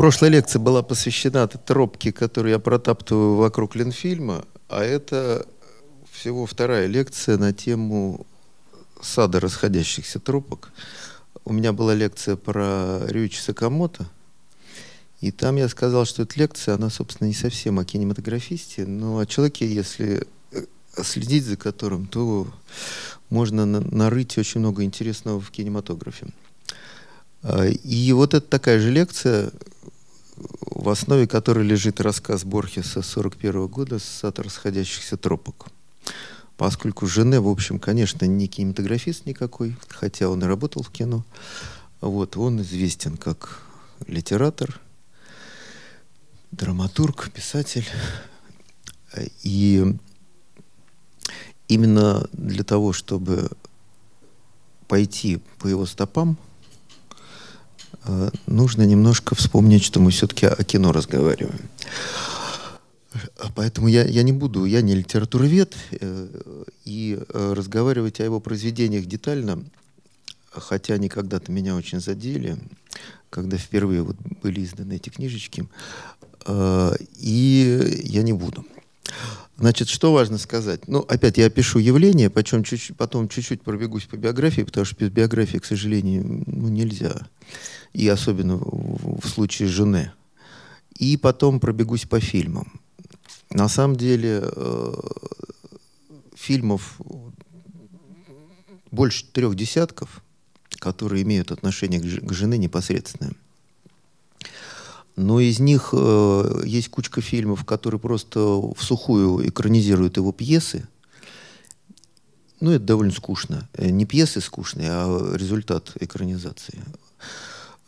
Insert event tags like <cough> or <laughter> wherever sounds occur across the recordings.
Прошлая лекция была посвящена тропке, которую я протаптываю вокруг Ленфильма, а это всего вторая лекция на тему сада расходящихся тропок. У меня была лекция про Рюичи Сакамото, и там я сказал, что эта лекция, она, собственно, не совсем о кинематографисте, но о человеке, если э, следить за которым, то можно нарыть очень много интересного в кинематографе. Э, и вот это такая же лекция, в основе которой лежит рассказ Борхеса 41 года «Сад расходящихся тропок». Поскольку Жене, в общем, конечно, не кинематографист никакой, хотя он и работал в кино, вот, он известен как литератор, драматург, писатель. И именно для того, чтобы пойти по его стопам – Э, нужно немножко вспомнить, что мы все-таки о кино разговариваем. Э, поэтому я, я не буду, я не литературовед, э, и разговаривать о его произведениях детально, хотя они когда-то меня очень задели, когда впервые вот были изданы эти книжечки, и я не буду. Значит, что важно сказать? Ну, опять я опишу явление, причем чуть, чуть потом чуть-чуть пробегусь по биографии, потому что без биографии, к сожалению, ну, Нельзя и особенно в случае жены. И потом пробегусь по фильмам. На самом деле э, фильмов больше трех десятков, которые имеют отношение к, к жене непосредственное. Но из них э, есть кучка фильмов, которые просто в сухую экранизируют его пьесы. Ну, это довольно скучно. Э, не пьесы скучные, а результат экранизации.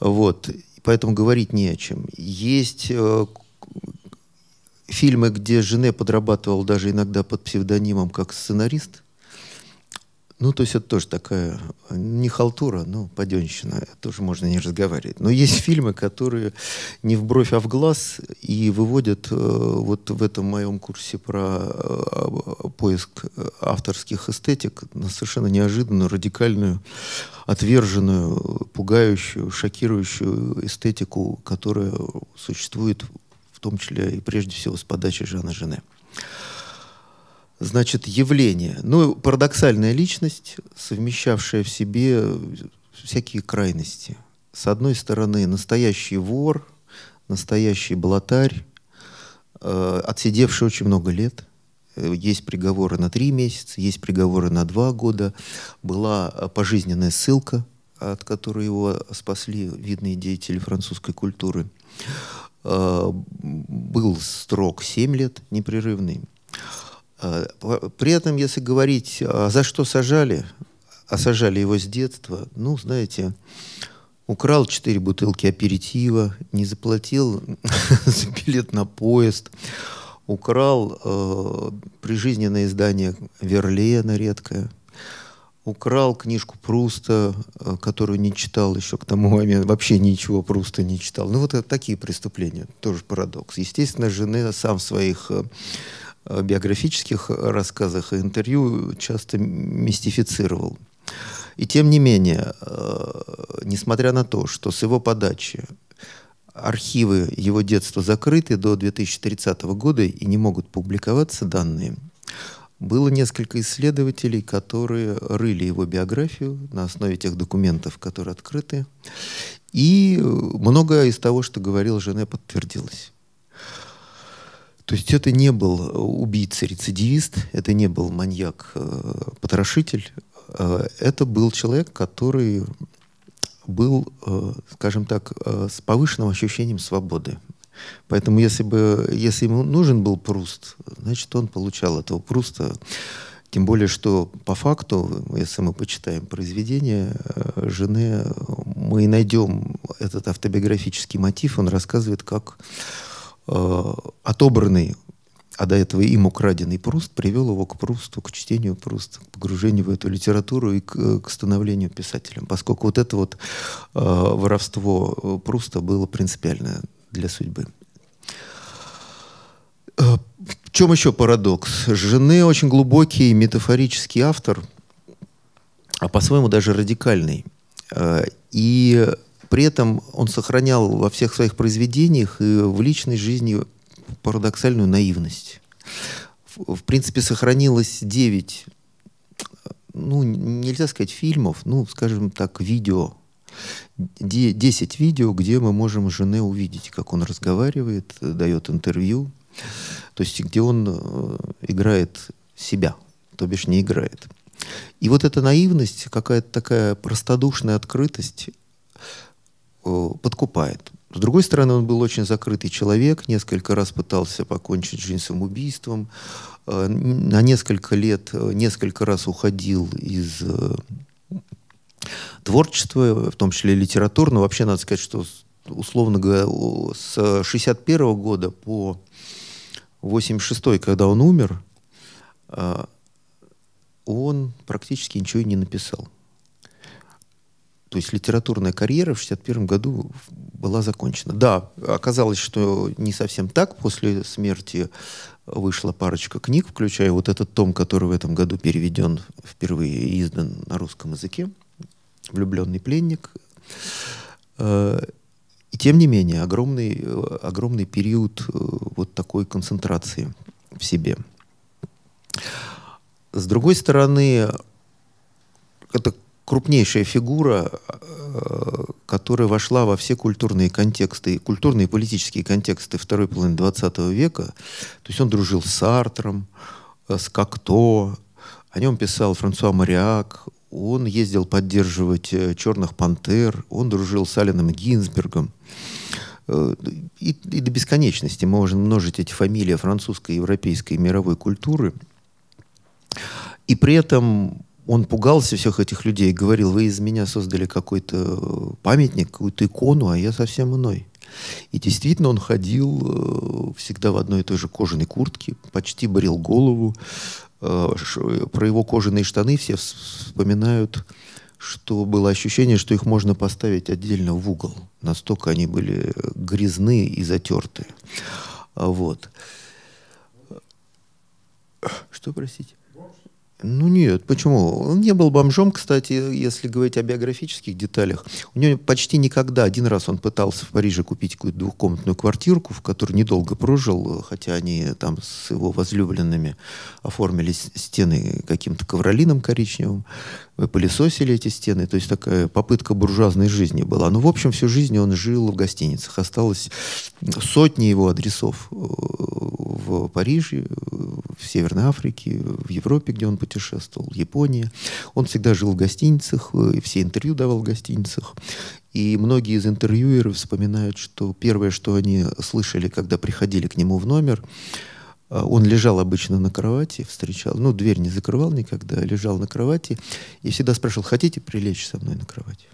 Вот. Поэтому говорить не о чем. Есть э, фильмы, где Жене подрабатывал даже иногда под псевдонимом как сценарист. Ну, то есть это тоже такая э, не халтура, но паденщина. Тоже можно не разговаривать. Но есть <laughs> фильмы, которые не в бровь, а в глаз и выводят э, вот в этом моем курсе про э, поиск э, авторских эстетик на совершенно неожиданную, радикальную, отверженную, пугающую, шокирующую эстетику, которая существует в том числе и прежде всего с подачи Жана Жене значит, явление. Ну, парадоксальная личность, совмещавшая в себе всякие крайности. С одной стороны, настоящий вор, настоящий блатарь, э, отсидевший очень много лет. Э, есть приговоры на три месяца, есть приговоры на два года. Была э, пожизненная ссылка, от которой его спасли видные деятели французской культуры. Э, был срок 7 лет непрерывный. При этом, если говорить, а, за что сажали, а сажали его с детства, ну, знаете, украл четыре бутылки аперитива, не заплатил <laughs> за билет на поезд, украл э, а, прижизненное издание Верлена редкое, украл книжку Пруста, э, которую не читал еще к тому моменту, вообще ничего Пруста не читал. Ну вот это такие преступления, тоже парадокс. Естественно, жены сам в своих э, биографических рассказах и интервью часто мистифицировал. И тем не менее, э, несмотря на то, что с его подачи архивы его детства закрыты до 2030 года и не могут публиковаться данные, было несколько исследователей, которые рыли его биографию на основе тех документов, которые открыты. И э, многое из того, что говорил Жене, подтвердилось. То есть это не был э, убийца-рецидивист, это не был маньяк-потрошитель, э, э, это был человек, который был, скажем так, с повышенным ощущением свободы. Поэтому если, бы, если ему нужен был Пруст, значит, он получал этого Пруста. Тем более, что по факту, если мы почитаем произведение жены, мы и найдем этот автобиографический мотив. Он рассказывает, как Э, отобранный, а до этого им украденный Пруст привел его к Прусту, к чтению Пруста, к погружению в эту литературу и к, к становлению писателем, поскольку вот это вот э, воровство Пруста было принципиальное для судьбы. Э, в чем еще парадокс? Жены очень глубокий метафорический автор, а по-своему даже радикальный. Э, и при этом он сохранял во всех своих произведениях и в личной жизни парадоксальную наивность. В, в принципе, сохранилось 9, ну, нельзя сказать фильмов, ну, скажем так, видео. 10 видео, где мы можем жены увидеть, как он разговаривает, дает интервью. То есть, где он э, играет себя, то бишь не играет. И вот эта наивность, какая-то такая простодушная открытость, Э, подкупает. С другой стороны, он был очень закрытый человек, несколько раз пытался покончить жизнь самоубийством, э, на несколько лет, э, несколько раз уходил из творчества, в том числе литературного. Вообще, надо сказать, что, условно говоря, с 61 года по 86 когда он умер, он практически ничего и не написал. То есть литературная карьера в 1961 году была закончена. Да, оказалось, что не совсем так. После смерти вышла парочка книг, включая вот этот том, который в этом году переведен впервые и издан на русском языке. «Влюбленный пленник». Э, и тем не менее, огромный, огромный период э, вот такой концентрации в себе. С другой стороны, это крупнейшая фигура, э, которая вошла во все культурные контексты, культурные и политические контексты второй половины XX века. То есть он дружил с Сартром, э, с Кокто, о нем писал Франсуа Мариак, он ездил поддерживать э, «Черных пантер», он дружил с Алином Гинзбергом. И, и до бесконечности мы можем множить эти фамилии французской, европейской мировой культуры. И при этом он пугался всех этих людей говорил, вы из меня создали какой-то э, памятник, какую-то икону, а я совсем иной. И действительно он ходил э, всегда в одной и той же кожаной куртке, почти брил голову. Э, про его кожаные штаны все вспоминают, что было ощущение, что их можно поставить отдельно в угол. Настолько они были грязны и затертые. А вот. Что, просить? Ну нет, почему? Он не был бомжом, кстати, если говорить о биографических деталях. У него почти никогда, один раз он пытался в Париже купить какую-то двухкомнатную квартирку, в которой недолго прожил, хотя они там с его возлюбленными оформили стены каким-то ковролином коричневым, э, пылесосили эти стены, то есть такая попытка буржуазной жизни была. Но в общем, всю жизнь он жил в гостиницах. Осталось сотни его адресов э, в Париже, э, в Северной Африке, в Европе, где он путешествовал путешествовал, в Япония. Он всегда жил в гостиницах, э, и все интервью давал в гостиницах. И многие из интервьюеров вспоминают, что первое, что они слышали, когда приходили к нему в номер, э, он лежал обычно на кровати, встречал, ну, дверь не закрывал никогда, лежал на кровати и всегда спрашивал, хотите прилечь со мной на кровать?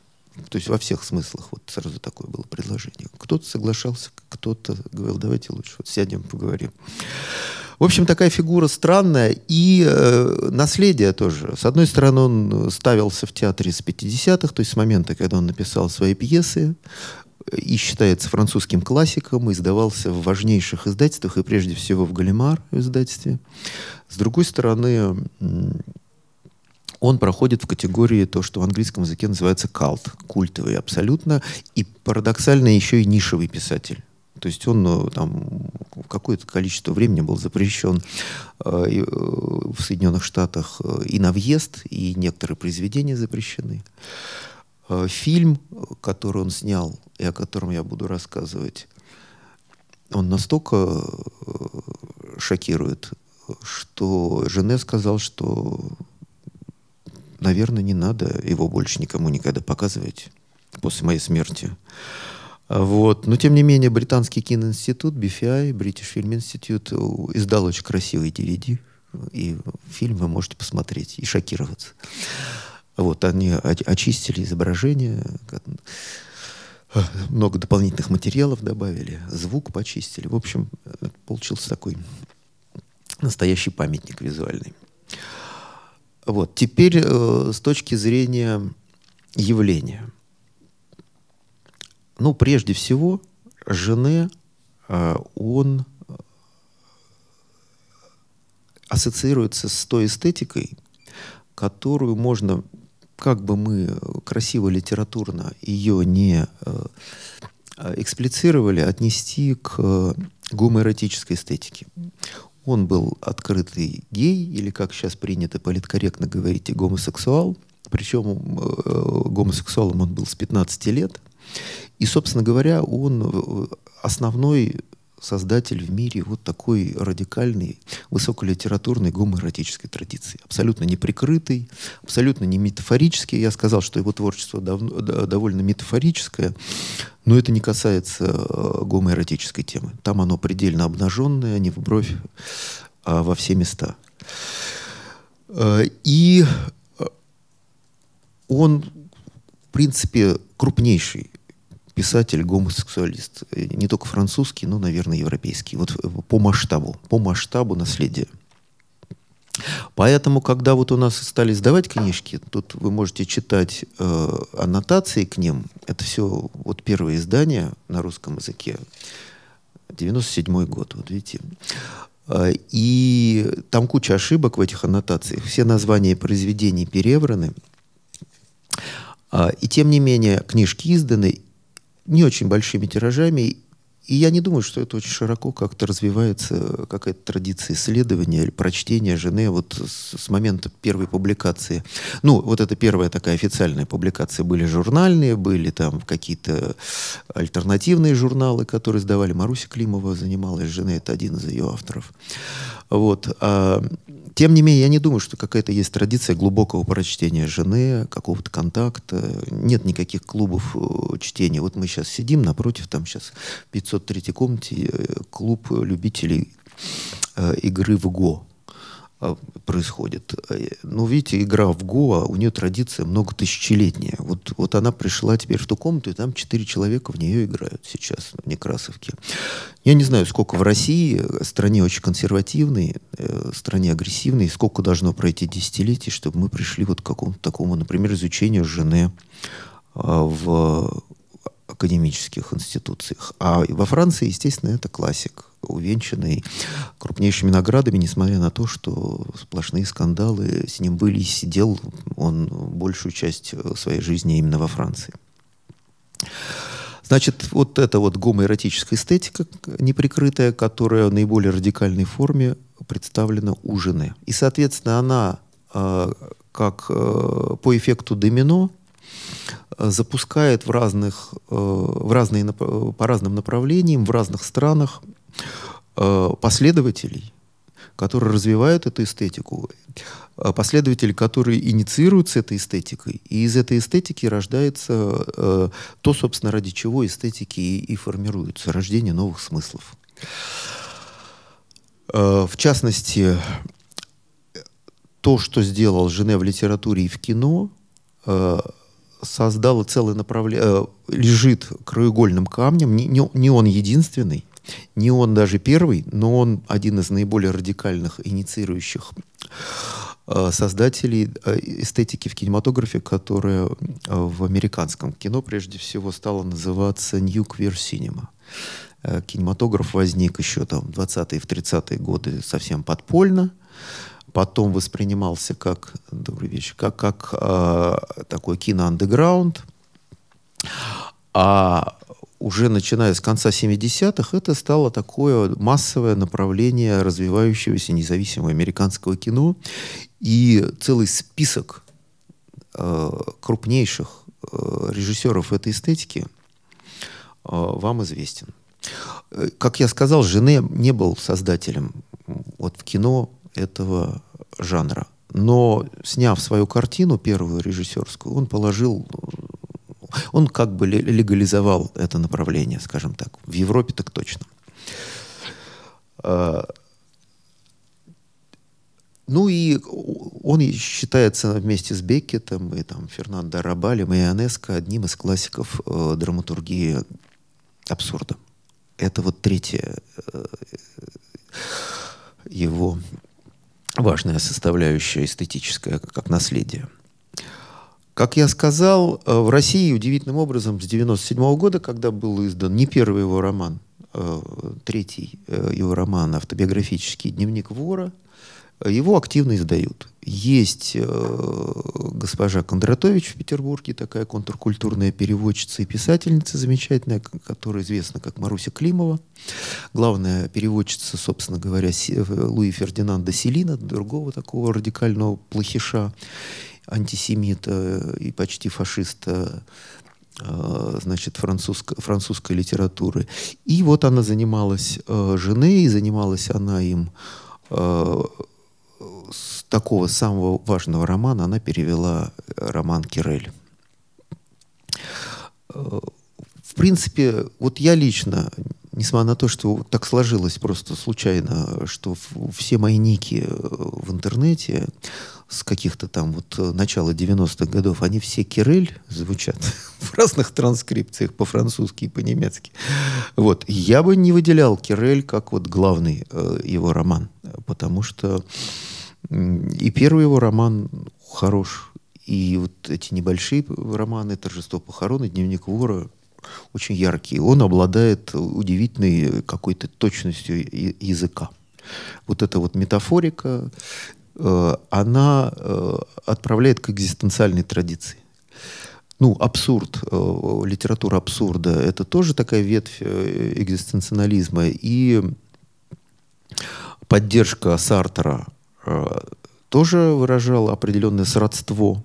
То есть во всех смыслах вот сразу такое было предложение. Кто-то соглашался, кто-то говорил, давайте лучше вот сядем, поговорим. В общем, такая фигура странная. И э, наследие тоже. С одной стороны, он ставился в театре с 50-х, то есть с момента, когда он написал свои пьесы и считается французским классиком, и издавался в важнейших издательствах, и прежде всего в Галимар издательстве. С другой стороны, он проходит в категории то, что в английском языке называется калт, культовый абсолютно, и парадоксально еще и нишевый писатель. То есть он э, там какое-то количество времени был запрещен э, э в Соединенных Штатах э, и на въезд, и некоторые произведения запрещены. Фильм, который он снял и о котором я буду рассказывать, он настолько шокирует, что Жене сказал, что наверное, не надо его больше никому никогда показывать после моей смерти. Вот. Но, тем не менее, британский киноинститут, BFI, British Film Institute, издал очень красивый DVD. И фильм вы можете посмотреть и шокироваться. Вот, они очистили изображение, много дополнительных материалов добавили, звук почистили. В общем, э, получился такой настоящий памятник визуальный. Вот. Теперь э, с точки зрения явления. Ну, прежде всего, жены э, он э, ассоциируется с той эстетикой, которую можно, как бы мы красиво литературно ее не э, э, эксплицировали, отнести к э, гомоэротической эстетике. Он был открытый гей, или как сейчас принято политкорректно говорить, гомосексуал. Причем э, гомосексуалом он был с 15 лет. И, собственно говоря, он э, основной создатель в мире вот такой радикальной высоколитературной гомоэротической традиции. Абсолютно неприкрытый, абсолютно не метафорический. Я сказал, что его творчество давно, довольно метафорическое, но это не касается э, гомоэротической темы. Там оно предельно обнаженное, а не в бровь, а во все места. Э, и э, он, в принципе, крупнейший писатель, гомосексуалист. Э, не только французский, но, наверное, европейский. Вот э, по масштабу, по масштабу наследия. Поэтому, когда вот у нас стали сдавать книжки, тут вы можете читать э, аннотации к ним. Это все вот первое издание на русском языке. 97 год, вот видите. А, и там куча ошибок в этих аннотациях. Все названия произведений перевраны. А, и тем не менее, книжки изданы, не очень большими тиражами. И я не думаю, что это очень широко как-то развивается какая-то традиция исследования или прочтения жены вот с, с момента первой публикации. Ну, вот это первая такая официальная публикация. Были журнальные, были там какие-то альтернативные журналы, которые сдавали. Маруся Климова занималась женой, это один из ее авторов. Вот. А, тем не менее, я не думаю, что какая-то есть традиция глубокого прочтения жены, какого-то контакта. Нет никаких клубов э, чтения. Вот мы сейчас сидим напротив, там сейчас 503 комнате э, клуб любителей э, игры в ГО. А, происходит. Э, ну, видите, игра в Гоа, у нее традиция многотысячелетняя. Вот, вот она пришла теперь в ту комнату, и там четыре человека в нее играют сейчас, в Некрасовке. Я не знаю, сколько в России, э, стране очень консервативной, э, стране агрессивной, сколько должно пройти десятилетий, чтобы мы пришли вот к какому-то такому, например, изучению жены э, в академических институциях. А во Франции, естественно, это классик увенчанный крупнейшими наградами, несмотря на то, что сплошные скандалы с ним были, и сидел он большую часть э, своей жизни именно во Франции. Значит, вот эта вот гомоэротическая эстетика, неприкрытая, которая в наиболее радикальной форме представлена у жены. И, соответственно, она э, как э, по эффекту домино э, запускает в разных, э, в разные, по разным направлениям, в разных странах Э, последователей, которые развивают эту эстетику, э, последователей, которые инициируют с этой эстетикой, и из этой эстетики рождается э, то, собственно, ради чего эстетики и, и формируются, рождение новых смыслов. Э, в частности, то, что сделал Жене в литературе и в кино, э, создало целое направление, э, лежит краеугольным камнем, не, не, не он единственный, не он даже первый, но он один из наиболее радикальных инициирующих э, создателей э, эстетики в кинематографе, которая э, в американском кино прежде всего стала называться New Queer Cinema. Кинематограф возник еще там в 20-е, в 30-е годы совсем подпольно, потом воспринимался как, добрый вечер, как, как э, такой киноандеграунд, а уже начиная с конца 70-х, это стало такое массовое направление развивающегося независимого американского кино. И целый список э, крупнейших э, режиссеров этой эстетики э, вам известен. Э, как я сказал, Жене не был создателем вот, в кино этого жанра. Но сняв свою картину, первую режиссерскую, он положил э, он как бы легализовал это направление, скажем так. В Европе так точно. А, ну и он считается вместе с Беккетом и там Фернандо Рабалем и Ионеско одним из классиков э, драматургии абсурда. Это вот третья э, его важная составляющая эстетическая, как наследие. Как я сказал, э, в России удивительным образом с 1997 года, когда был издан не первый его роман, э, третий э, его роман «Автобиографический дневник вора», его активно издают. Есть госпожа Кондратович в Петербурге, такая контркультурная переводчица и писательница замечательная, которая известна как Маруся Климова. Главная переводчица, собственно говоря, Луи Фердинанда Селина, другого такого радикального плохиша антисемит э, и почти фашист э, э, значит, французско французской литературы. И вот она занималась э, женой, и занималась она им э, с такого самого важного романа, она перевела роман Кирель принципе, вот я лично, несмотря на то, что так сложилось просто случайно, что все мои ники э, в интернете с каких-то там вот э, начала 90-х годов, они все кирель звучат <laughs> в разных транскрипциях по-французски и по-немецки. Вот. Я бы не выделял кирель как вот главный э, его роман, потому что и первый его роман хорош, и вот эти небольшие романы «Торжество похорон» и «Дневник вора» очень яркий. Он обладает удивительной какой-то точностью языка. Вот эта вот метафорика, э, она э, отправляет к экзистенциальной традиции. Ну, абсурд, э, литература абсурда – это тоже такая ветвь экзистенциализма. И поддержка Сартера тоже выражала определенное сродство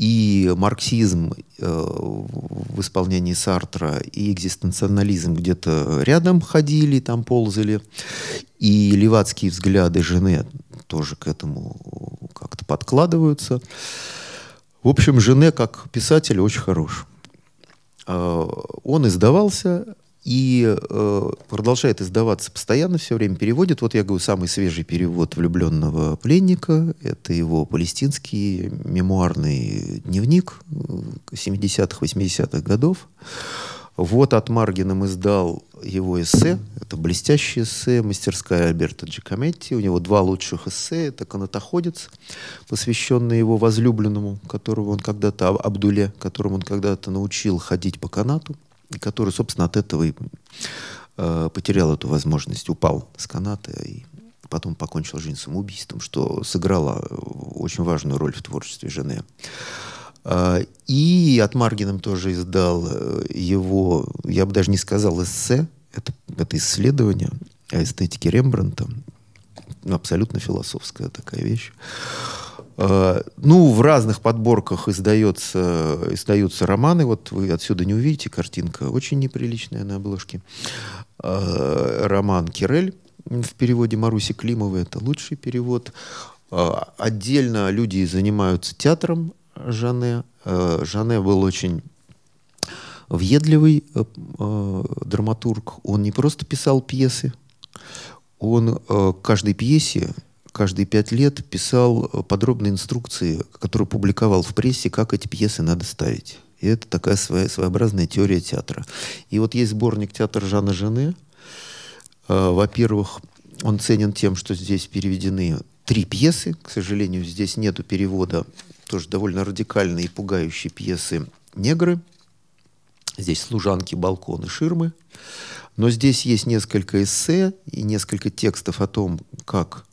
и марксизм э, в исполнении Сартра, и экзистенциализм где-то рядом ходили, там ползали, и левацкие взгляды жены тоже к этому как-то подкладываются. В общем, Жене как писатель очень хорош. Э, он издавался, и э, продолжает издаваться постоянно, все время переводит. Вот я говорю, самый свежий перевод влюбленного пленника. Это его палестинский мемуарный дневник 70-х, э, 80-х годов. Вот от Маргином издал его эссе. Это блестящее эссе «Мастерская Альберта Джикометти». У него два лучших эссе. Это «Канатоходец», посвященный его возлюбленному, которого он когда-то, Абдуле, которому он когда-то научил ходить по канату – который, собственно, от этого и э, потерял эту возможность, упал с каната и потом покончил жизнь самоубийством, что сыграло э, очень важную роль в творчестве жены. Э, и от Маргином тоже издал э, его, я бы даже не сказал эссе, это, это исследование о эстетике Рембранта, абсолютно философская такая вещь. Э, ну, в разных подборках издается, издаются романы. Вот вы отсюда не увидите, картинка очень неприличная на обложке. Э, роман Кирель в переводе Маруси Климовой. Это лучший перевод. Э, отдельно люди занимаются театром Жане. Жане был очень въедливый драматург. Он не просто писал пьесы, он к каждой пьесе каждые пять лет писал подробные инструкции, которые публиковал в прессе, как эти пьесы надо ставить. И это такая своя, своеобразная теория театра. И вот есть сборник театра Жанна Жены». А, во-первых, он ценен тем, что здесь переведены три пьесы. К сожалению, здесь нету перевода тоже довольно радикальные и пугающие пьесы «Негры». Здесь «Служанки», «Балконы», «Ширмы». Но здесь есть несколько эссе и несколько текстов о том, как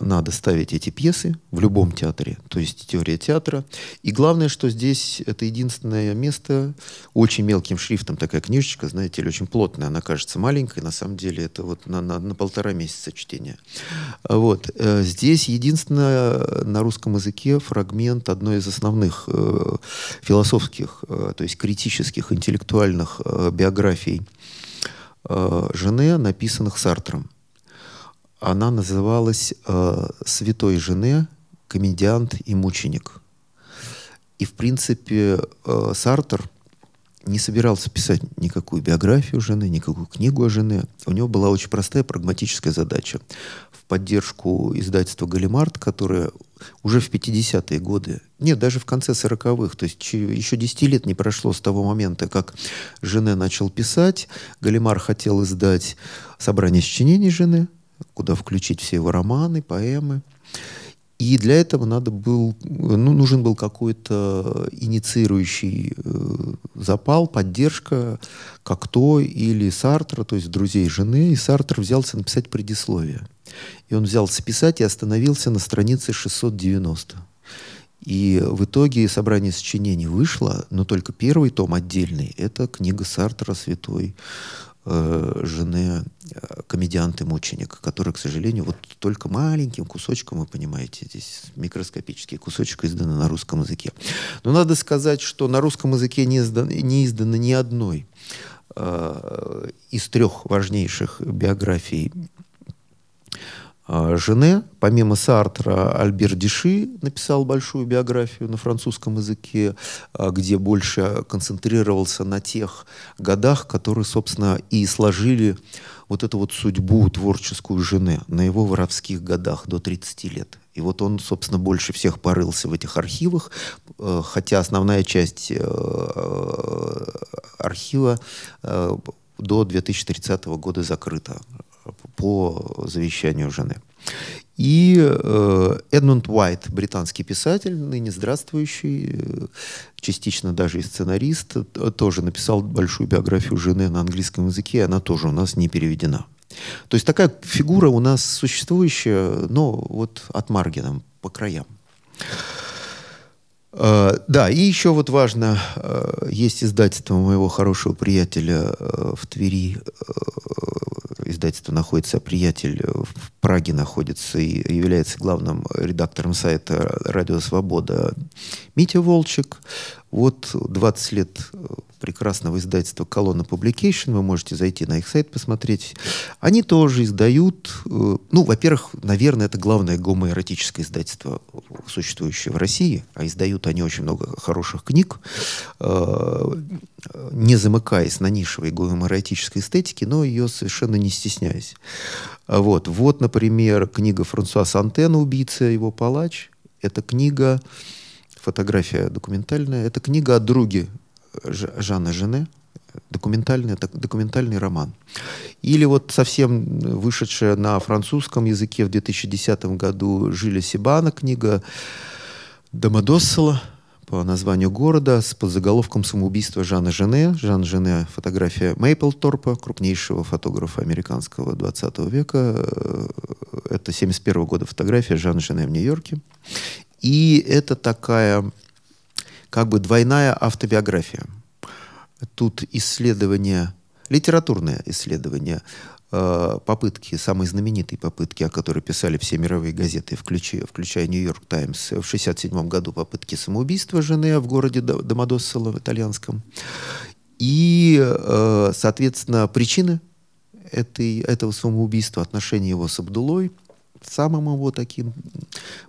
надо ставить эти пьесы в любом театре, то есть теория театра. И главное, что здесь это единственное место, очень мелким шрифтом такая книжечка, знаете или очень плотная, она кажется маленькой, на самом деле это вот на, на, на полтора месяца чтения. Вот. Э, здесь единственное на русском языке фрагмент одной из основных э, философских, э, то есть критических, интеллектуальных э, биографий э, жены, написанных Сартром. Она называлась э, «Святой жены, комедиант и мученик». И, в принципе, э, Сартер не собирался писать никакую биографию жены, никакую книгу о жене. У него была очень простая прагматическая задача. В поддержку издательства «Галимарт», которое уже в 50-е годы, нет, даже в конце 40-х, то есть еще 10 лет не прошло с того момента, как Жене начал писать. Галимар хотел издать собрание сочинений жены куда включить все его романы, поэмы. И для этого надо был, ну, нужен был какой-то инициирующий э, запал, поддержка как то или Сартра, то есть друзей жены. И Сартр взялся написать предисловие. И он взялся писать и остановился на странице 690. И в итоге собрание сочинений вышло, но только первый том отдельный – это книга Сартра «Святой Э, жены э, комедианты-мученик, который, к сожалению, вот только маленьким кусочком, вы понимаете, здесь микроскопический кусочек издан на русском языке. Но надо сказать, что на русском языке не издано, не издано ни одной э, из трех важнейших биографий а, жены. Помимо Сартра, Альбер Диши написал большую биографию на французском языке, а, где больше концентрировался на тех годах, которые, собственно, и сложили вот эту вот судьбу творческую жены на его воровских годах до 30 лет. И вот он, собственно, больше всех порылся в этих архивах, э, хотя основная часть э, архива э, до 2030 года закрыта по завещанию жены. И э, Эдмунд Уайт, британский писатель, ныне здравствующий, э, частично даже и сценарист, э, тоже написал большую биографию жены на английском языке, и она тоже у нас не переведена. То есть такая фигура у нас существующая, но вот от маргином, по краям. Э, да, и еще вот важно, есть издательство моего хорошего приятеля в Твери, издательства находится, а приятель э, в Праге находится и является главным редактором сайта «Радио Свобода» Митя Волчек. Вот 20 лет э, прекрасного издательства «Колонна Publication». Вы можете зайти на их сайт, посмотреть. Они тоже издают... Э, ну, во-первых, наверное, это главное гомоэротическое издательство, существующее в России. А издают они очень много хороших книг не замыкаясь на нишевой гомоэротической эстетике, но ее совершенно не стесняясь. Вот, вот например, книга Франсуа Сантена «Убийца, его палач». Это книга, фотография документальная, это книга о друге Жана Жене, документальный, документальный роман. Или вот совсем вышедшая на французском языке в 2010 году Жиля Сибана книга Домодоссела – по названию города с подзаголовком «Самоубийство Жанна Жене». Жан Жене – фотография Мейпл Торпа, крупнейшего фотографа американского 20 века. Э, это 71 года фотография Жанна Жене в Нью-Йорке. И это такая как бы двойная автобиография. Тут исследование, литературное исследование Э, попытки, самые знаменитые попытки, о которой писали все мировые газеты, включая, включая «Нью-Йорк Таймс», в 1967 году попытки самоубийства жены в городе Домодоссоло в итальянском. И, э, соответственно, причины этой, этого самоубийства, отношения его с Абдулой – самым его таким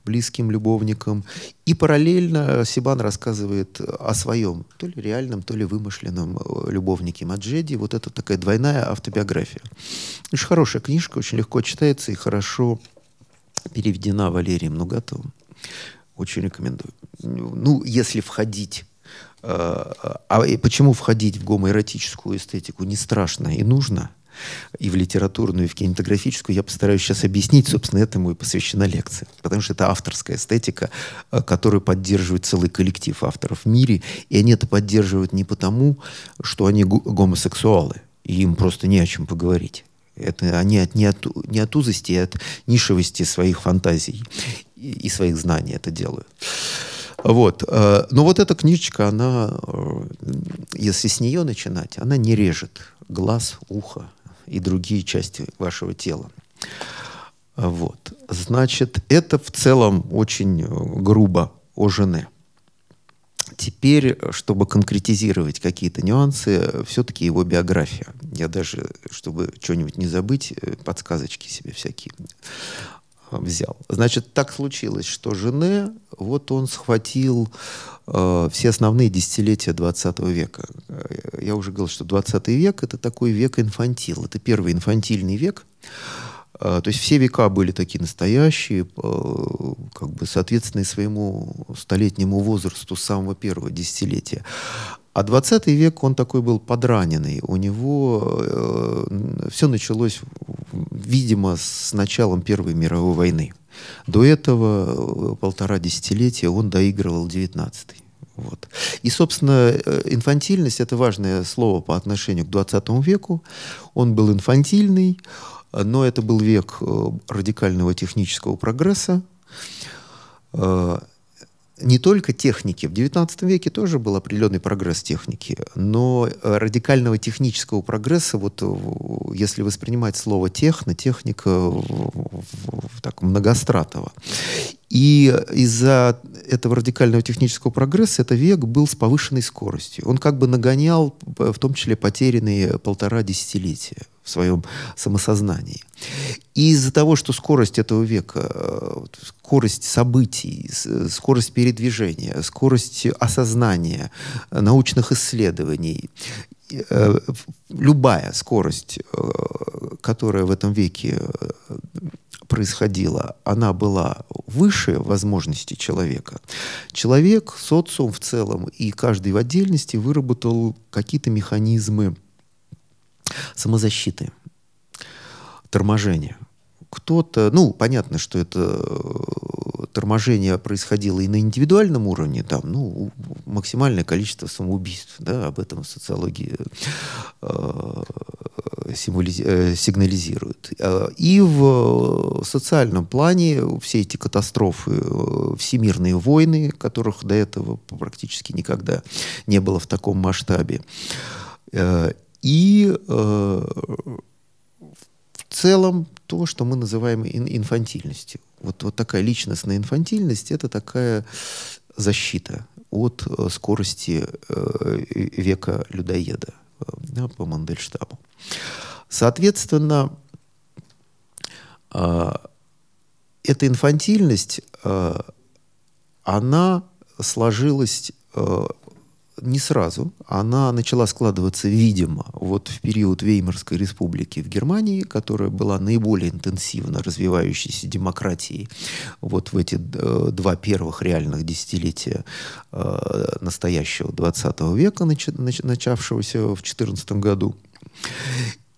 близким любовником. И параллельно Сибан рассказывает о своем, то ли реальном, то ли вымышленном э, любовнике Маджеди. Вот это такая двойная автобиография. Очень хорошая книжка, очень легко читается и хорошо переведена Валерием Нугатовым. Очень рекомендую. Ну, если входить э, а почему входить в гомоэротическую эстетику не страшно и нужно – и в литературную, и в кинематографическую, я постараюсь сейчас объяснить, собственно, этому и посвящена лекция. Потому что это авторская эстетика, э, которую поддерживает целый коллектив авторов в мире, и они это поддерживают не потому, что они гомосексуалы, и им просто не о чем поговорить. Это они от, не, от, не от узости, а от нишевости своих фантазий и, и своих знаний это делают. Вот. Э, но вот эта книжечка, она, э, если с нее начинать, она не режет глаз, ухо, и другие части вашего тела. Вот. Значит, это в целом очень э, грубо о жене. Теперь, чтобы конкретизировать какие-то нюансы, все-таки его биография. Я даже, чтобы что-нибудь не забыть, э, подсказочки себе всякие э, взял. Значит, так случилось, что жены, вот он схватил Э, все основные десятилетия 20 века. Э, я уже говорил, что 20 век – это такой век инфантил. Это первый инфантильный век. Э, то есть все века были такие настоящие, как бы соответственные своему столетнему возрасту самого первого десятилетия. А 20 век, он такой был подраненный. У него э, все началось, видимо, с началом Первой мировой войны. До этого э, полтора десятилетия он доигрывал 19 -й. Вот. И, собственно, э, инфантильность – это важное слово по отношению к 20 веку. Он был инфантильный, но это был век э, радикального технического прогресса не только техники. В XIX веке тоже был определенный прогресс техники, но э, радикального технического прогресса, вот э, если воспринимать слово техно, техника так многостратова. И из-за этого радикального технического прогресса этот век был с повышенной скоростью. Он как бы нагонял, в том числе, потерянные полтора десятилетия своем самосознании. из-за того, что скорость этого века, э, скорость событий, э, скорость передвижения, скорость осознания, э, научных исследований, любая скорость, которая в этом веке происходила, она была выше возможностей человека. Человек, социум в целом и каждый в отдельности выработал какие-то механизмы самозащиты, торможения. Кто-то, ну, понятно, что это э, торможение происходило и на индивидуальном уровне, там, ну, максимальное количество самоубийств, да, об этом социология э, символиз... э, сигнализирует. Э, и в э, социальном плане все эти катастрофы, э, всемирные войны, которых до этого практически никогда не было в таком масштабе, и э, в целом то, что мы называем ин инфантильностью. Вот, вот такая личностная инфантильность – это такая защита от э, скорости э, века людоеда э, по Мандельштаму. Соответственно, э, эта инфантильность, э, она сложилась э, не сразу. Она начала складываться, видимо, вот в период Веймарской республики в Германии, которая была наиболее интенсивно развивающейся демократией вот в эти э, два первых реальных десятилетия э, настоящего 20 века, нач, нач, начавшегося в 2014 году.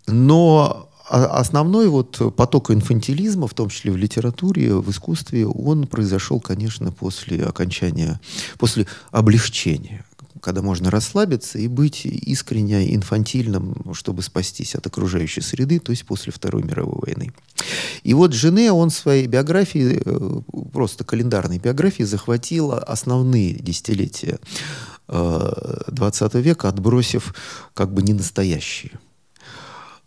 Но основной вот поток инфантилизма, в том числе в литературе, в искусстве, он произошел, конечно, после окончания, после облегчения когда можно расслабиться и быть искренне инфантильным, чтобы спастись от окружающей среды, то есть после Второй мировой войны. И вот жены, он своей биографии, э, просто календарной биографии, захватила основные десятилетия 20 э, века, отбросив как бы ненастоящие.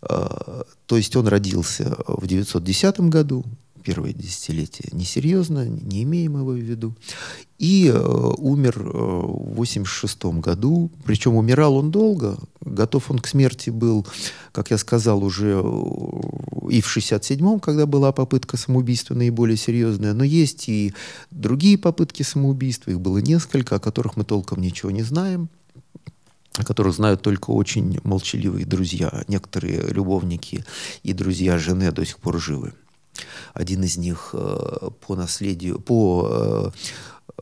Э, то есть он родился в 910 году, первое десятилетие несерьезно, не имеем его в виду. И э, умер э, в 1986 году. Причем умирал он долго. Готов он к смерти был, как я сказал, уже э, и в 1967, когда была попытка самоубийства наиболее серьезная. Но есть и другие попытки самоубийства. Их было несколько, о которых мы толком ничего не знаем о которых знают только очень молчаливые друзья. Некоторые любовники и друзья жены до сих пор живы. Один из них э, по наследию, по э,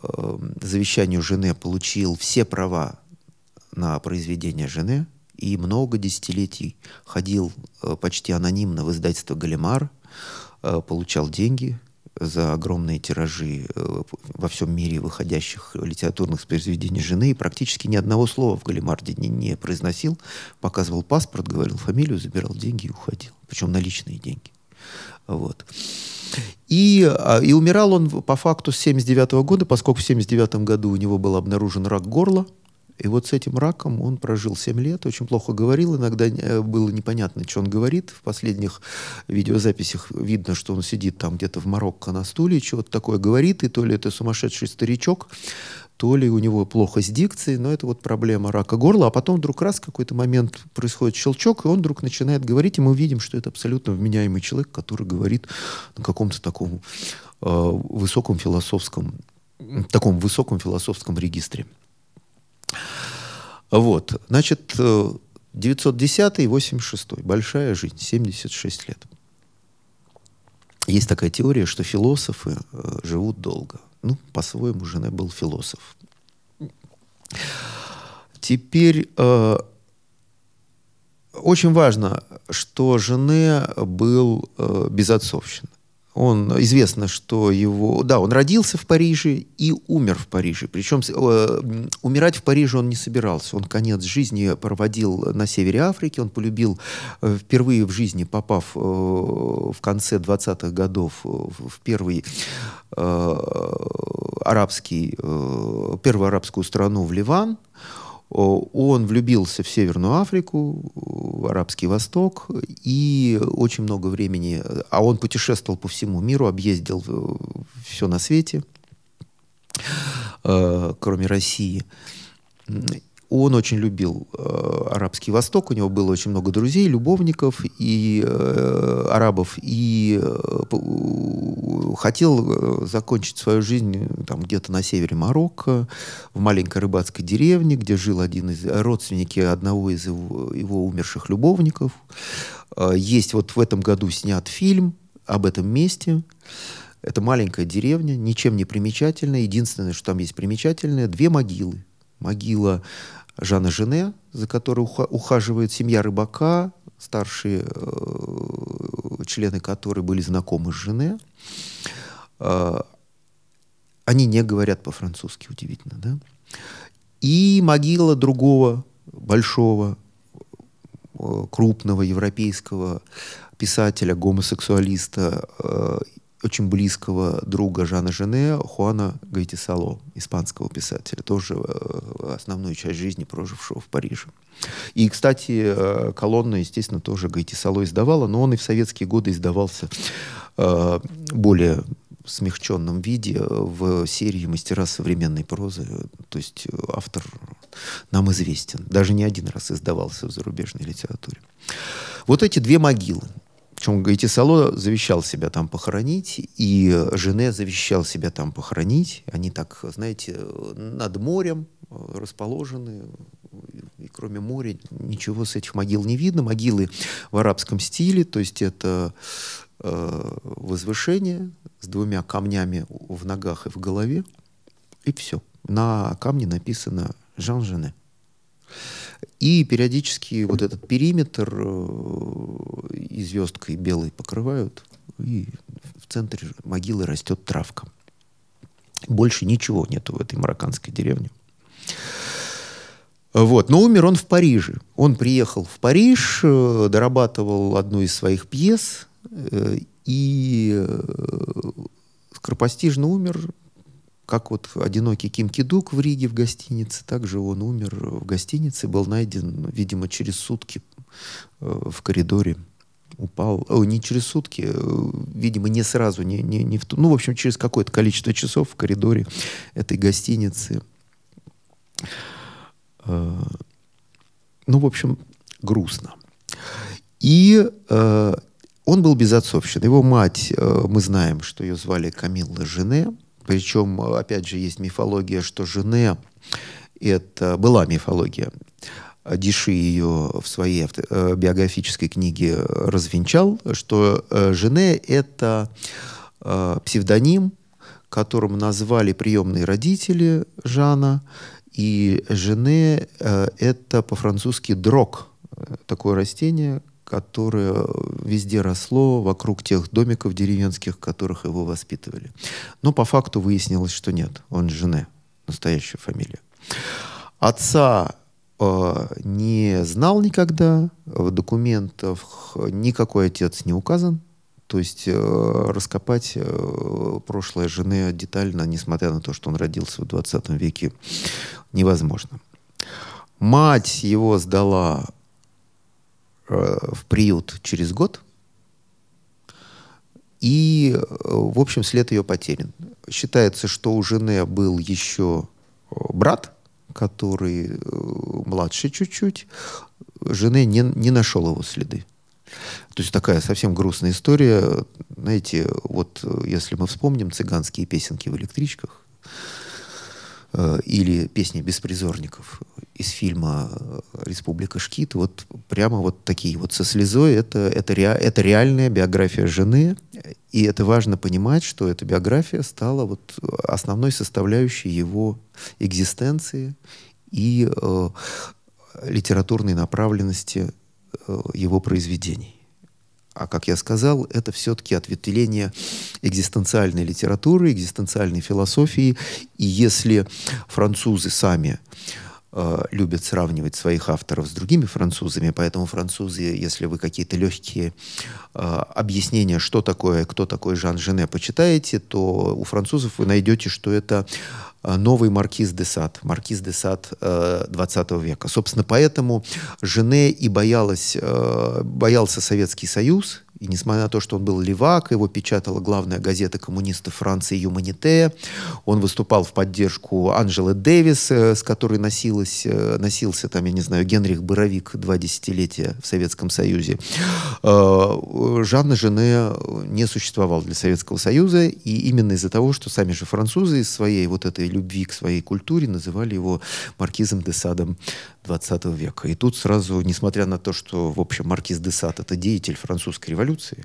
э, завещанию жены получил все права на произведение жены и много десятилетий ходил почти анонимно в издательство «Галимар», получал деньги за огромные тиражи во всем мире выходящих литературных произведений жены и практически ни одного слова в Галимарде не, не произносил. Показывал паспорт, говорил фамилию, забирал деньги и уходил. Причем наличные деньги. Вот. И, а, и умирал он по факту с 79 -го года, поскольку в 79 году у него был обнаружен рак горла. И вот с этим раком он прожил 7 лет, очень плохо говорил, иногда э, было непонятно, что он говорит. В последних видеозаписях видно, что он сидит там где-то в Марокко на стуле, чего то такое говорит, и то ли это сумасшедший старичок, то ли у него плохо с дикцией, но это вот проблема рака горла. А потом вдруг раз какой-то момент происходит щелчок, и он вдруг начинает говорить, и мы видим, что это абсолютно вменяемый человек, который говорит на каком-то таком э, высоком философском, таком высоком философском регистре. Вот, значит, 910 и 86 большая жизнь, 76 лет. Есть такая теория, что философы э, живут долго – ну, по-своему, Жене был философ. Теперь э, очень важно, что Жене был э, безотцовщина. Он известно, что его, да, он родился в Париже и умер в Париже. Причем э, умирать в Париже он не собирался. Он конец жизни проводил на севере Африки. Он полюбил э, впервые в жизни, попав э, в конце 20-х годов э, в первый э, арабский, э, первую арабскую страну в Ливан. Он влюбился в Северную Африку, в Арабский Восток, и очень много времени... А он путешествовал по всему миру, объездил э, все на свете, э, кроме России он очень любил э, Арабский Восток, у него было очень много друзей, любовников и э, арабов, и э, хотел э, закончить свою жизнь э, там где-то на севере Марокко, в маленькой рыбацкой деревне, где жил один из родственники одного из его, его умерших любовников. Э, есть вот в этом году снят фильм об этом месте. Это маленькая деревня, ничем не примечательная. Единственное, что там есть примечательное, две могилы. Могила Жана Жене, за которой ухаживает семья рыбака, старшие э, члены которой были знакомы с Жене. А, они не говорят по-французски, удивительно, да? И могила другого большого, э, крупного европейского писателя, гомосексуалиста э, очень близкого друга Жана Жене, Хуана Гайтисало, испанского писателя, тоже э, основную часть жизни прожившего в Париже. И, кстати, э, колонну, естественно, тоже Гайтисало издавала, но он и в советские годы издавался э, более смягченном виде в серии «Мастера современной прозы». То есть автор нам известен. Даже не один раз издавался в зарубежной литературе. Вот эти две могилы. Причем Гайти Сало завещал себя там похоронить, и Жене завещал себя там похоронить. Они так, знаете, над морем э, расположены, и кроме моря ничего с этих могил не видно. Могилы в арабском стиле, то есть это э, возвышение с двумя камнями в ногах и в голове, и все. На камне написано «Жан Жене». И периодически вот этот периметр э, и звездкой белой покрывают, и в центре могилы растет травка. Больше ничего нету в этой марокканской деревне. Вот. Но умер он в Париже. Он приехал в Париж, э, дорабатывал одну из своих пьес э, и скоропостижно умер как вот одинокий Ким Кидук в Риге в гостинице, так же он умер в гостинице, был найден, видимо, через сутки э, в коридоре упал, о, не через сутки, э, видимо, не сразу, не, не, не в, ту ну, в общем, через какое-то количество часов в коридоре этой гостиницы. Э, ну, в общем, грустно. И он был без отцовщины. Его мать, мы знаем, что ее звали Камилла Жене, причем, опять же, есть мифология, что Жене это была мифология. Диши ее в своей э, биографической книге развенчал, что э, Жене — это э, псевдоним, которым назвали приемные родители Жана, и Жене — это по-французски «дрог», такое растение, которое везде росло вокруг тех домиков деревенских, которых его воспитывали. Но по факту выяснилось, что нет, он жене, настоящая фамилия. Отца э, не знал никогда, в документах никакой отец не указан, то есть э, раскопать э, прошлое жены детально, несмотря на то, что он родился в 20 веке, невозможно. Мать его сдала Э, в приют через год, и, э, в общем, след ее потерян. Считается, что у жены был еще э, брат, который младше чуть-чуть. Жены не, не нашел его следы. То есть такая совсем грустная история. Знаете, вот если мы вспомним цыганские песенки в электричках, или песни беспризорников из фильма э, «Республика Шкит», вот прямо вот такие вот со слезой, это, это, ре, это реальная биография жены, и это важно понимать, что эта биография стала вот основной составляющей его экзистенции и э, литературной направленности э, его произведений. А как я сказал, это все-таки ответвление экзистенциальной литературы, экзистенциальной философии. И если французы сами Э, любят сравнивать своих авторов с другими французами, поэтому французы, если вы какие-то легкие э, объяснения, что такое, кто такой Жан Жене, почитаете, то у французов вы найдете, что это э, новый маркиз де Сад, маркиз де Сад э, 20 века. Собственно, поэтому Жене и боялась, э, боялся Советский Союз, и несмотря на то, что он был левак, его печатала главная газета коммунистов Франции «Юманите», он выступал в поддержку Анжелы Дэвис, э, с которой носилась, э, носился там, я не знаю, Генрих Боровик два десятилетия в Советском Союзе. Э, Жанна Жене не существовал для Советского Союза, и именно из-за того, что сами же французы из своей вот этой любви к своей культуре называли его маркизом де Садом 20 века. И тут сразу, несмотря на то, что, в общем, маркиз де Сад — это деятель французской революции, революции,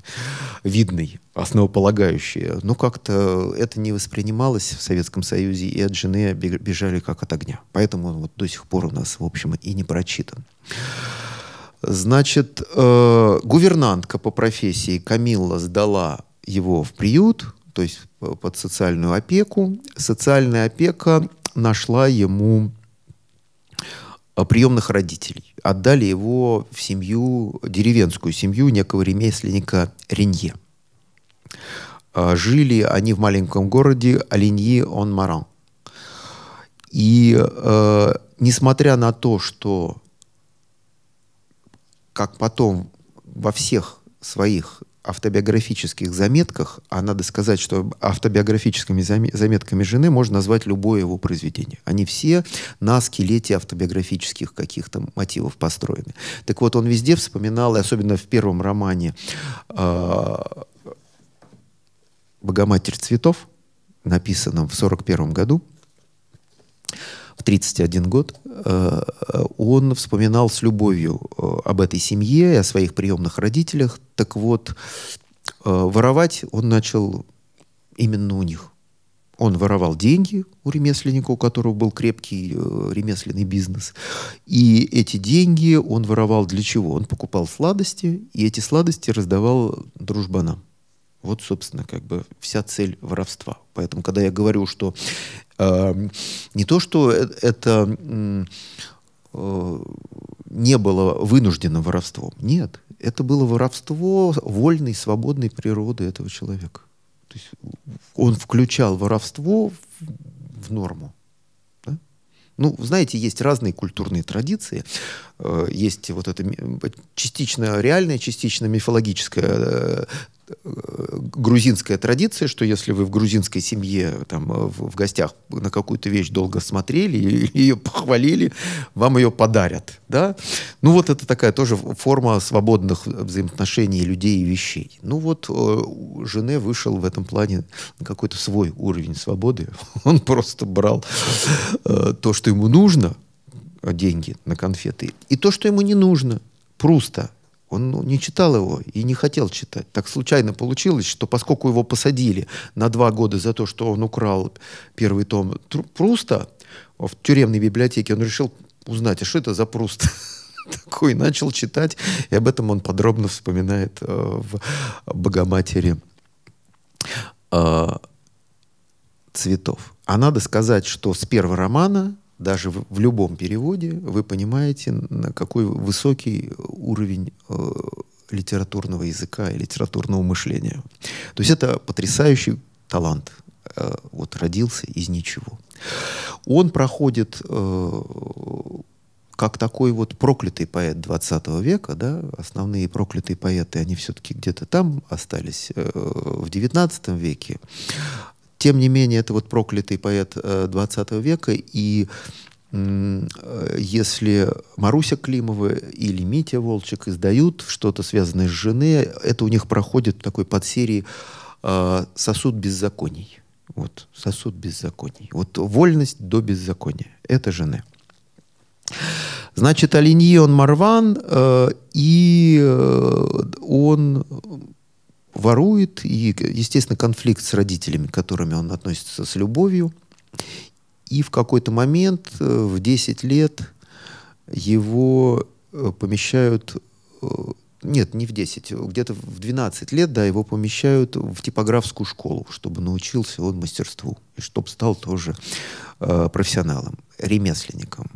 видной, основополагающей, но как-то это не воспринималось в Советском Союзе, и от жены бежали как от огня. Поэтому он вот до сих пор у нас, в общем, и не прочитан. Значит, э, гувернантка по профессии Камилла сдала его в приют, то есть под социальную опеку. Социальная опека нашла ему э, приемных родителей отдали его в семью, деревенскую семью некого ремесленника Ренье. А, жили они в маленьком городе Алиньи-он-Маран. И э, несмотря на то, что, как потом во всех своих автобиографических заметках, а надо сказать, что автобиографическими заметками жены можно назвать любое его произведение. Они все на скелете автобиографических каких-то мотивов построены. Так вот, он везде вспоминал, и особенно в первом романе а, «Богоматерь цветов», написанном в 1941 году, в 31 год, э, э, он вспоминал с любовью э, об этой семье, о своих приемных родителях. Так вот, воровать он начал именно у них. Он воровал деньги у ремесленника, у которого был крепкий ремесленный бизнес. И эти деньги он воровал для чего? Он покупал сладости, и эти сладости раздавал дружбанам. Вот, собственно, как бы вся цель воровства. Поэтому, когда я говорю, что Эм, не то, что э, это э, не было вынужденным воровством. Нет, это было воровство вольной, свободной природы этого человека. То есть он включал воровство в норму. Ну, знаете, есть разные культурные традиции. Э, есть вот эта частично реальная, частично мифологическая грузинская традиция, что если вы в грузинской семье там в, в гостях на какую-то вещь долго смотрели и ее похвалили, вам ее подарят, да? Ну вот это такая тоже форма свободных взаимоотношений людей и вещей. Ну вот э, Жене вышел в этом плане на какой-то свой уровень свободы. <laughs> Он просто брал э, то, что ему нужно, деньги на конфеты, и то, что ему не нужно, просто он ну, не читал его и не хотел читать. Так случайно получилось, что поскольку его посадили на два года за то, что он украл первый том Пруста в тюремной библиотеке, он решил узнать, а что это за Пруст? <laughs> такой начал читать, и об этом он подробно вспоминает э, в «Богоматери э, цветов». А надо сказать, что с первого романа даже в, в любом переводе вы понимаете, на какой высокий уровень э, литературного языка и литературного мышления. То есть это потрясающий талант. Э, вот родился из ничего. Он проходит э, как такой вот проклятый поэт 20 века, да, основные проклятые поэты, они все-таки где-то там остались э, в 19 веке тем не менее, это вот проклятый поэт 20 э, века, и э, если Маруся Климова или Митя Волчек издают что-то связанное с жены, это у них проходит в такой подсерии э, «Сосуд беззаконий». Вот, сосуд беззаконий. Вот вольность до беззакония. Это жены. Значит, Алиньон Марван, э, и он ворует, и, естественно, конфликт с родителями, к которыми он относится с любовью. И в какой-то момент, э, в 10 лет, его э, помещают... Э, нет, не в 10, где-то в 12 лет, да, его помещают в типографскую школу, чтобы научился он мастерству, и чтобы стал тоже э, профессионалом, ремесленником.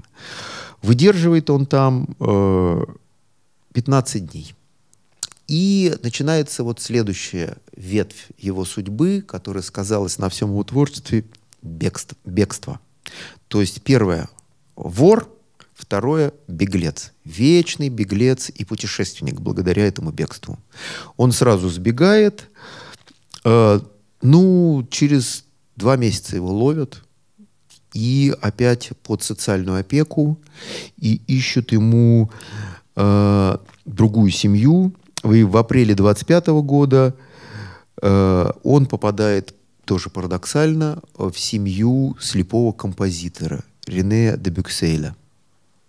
Выдерживает он там э, 15 дней. И начинается вот следующая ветвь его судьбы, которая сказалась на всем его творчестве – бегство. То есть первое – вор, второе – беглец. Вечный беглец и путешественник благодаря этому бегству. Он сразу сбегает. Э, ну, через два месяца его ловят и опять под социальную опеку и ищут ему э, другую семью, и в апреле 25 года э, он попадает тоже парадоксально в семью слепого композитора Рене де Бюкселя.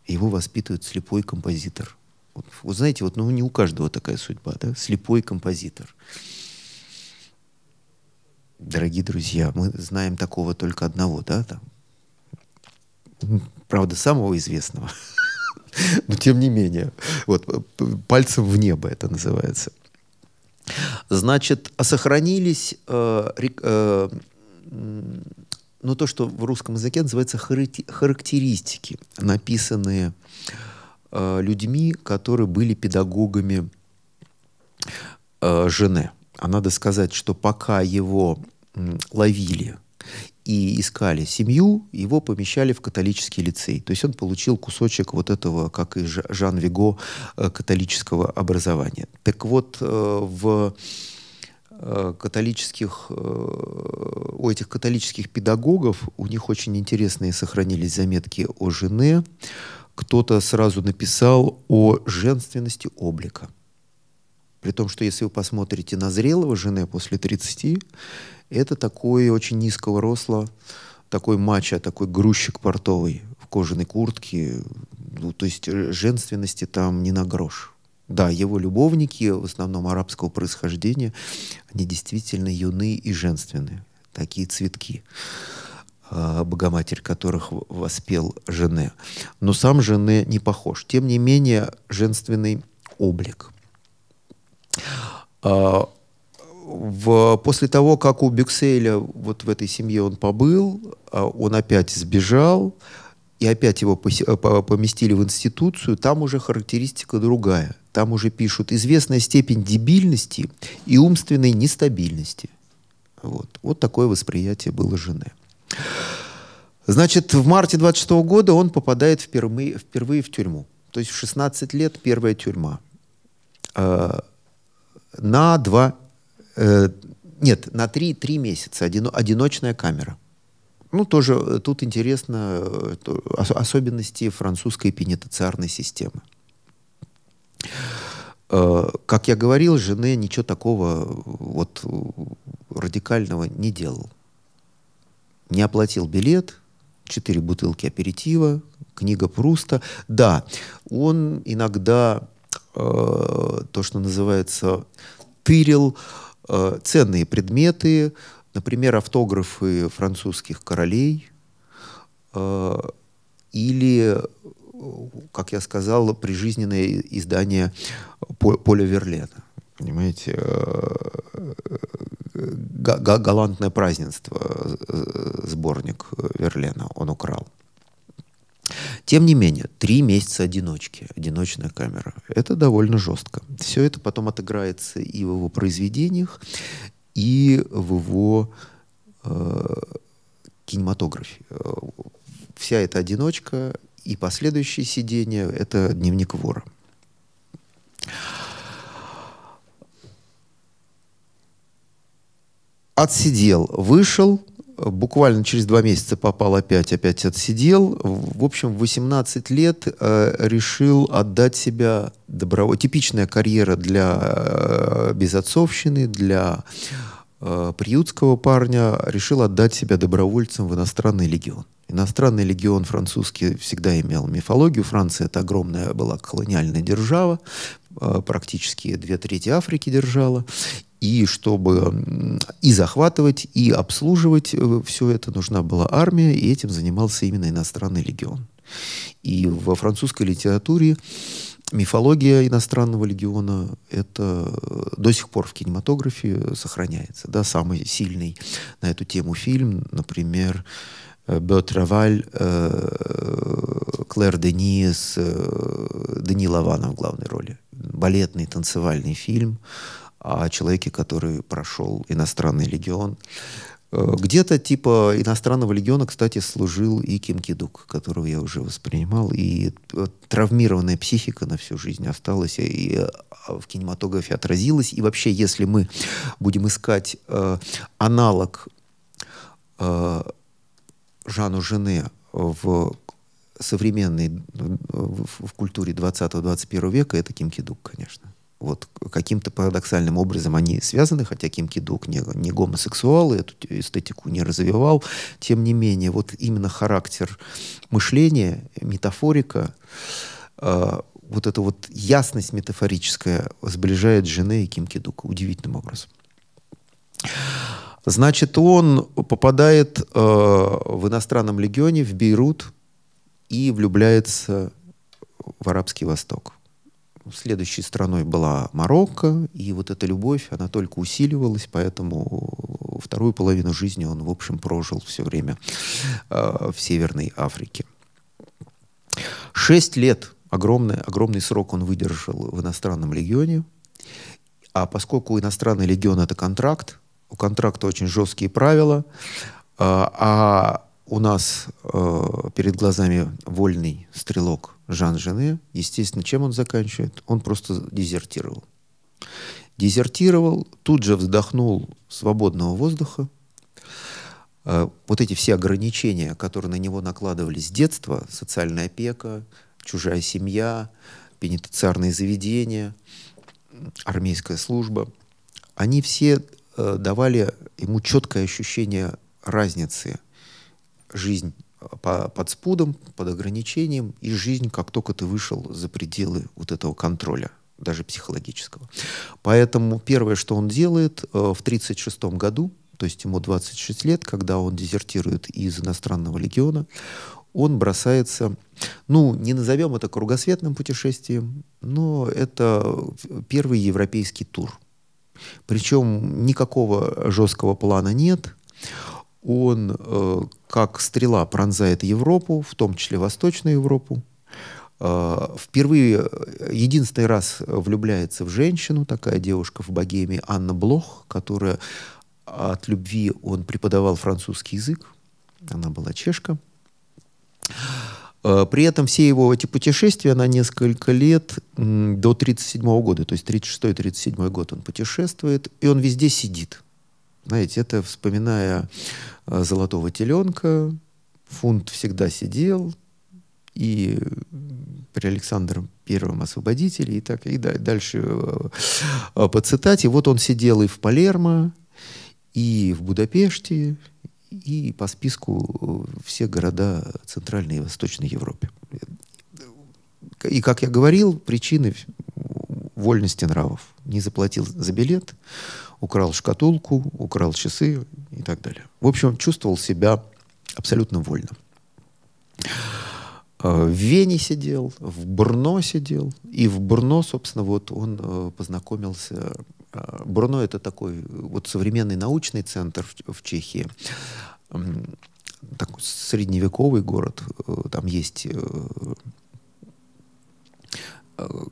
Его воспитывает слепой композитор. Вот, вы знаете, вот, ну, не у каждого такая судьба, да? Слепой композитор. Дорогие друзья, мы знаем такого только одного, да? Там. Правда, самого известного. <laughs> Но тем не менее, вот пальцем в небо это называется. Значит, а сохранились э, э, ну, то, что в русском языке называется характеристики, написанные э, людьми, которые были педагогами э, Жене. А надо сказать, что пока его э, ловили и искали семью, его помещали в католический лицей. То есть он получил кусочек вот этого, как и Жан Виго, э, католического образования. Так вот, э, в э, католических, у этих католических педагогов, у них очень интересные сохранились заметки о жене. Кто-то сразу написал о женственности облика. При том, что если вы посмотрите на зрелого жены после 30, это такой очень низкого росла, такой мачо, такой грузчик портовый в кожаной куртке. Ну, то есть э, женственности там не на грош. Да, его любовники, в основном арабского происхождения, они действительно юны и женственные, Такие цветки, а, богоматерь которых воспел Жене. Но сам Жене не похож. Тем не менее, женственный облик. А, в, после того, как у Бюкселя вот в этой семье он побыл, а, он опять сбежал, и опять его поместили в институцию, там уже характеристика другая. Там уже пишут известная степень дебильности и умственной нестабильности. Вот, вот такое восприятие было жены. Значит, в марте 26 -го года он попадает впервые, впервые в тюрьму. То есть в 16 лет первая тюрьма. Э, на два Э, нет, на три три месяца одино, одиночная камера. Ну, тоже э, тут интересно э, то, особенности французской пенитенциарной системы. Э, как я говорил, жены ничего такого вот радикального не делал. Не оплатил билет, четыре бутылки аперитива, книга Пруста. Да, он иногда э, то, что называется, тырил э, Э, ценные предметы, например, автографы французских королей э, или, как я сказал, прижизненное издание Поля Верлена. Понимаете, э, галантное празднество, сборник Верлена он украл. Тем не менее, три месяца одиночки, одиночная камера. Это довольно жестко. Все это потом отыграется и в его произведениях, и в его э, кинематографе. Вся эта одиночка и последующие сидения — это дневник вора. Отсидел, вышел — Буквально через два месяца попал опять, опять отсидел. В общем, в 18 лет э, решил отдать себя добровольно. Типичная карьера для э, безотцовщины, для э, приютского парня. Решил отдать себя добровольцем в иностранный легион. Иностранный легион французский всегда имел мифологию. Франция это огромная была колониальная держава, э, практически две трети Африки держала и чтобы и захватывать, и обслуживать э, все это нужна была армия, и этим занимался именно иностранный легион. И во французской литературе мифология иностранного легиона это э, до сих пор в кинематографе сохраняется. Да, самый сильный на эту тему фильм, например, э, Беотраваль, Клэр Дени с Дени Лавана в главной роли. Балетный танцевальный фильм о человеке, который прошел иностранный легион. Э, где-то типа иностранного легиона, кстати, служил и Ким Кидук, которого я уже воспринимал, и э, травмированная психика на всю жизнь осталась и э, в кинематографе отразилась. И вообще, если мы будем искать э, аналог э, Жану Жене в современной в, в культуре 20-21 века, это Ким Кидук, конечно. Вот каким-то парадоксальным образом они связаны, хотя Ким Кидук не, не гомосексуал, и эту эстетику не развивал. Тем не менее, вот именно характер мышления, метафорика, э, вот эта вот ясность метафорическая сближает жены и Ким Кидука удивительным образом. Значит, он попадает э, в иностранном легионе в Бейрут и влюбляется в Арабский Восток следующей страной была Марокко, и вот эта любовь, она только усиливалась, поэтому вторую половину жизни он, в общем, прожил все время э, в Северной Африке. Шесть лет, огромный, огромный срок он выдержал в иностранном легионе, а поскольку иностранный легион – это контракт, у контракта очень жесткие правила, э, а у нас э, перед глазами вольный стрелок – Жан Жене, естественно, чем он заканчивает? Он просто дезертировал. Дезертировал, тут же вздохнул свободного воздуха. Э, вот эти все ограничения, которые на него накладывались с детства, социальная опека, чужая семья, пенитенциарные заведения, армейская служба, они все э, давали ему четкое ощущение разницы жизнь по, под спудом, под ограничением, и жизнь, как только ты вышел за пределы вот этого контроля, даже психологического. Поэтому первое, что он делает э, в 1936 году, то есть ему 26 лет, когда он дезертирует из иностранного легиона, он бросается, ну, не назовем это кругосветным путешествием, но это первый европейский тур. Причем никакого жесткого плана нет – он э, как стрела пронзает Европу, в том числе Восточную Европу. Э, впервые, э, единственный раз влюбляется в женщину, такая девушка в богеме Анна Блох, которая а, от любви он преподавал французский язык. Она была чешка. Э, при этом все его эти путешествия на несколько лет до 1937 года, то есть 1936-1937 год он путешествует, и он везде сидит. Знаете, это вспоминая э, «Золотого теленка», фунт всегда сидел, и при Александром Первом освободителе, и так и дальше э, э, по цитате. Вот он сидел и в Палермо, и в Будапеште, и по списку все города Центральной и Восточной Европы. И, как я говорил, причины вольности нравов не заплатил за билет, украл шкатулку, украл часы и так далее. В общем, чувствовал себя абсолютно вольно. Э, в Вене сидел, в Брно сидел, и в Брно, собственно, вот он э, познакомился. Э, Брно — это такой вот современный научный центр в Чехии, такой средневековый город. Там есть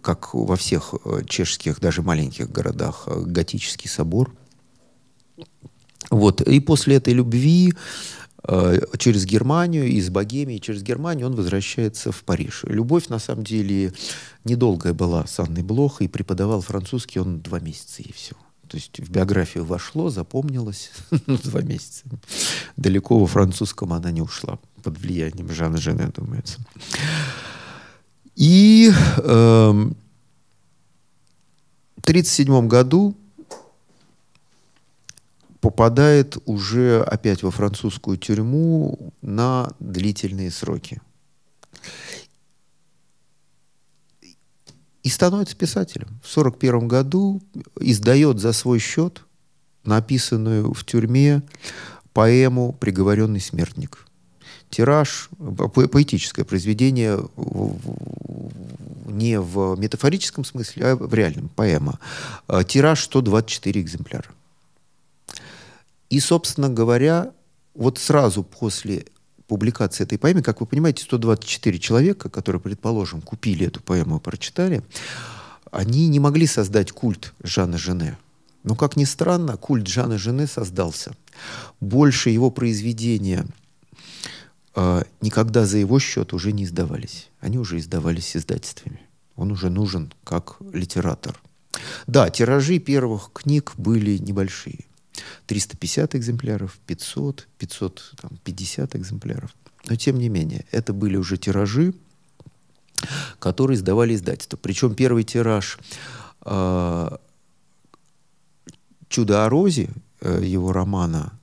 как во всех э, чешских, даже маленьких городах, э, готический собор. Вот. И после этой любви э, через Германию, из Богемии через Германию он возвращается в Париж. Любовь, на самом деле, недолгая была с Анной Блох, и преподавал французский он два месяца, и все. То есть в биографию вошло, запомнилось <laughs> два месяца. Далеко во французском она не ушла под влиянием Жана Жена, думается. И э, в 1937 году попадает уже опять во французскую тюрьму на длительные сроки. И становится писателем. В 1941 году издает за свой счет написанную в тюрьме поэму «Приговоренный смертник» тираж, по поэтическое произведение не в метафорическом смысле, а в реальном, поэма. Э, тираж 124 экземпляра. И, собственно говоря, вот сразу после публикации этой поэмы, как вы понимаете, 124 человека, которые, предположим, купили эту поэму и прочитали, они не могли создать культ Жана Жене. Но, ну, как ни странно, культ Жана Жене создался. Больше его произведения – а, никогда за его счет уже не издавались. Они уже издавались издательствами. Он уже нужен как литератор. Да, тиражи первых книг были небольшие. 350 экземпляров, 500, 550 экземпляров. Но тем не менее, это были уже тиражи, которые издавали издательство. Причем первый тираж э, «Чудо о розе», э, его романа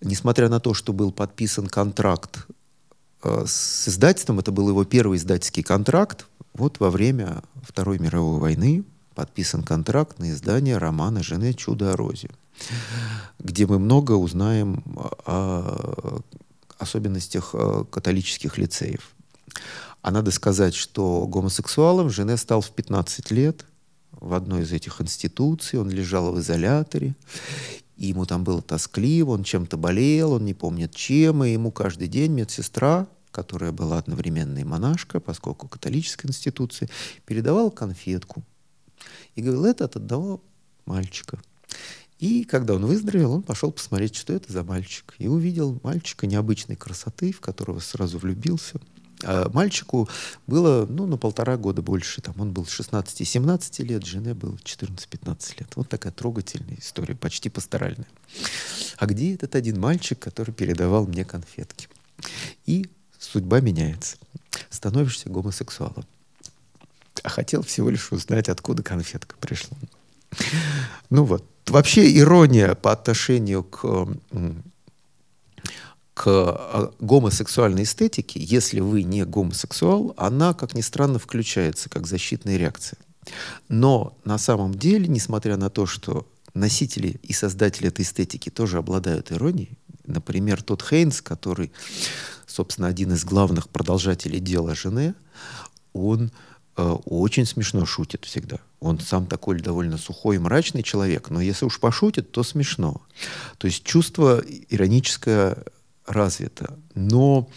несмотря на то, что был подписан контракт э, с издательством, это был его первый издательский контракт, вот во время Второй мировой войны подписан контракт на издание романа Жене «Чудо о розе», где мы много узнаем о особенностях э, католических лицеев. А надо сказать, что гомосексуалом Жене стал в 15 лет в одной из этих институций, он лежал в изоляторе. И ему там было тоскливо, он чем-то болел, он не помнит чем, и ему каждый день медсестра, которая была одновременно и монашка, поскольку католическая институция, передавала конфетку. И говорил, это от одного мальчика. И когда он выздоровел, он пошел посмотреть, что это за мальчик. И увидел мальчика необычной красоты, в которого сразу влюбился – а мальчику было ну, на полтора года больше. Там он был 16-17 лет, жене был 14-15 лет. Вот такая трогательная история, почти пасторальная. А где этот один мальчик, который передавал мне конфетки? И судьба меняется. Становишься гомосексуалом. А хотел всего лишь узнать, откуда конфетка пришла. Ну вот. Вообще ирония по отношению к к а, гомосексуальной эстетике, если вы не гомосексуал, она, как ни странно, включается как защитная реакция. Но на самом деле, несмотря на то, что носители и создатели этой эстетики тоже обладают иронией, например, тот Хейнс, который, собственно, один из главных продолжателей дела жены, он э, очень смешно шутит всегда. Он сам такой довольно сухой и мрачный человек, но если уж пошутит, то смешно. То есть чувство ироническое развита. Но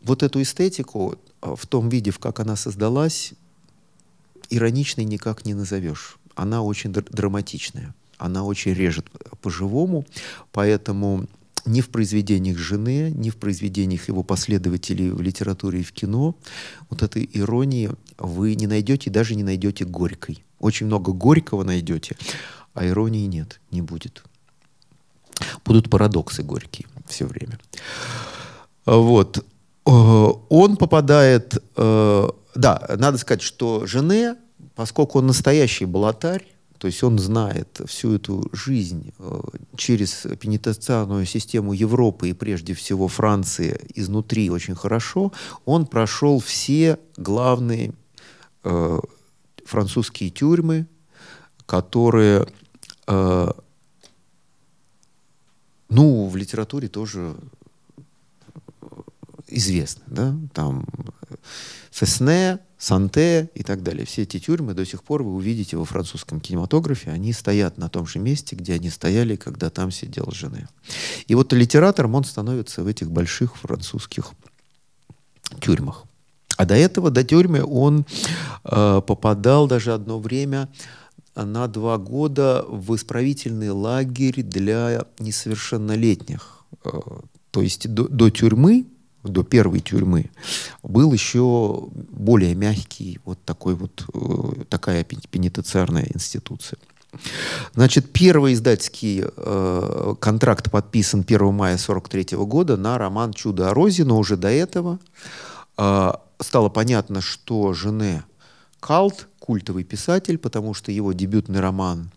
вот эту эстетику а, в том виде, в как она создалась, ироничной никак не назовешь. Она очень драматичная, она очень режет по-живому, поэтому ни в произведениях жены, ни в произведениях его последователей в литературе и в кино вот этой иронии вы не найдете, даже не найдете горькой. Очень много горького найдете, а иронии нет, не будет. Будут парадоксы горькие все время. А, вот. А, он попадает... А, да, надо сказать, что Жене, поскольку он настоящий болотарь, то есть он знает всю эту жизнь через пенитенциарную систему Европы и прежде всего Франции изнутри очень хорошо. Он прошел все главные французские тюрьмы, которые ну, в литературе тоже э, известно, да, там э, Фесне, Санте и так далее. Все эти тюрьмы до сих пор вы увидите во французском кинематографе, они стоят на том же месте, где они стояли, когда там сидел жены. И вот литератором он становится в этих больших французских тюрьмах. А до этого, до тюрьмы, он э, попадал даже одно время э, на два года в исправительный лагерь для несовершеннолетних. Э, то есть до, до тюрьмы, до первой тюрьмы, был еще более мягкий вот такой вот, э, такая пенитенциарная институция. Значит, первый издательский э, контракт подписан 1 мая 1943 года на роман «Чудо о розе», но уже до этого э, стало понятно, что Жене Калт – культовый писатель, потому что его дебютный роман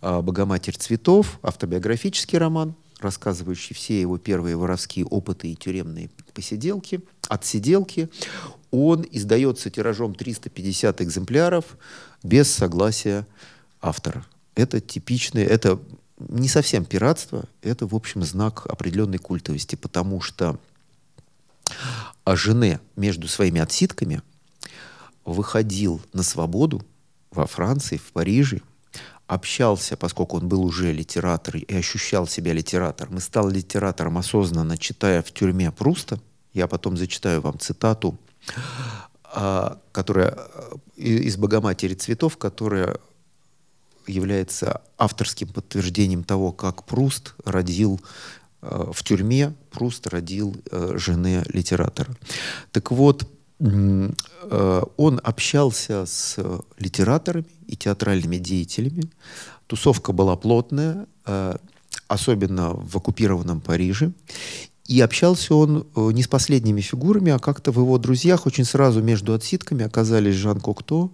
а, «Богоматерь цветов», автобиографический роман, рассказывающий все его первые воровские опыты и тюремные посиделки, отсиделки, он издается тиражом 350 экземпляров без согласия автора. Это типичное, это не совсем пиратство, это, в общем, знак определенной культовости, потому что а жене между своими отсидками – выходил на свободу во Франции, в Париже, общался, поскольку он был уже литератор и ощущал себя литератором, и стал литератором осознанно, читая в тюрьме Пруста. Я потом зачитаю вам цитату, а, которая э, из «Богоматери цветов», которая является авторским подтверждением того, как Пруст родил э, в тюрьме, Пруст родил э, жены литератора. Так вот, Э, он общался с литераторами и театральными деятелями. Тусовка была плотная, э, особенно в оккупированном Париже. И общался он э, не с последними фигурами, а как-то в его друзьях очень сразу между отсидками оказались Жан Кокто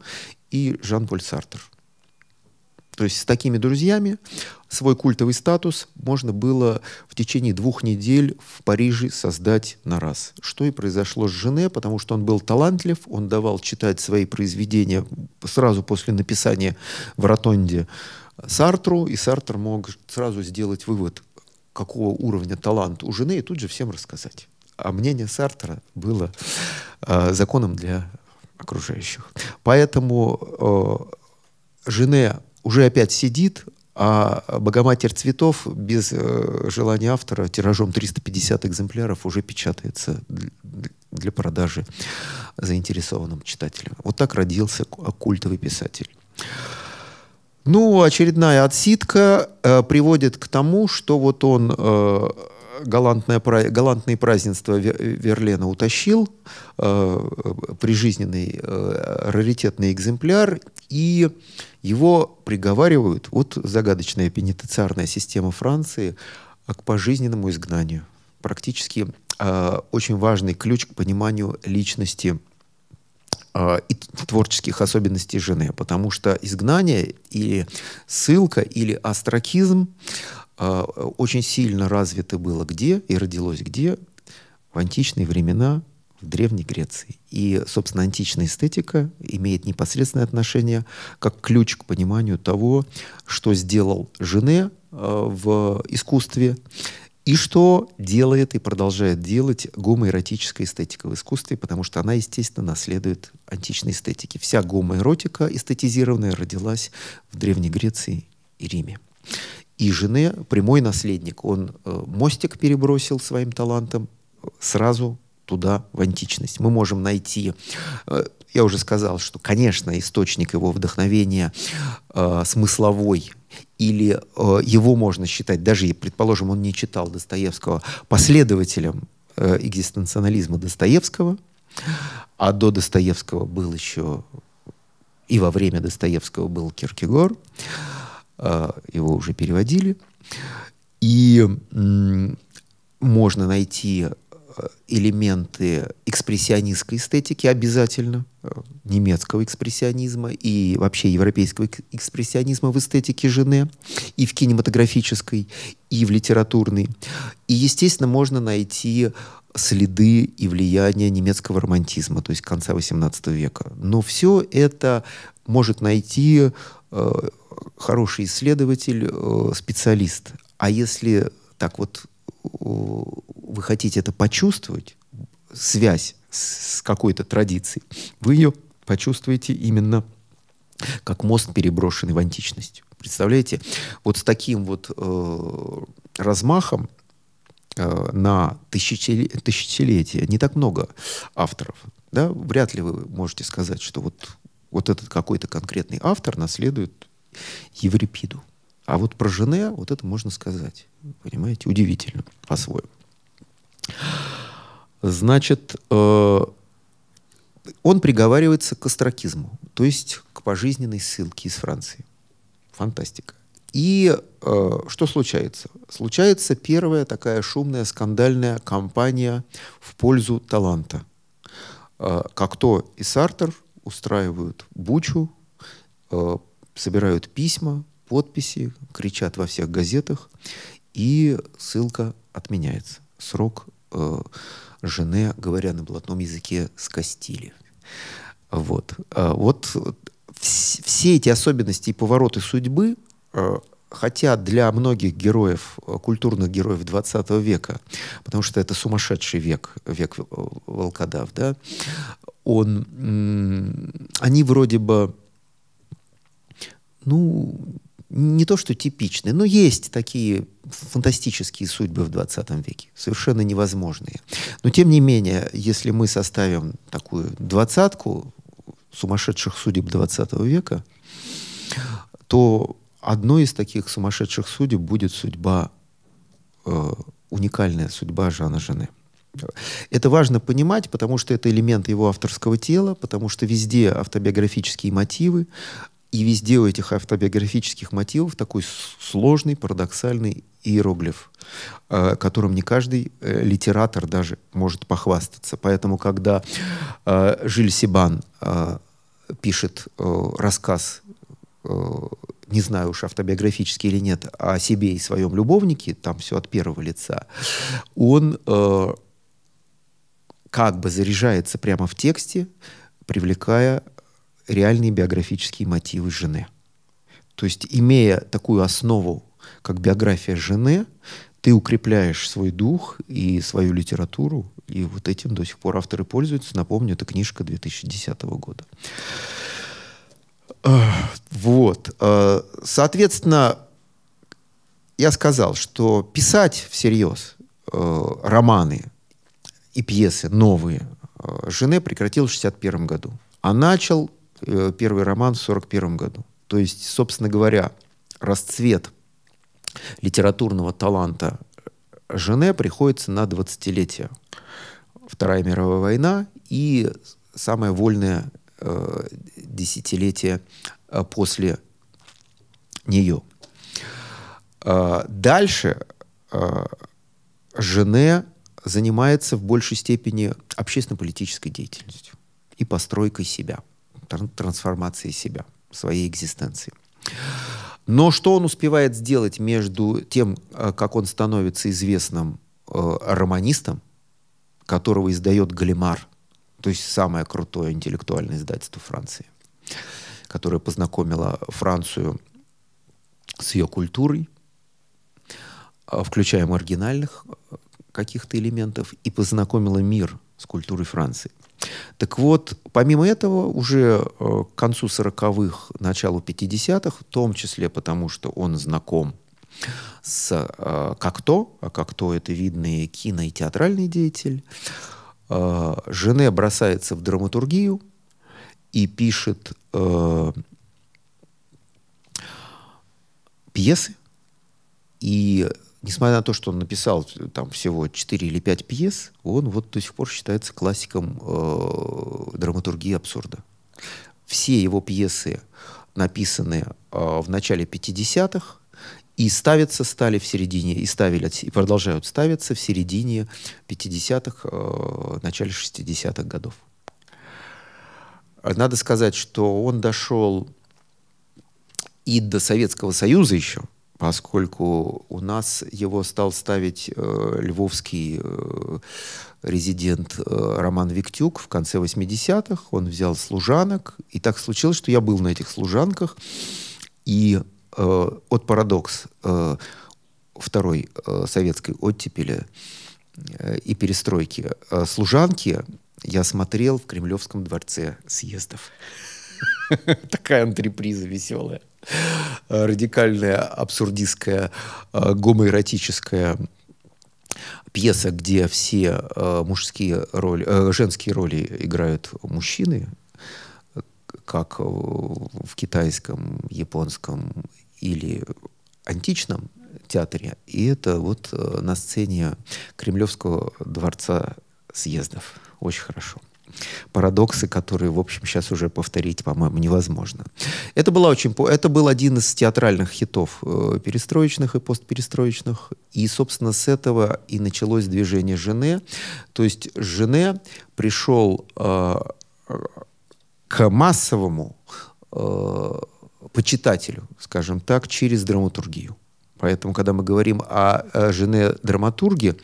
и Жан-Поль Сартер. То есть с такими друзьями свой культовый статус можно было в течение двух недель в Париже создать на раз. Что и произошло с Жене, потому что он был талантлив, он давал читать свои произведения сразу после написания в Ротонде Сартру, и Сартр мог сразу сделать вывод, какого уровня талант у жены, и тут же всем рассказать. А мнение Сартра было э, законом для окружающих. Поэтому э, Жене уже опять сидит, а «Богоматерь цветов» без э, желания автора тиражом 350 экземпляров уже печатается для продажи заинтересованным читателям. Вот так родился культовый писатель. Ну, очередная отсидка э, приводит к тому, что вот он э, галантное, галантные празднества Верлена утащил, э, прижизненный э, раритетный экземпляр, и его приговаривают, вот загадочная пенитенциарная система Франции, э, к пожизненному изгнанию. Практически э, очень важный ключ к пониманию личности э, и творческих особенностей жены, потому что изгнание или ссылка или астракизм э, а, очень сильно развито было где и родилось где? В античные времена в Древней Греции. И, собственно, античная эстетика имеет непосредственное отношение как ключ к пониманию того, что сделал Жене а, в искусстве и что делает и продолжает делать гомоэротическая эстетика в искусстве, потому что она, естественно, наследует античной эстетике. Вся гомоэротика эстетизированная родилась в Древней Греции и Риме и жены прямой наследник. Он э, мостик перебросил своим талантом э, сразу туда, в античность. Мы можем найти, э, я уже сказал, что, конечно, источник его вдохновения э, смысловой или э, его можно считать, даже, предположим, он не читал Достоевского, последователем э, экзистенциализма Достоевского, а до Достоевского был еще и во время Достоевского был Киркегор. Э, Э, его уже переводили. И можно найти э, элементы экспрессионистской эстетики обязательно, э, немецкого экспрессионизма и вообще европейского экспрессионизма в эстетике Жене, и в кинематографической, и в литературной. И, естественно, можно найти следы и влияния немецкого романтизма, то есть конца XVIII века. Но все это может найти хороший исследователь, э, специалист. А если так вот э, вы хотите это почувствовать, связь с, с какой-то традицией, вы ее почувствуете именно как мост, переброшенный в античность. Представляете, вот с таким вот э, размахом э, на тысячелетие, тысячелетие не так много авторов. Да? Вряд ли вы можете сказать, что вот, вот этот какой-то конкретный автор наследует Еврипиду. А вот про Жене вот это можно сказать. Понимаете? Удивительно по-своему. Значит, э, он приговаривается к астракизму, то есть к пожизненной ссылке из Франции. Фантастика. И э, что случается? Случается первая такая шумная скандальная кампания в пользу таланта. Э, как то и Сартер устраивают бучу, э, собирают письма, подписи, кричат во всех газетах, и ссылка отменяется. Срок э, жене, говоря на блатном языке, скостили. Вот. Э, вот все эти особенности и повороты судьбы, э, хотя для многих героев, э, культурных героев 20 века, потому что это сумасшедший век, век э, волкодав, да, он, они вроде бы ну, не то что типичные, но есть такие фантастические судьбы в 20 веке, совершенно невозможные. Но тем не менее, если мы составим такую двадцатку сумасшедших судеб 20 века, то одной из таких сумасшедших судеб будет судьба, э, уникальная судьба Жана Жены. Это важно понимать, потому что это элемент его авторского тела, потому что везде автобиографические мотивы, и везде у этих автобиографических мотивов такой сложный, парадоксальный иероглиф, э, которым не каждый э, литератор даже может похвастаться. Поэтому, когда э, Жиль Сибан пишет рассказ не знаю уж, автобиографический или нет, о себе и своем любовнике, там все от первого лица, он э, как бы заряжается прямо в тексте, привлекая реальные биографические мотивы жены. То есть, имея такую основу, как биография жены, ты укрепляешь свой дух и свою литературу, и вот этим до сих пор авторы пользуются. Напомню, это книжка 2010 года. Э, вот. Э, соответственно, я сказал, что писать всерьез э, романы и пьесы новые жены прекратил в 61 году. А начал Э, первый роман в 1941 году. То есть, собственно говоря, расцвет литературного таланта Жене приходится на 20-летие. Вторая мировая война и самое вольное э, десятилетие э, после нее. Э, дальше э, Жене занимается в большей степени общественно-политической деятельностью и постройкой себя – трансформации себя, своей экзистенции. Но что он успевает сделать между тем, э, как он становится известным э, романистом, которого издает Галимар, то есть самое крутое интеллектуальное издательство Франции, которое познакомило Францию с ее культурой, э, включая маргинальных э, каких-то элементов, и познакомило мир с культурой Франции. Так вот, помимо этого, уже э, к концу 40-х, началу 50-х, в том числе потому, что он знаком с э, Кокто, а Кокто — это видный кино- и театральный деятель, э, Жене бросается в драматургию и пишет э, пьесы, и несмотря на то, что он написал э, там всего 4 или 5 пьес, он вот до сих пор считается классиком э, драматургии абсурда. Все его пьесы написаны э, в начале 50-х, и ставятся, стали в середине, и ставили, и продолжают ставиться в середине 50-х, э, начале 60-х годов. Надо сказать, что он дошел и до Советского Союза еще, поскольку у нас его стал ставить э, львовский э, резидент э, Роман Виктюк в конце 80-х. Он взял служанок, и так случилось, что я был на этих служанках. И э, от «Парадокс» э, второй э, советской оттепели э, и перестройки э, «Служанки» я смотрел в Кремлевском дворце съездов. <laughs> Такая антреприза веселая. Э, радикальная, абсурдистская, э, гомоэротическая пьеса, где все э, мужские роли, женские роли играют мужчины, как в китайском, японском или античном театре. И это вот на сцене Кремлевского дворца съездов. Очень хорошо парадоксы, которые, в общем, сейчас уже повторить, по-моему, невозможно. Это, была очень, это был один из театральных хитов э, перестроечных и постперестроечных. И, собственно, с этого и началось движение Жене. То есть Жене пришел э, к массовому э, почитателю, скажем так, через драматургию. Поэтому, когда мы говорим о, о жене драматурге,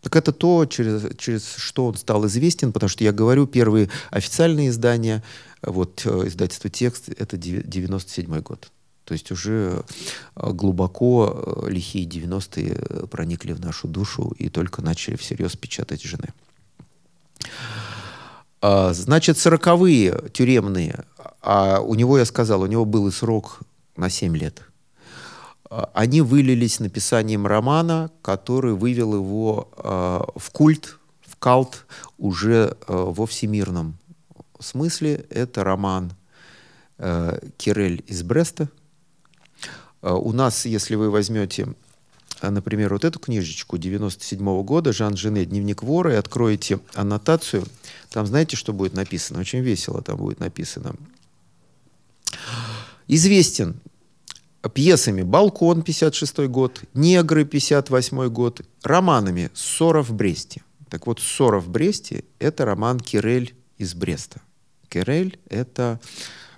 так это то, через, через что он стал известен, потому что я говорю, первые официальные издания, вот э, издательство «Текст» — это 97 год. То есть уже э, глубоко э, лихие 90-е проникли в нашу душу и только начали всерьез печатать жены. А, значит, сороковые тюремные. А у него, я сказал, у него был и срок на 7 лет – а, они вылились написанием романа, который вывел его э, в культ, в калт уже э, во всемирном смысле. Это роман э, Кирель из Бреста. Э, у нас, если вы возьмете, например, вот эту книжечку 97 -го года Жан Жене «Дневник вора» и откроете аннотацию, там знаете, что будет написано? Очень весело там будет написано. Известен пьесами «Балкон» 56 год, «Негры» 58 год, романами «Ссора в Бресте». Так вот, «Ссора в Бресте» — это роман Кирель из Бреста. Кирель — это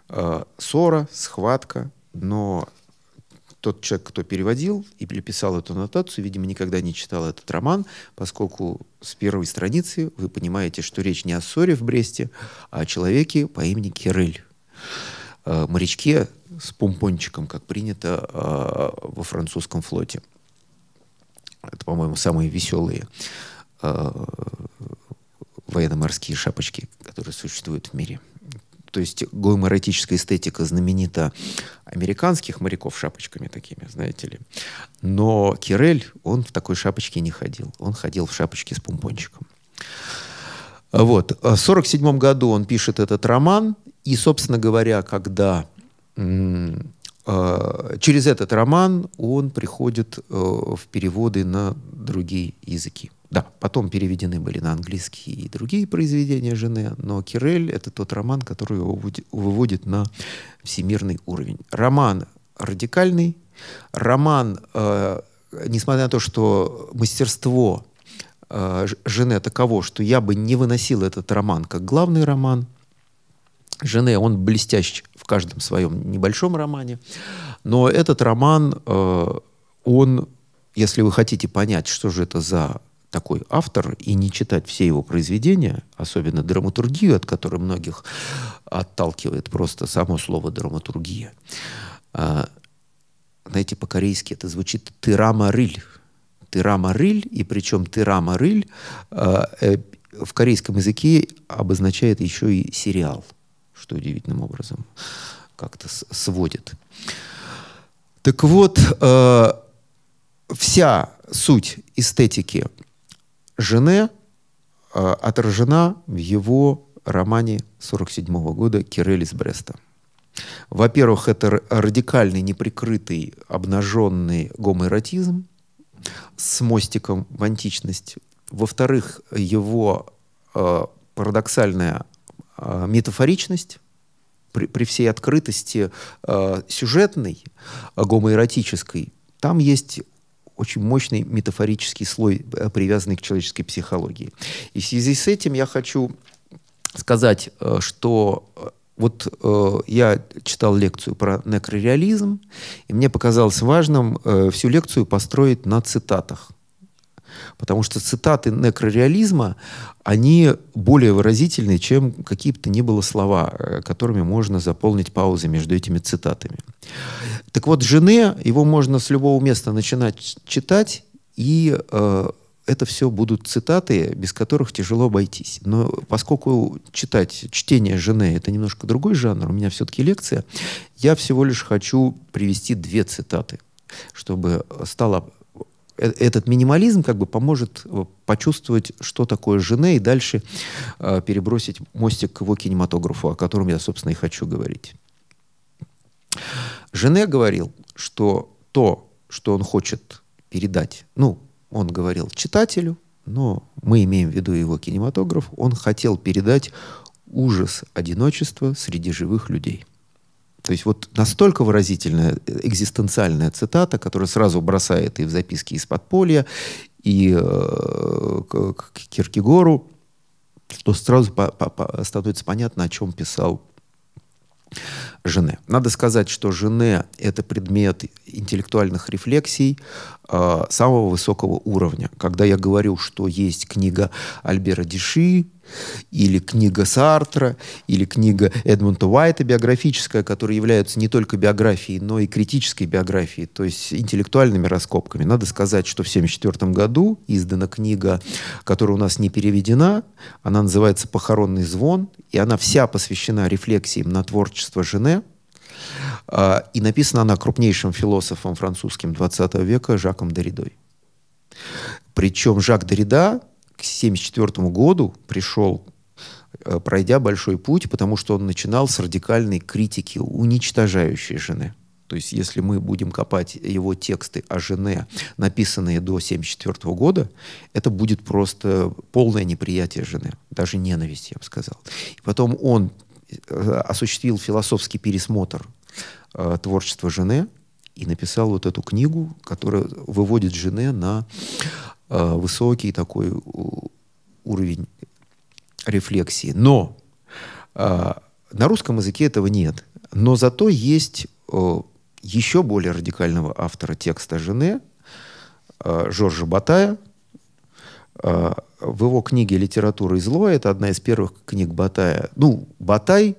э, ссора, схватка, но тот человек, кто переводил и переписал эту аннотацию, видимо, никогда не читал этот роман, поскольку с первой страницы вы понимаете, что речь не о ссоре в Бресте, а о человеке по имени Кирель э, морячке с помпончиком, как принято э, во французском флоте. Это, по-моему, самые веселые э, военно-морские шапочки, которые существуют в мире. То есть гомоэротическая эстетика знаменита американских моряков шапочками такими, знаете ли. Но Кирель, он в такой шапочке не ходил. Он ходил в шапочке с помпончиком. Вот. В 1947 году он пишет этот роман. И, собственно говоря, когда Э, через этот роман он приходит э, в переводы на другие языки. Да, потом переведены были на английский и другие произведения жены, но «Кирель» — это тот роман, который его выводит на всемирный уровень. Роман радикальный, роман, э, несмотря на то, что мастерство жены таково, что я бы не выносил этот роман как главный роман — Жене, он блестящ в каждом своем небольшом романе, но этот роман, э, он, если вы хотите понять, что же это за такой автор, и не читать все его произведения, особенно драматургию, от которой многих отталкивает просто само слово драматургия. Э, знаете, по-корейски это звучит «тырамарыль». «Тырамарыль», и причем «тырамарыль» э, в корейском языке обозначает еще и сериал – что удивительным образом как-то сводит. Так вот, э, вся суть эстетики Жене э, отражена в его романе 1947 -го года «Кирель из Бреста». Во-первых, это радикальный, неприкрытый, обнаженный гомоэротизм с мостиком в античность. Во-вторых, его э, парадоксальная э, метафоричность, при, при всей открытости э, сюжетной, э, гомоэротической, там есть очень мощный метафорический слой, э, привязанный к человеческой психологии. И в связи с этим я хочу сказать, э, что вот я читал лекцию про некрореализм, и мне показалось важным всю лекцию построить на цитатах – Потому что цитаты некрореализма, они более выразительны, чем какие бы то ни было слова, э, которыми можно заполнить паузы между этими цитатами. Так вот, «Жене» его можно с любого места начинать читать, и э, это все будут цитаты, без которых тяжело обойтись. Но поскольку читать чтение жены это немножко другой жанр, у меня все-таки лекция, я всего лишь хочу привести две цитаты, чтобы стало Э, этот минимализм как бы поможет э, почувствовать, что такое жена, и дальше э, перебросить мостик к его кинематографу, о котором я, собственно, и хочу говорить. Жене говорил, что то, что он хочет передать, ну, он говорил читателю, но мы имеем в виду его кинематограф, он хотел передать ужас одиночества среди живых людей – то есть вот настолько выразительная э, экзистенциальная цитата, которая сразу бросает и в записки из подполья, и э, к, к Киркегору, что сразу по, по, по, становится понятно, о чем писал Жене. Надо сказать, что Жене – это предмет интеллектуальных рефлексий э, самого высокого уровня. Когда я говорю, что есть книга Альбера Диши, или книга Сартра, или книга Эдмунда Уайта биографическая, которые являются не только биографией, но и критической биографией, то есть интеллектуальными раскопками. Надо сказать, что в 1974 году издана книга, которая у нас не переведена, она называется «Похоронный звон», и она вся посвящена рефлексиям на творчество Жене, а, и написана она крупнейшим философом французским 20 века Жаком Деридой. Причем Жак Дорида к 1974 году пришел э, пройдя большой путь, потому что он начинал с радикальной критики, уничтожающей жены. То есть, если мы будем копать его тексты о жене, написанные до 1974 года, это будет просто полное неприятие жены, даже ненависть, я бы сказал. И потом он э, осуществил философский пересмотр э, творчества жены и написал вот эту книгу, которая выводит жены на Э, высокий такой уровень рефлексии. Но э, на русском языке этого нет. Но зато есть э, еще более радикального автора текста «Жене» Жоржа Батая. В его книге «Литература и зло» это одна из первых книг Батая. Ну, Батай,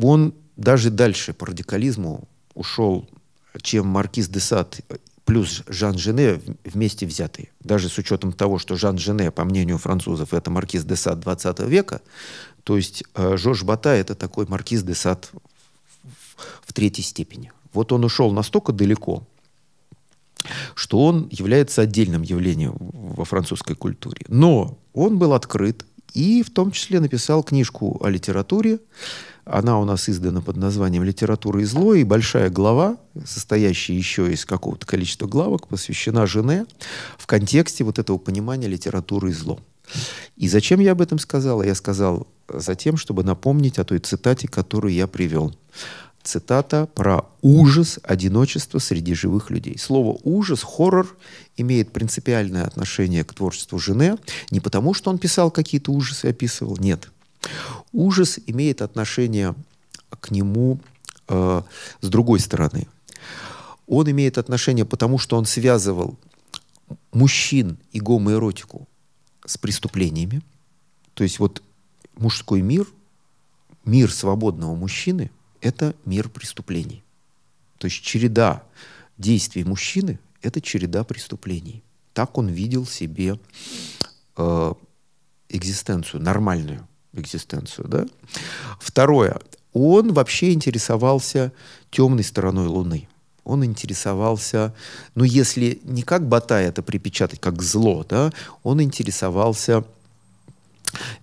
он даже дальше по радикализму ушел, чем Маркиз де Сад плюс Жан Жене вместе взятые. Даже с учетом того, что Жан Жене, по мнению французов, это маркиз де Сад 20 века, то есть э, Жорж Бата – это такой маркиз де Сад в третьей степени. Вот он ушел настолько далеко, что он является отдельным явлением во французской культуре. Но он был открыт и в том числе написал книжку о литературе, она у нас издана под названием «Литература и зло», и большая глава, состоящая еще из какого-то количества главок, посвящена жене в контексте вот этого понимания литературы и зло. И зачем я об этом сказал? Я сказал за тем, чтобы напомнить о той цитате, которую я привел. Цитата про ужас одиночества среди живых людей. Слово «ужас», «хоррор» имеет принципиальное отношение к творчеству Жене не потому, что он писал какие-то ужасы, описывал, нет – Ужас имеет отношение к нему э, с другой стороны. Он имеет отношение потому, что он связывал мужчин и гомоэротику с преступлениями. То есть вот мужской мир, мир свободного мужчины – это мир преступлений. То есть череда действий мужчины – это череда преступлений. Так он видел себе э, экзистенцию нормальную – экзистенцию. Да? Второе. Он вообще интересовался темной стороной Луны. Он интересовался, ну если не как Батай это припечатать, как зло, да, он интересовался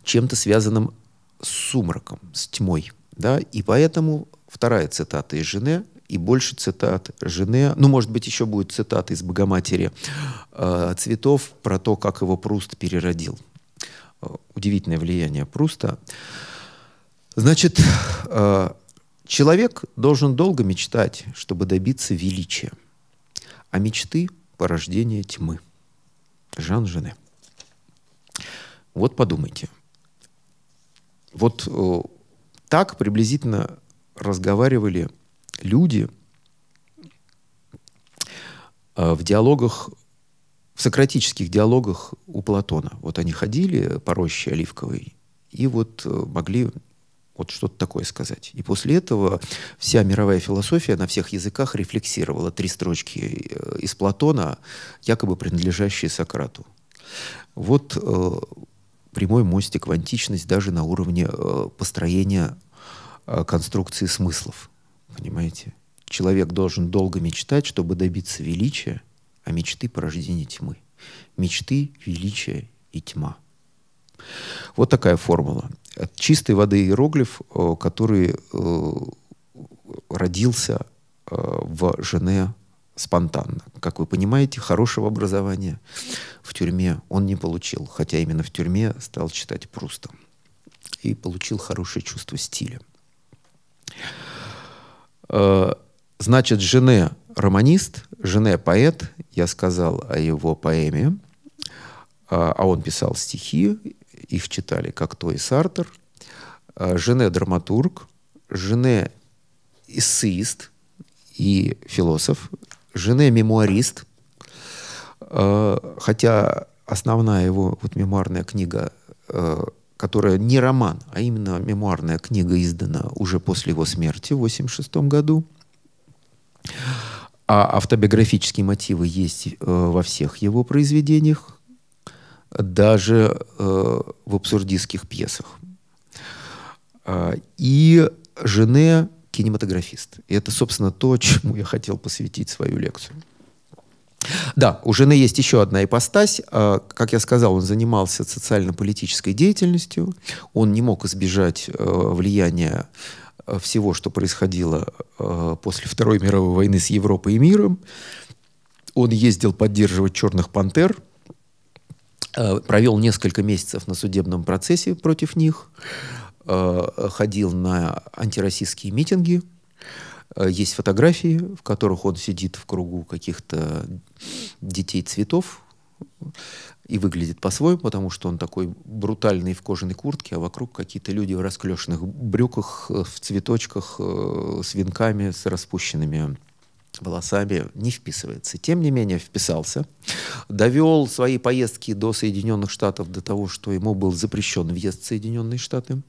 чем-то связанным с сумраком, с тьмой. Да? И поэтому вторая цитата из Жене и больше цитат жены, Ну, может быть, еще будет цитата из «Богоматери» э, Цветов про то, как его Пруст переродил. Э, удивительное влияние Пруста. Значит, э, человек должен долго мечтать, чтобы добиться величия. А мечты – порождение тьмы. Жан Жене. Вот подумайте. Вот э, так приблизительно разговаривали люди в диалогах в сократических диалогах у Платона. Вот они ходили по роще оливковой и вот э, могли вот что-то такое сказать. И после этого вся мировая философия на всех языках рефлексировала три строчки э, из Платона, якобы принадлежащие Сократу. Вот э, прямой мостик в античность даже на уровне э, построения э, конструкции смыслов. Понимаете? Человек должен долго мечтать, чтобы добиться величия – а мечты – порождение тьмы. Мечты – величие и тьма. Вот такая формула. От чистой воды иероглиф, э, который э, родился э, в Жене спонтанно. Как вы понимаете, хорошего образования в тюрьме он не получил, хотя именно в тюрьме стал читать Пруста и получил хорошее чувство стиля. Значит, Жене романист, жене поэт, я сказал о его поэме, а, а он писал стихи, их читали Кокто и Сартер. А, жене драматург, жене эссеист и философ, жене мемуарист, а, хотя основная его вот мемуарная книга, которая не роман, а именно мемуарная книга издана уже после его смерти в 1986 году а автобиографические мотивы есть э, во всех его произведениях, даже э, в абсурдистских пьесах. Э, и Жене кинематографист. И это, собственно, то, <laughs> чему я хотел посвятить свою лекцию. Да, у жены есть еще одна ипостась. А, как я сказал, он занимался социально-политической деятельностью. Он не мог избежать э, влияния Э, всего, что происходило э, после Второй мировой войны с Европой и миром. Он ездил поддерживать «Черных пантер», э, провел несколько месяцев на судебном процессе против них, ходил на антироссийские митинги. Есть фотографии, в которых он сидит в кругу каких-то детей цветов и выглядит по-своему, потому что он такой брутальный в кожаной куртке, а вокруг какие-то люди в расклешенных брюках, э, в цветочках, э, с венками, с распущенными волосами не вписывается. Тем не менее, вписался. Довел свои поездки до Соединенных Штатов до того, что ему был запрещен въезд в Соединенные Штаты.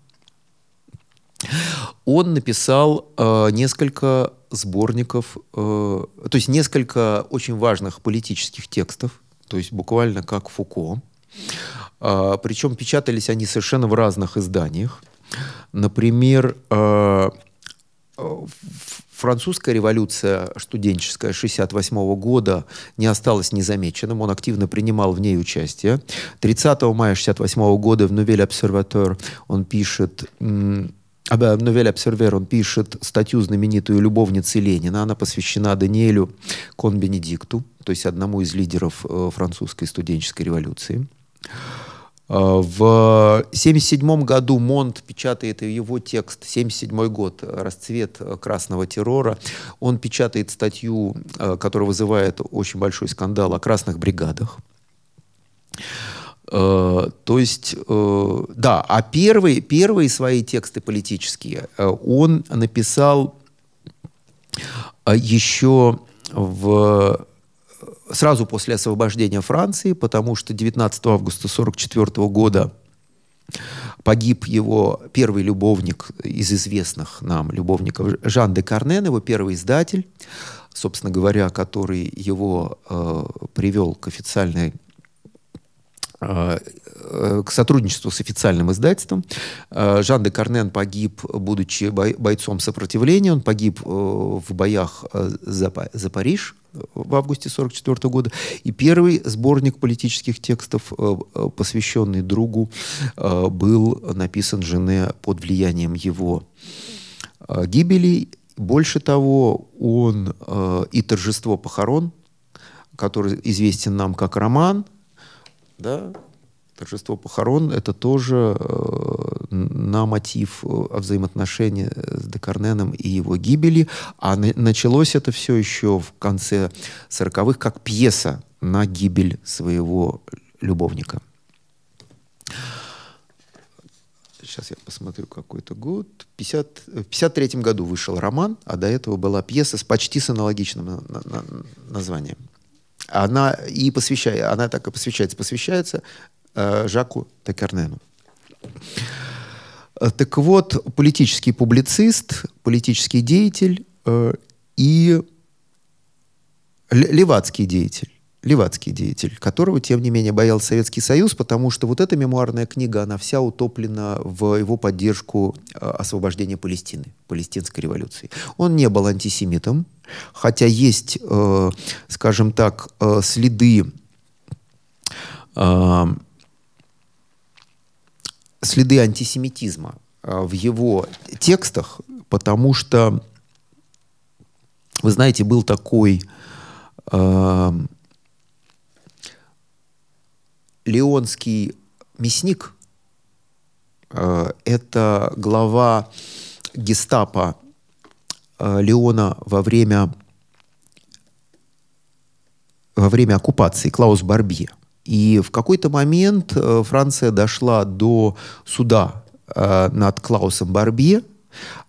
Он написал э, несколько сборников, э, то есть несколько очень важных политических текстов, то есть буквально как Фуко. А, причем печатались они совершенно в разных изданиях. Например, а, французская революция студенческая 68 года не осталась незамеченным. Он активно принимал в ней участие. 30 мая 68 года в «Новель обсерватор» он пишет Э, Новель Обсервер, он пишет статью знаменитую «Любовницы Ленина». Она посвящена Даниэлю Конбенедикту, то есть одному из лидеров э, французской студенческой революции. Э, в 1977 году Монт печатает его текст, 1977 год, расцвет красного террора. Он печатает статью, которая вызывает очень большой скандал о красных бригадах. Э, то есть, э, да, а первые, первые свои тексты политические э, он написал еще в сразу после освобождения Франции, потому что 19 августа 1944 года погиб его первый любовник из известных нам любовников Жан де Карнен, его первый издатель, собственно говоря, который его э, привел к официальной Э, к сотрудничеству с официальным издательством. Э, Жан де Карнен погиб, будучи бойцом сопротивления. Он погиб э, в боях за, Париж в августе 1944 года. И первый сборник политических текстов, посвященный другу, был написан жене под влиянием его гибели. Больше того, он и торжество похорон, который известен нам как роман – да, торжество похорон это тоже э, на мотив э, взаимоотношения с Декарненом и его гибели. А на, началось это все еще в конце 40-х как пьеса на гибель своего любовника. Сейчас я посмотрю какой это год. 50, э, в 53 году вышел роман, а до этого была пьеса с почти с аналогичным на, на, названием она и посвящает, она так и посвящается, посвящается э, Жаку Текернену. Э, так вот, политический публицист, политический деятель э, и левацкий деятель левацкий деятель, которого, тем не менее, боялся Советский Союз, потому что вот эта мемуарная книга, она вся утоплена в его поддержку э, освобождения Палестины, палестинской революции. Он не был антисемитом, хотя есть, э, скажем так, э, следы следы антисемитизма в его текстах, потому что, вы знаете, был такой Леонский мясник, э, это глава гестапо э, Леона во время, во время оккупации, Клаус Барбье. И в какой-то момент э, Франция дошла до суда над Клаусом Барбье.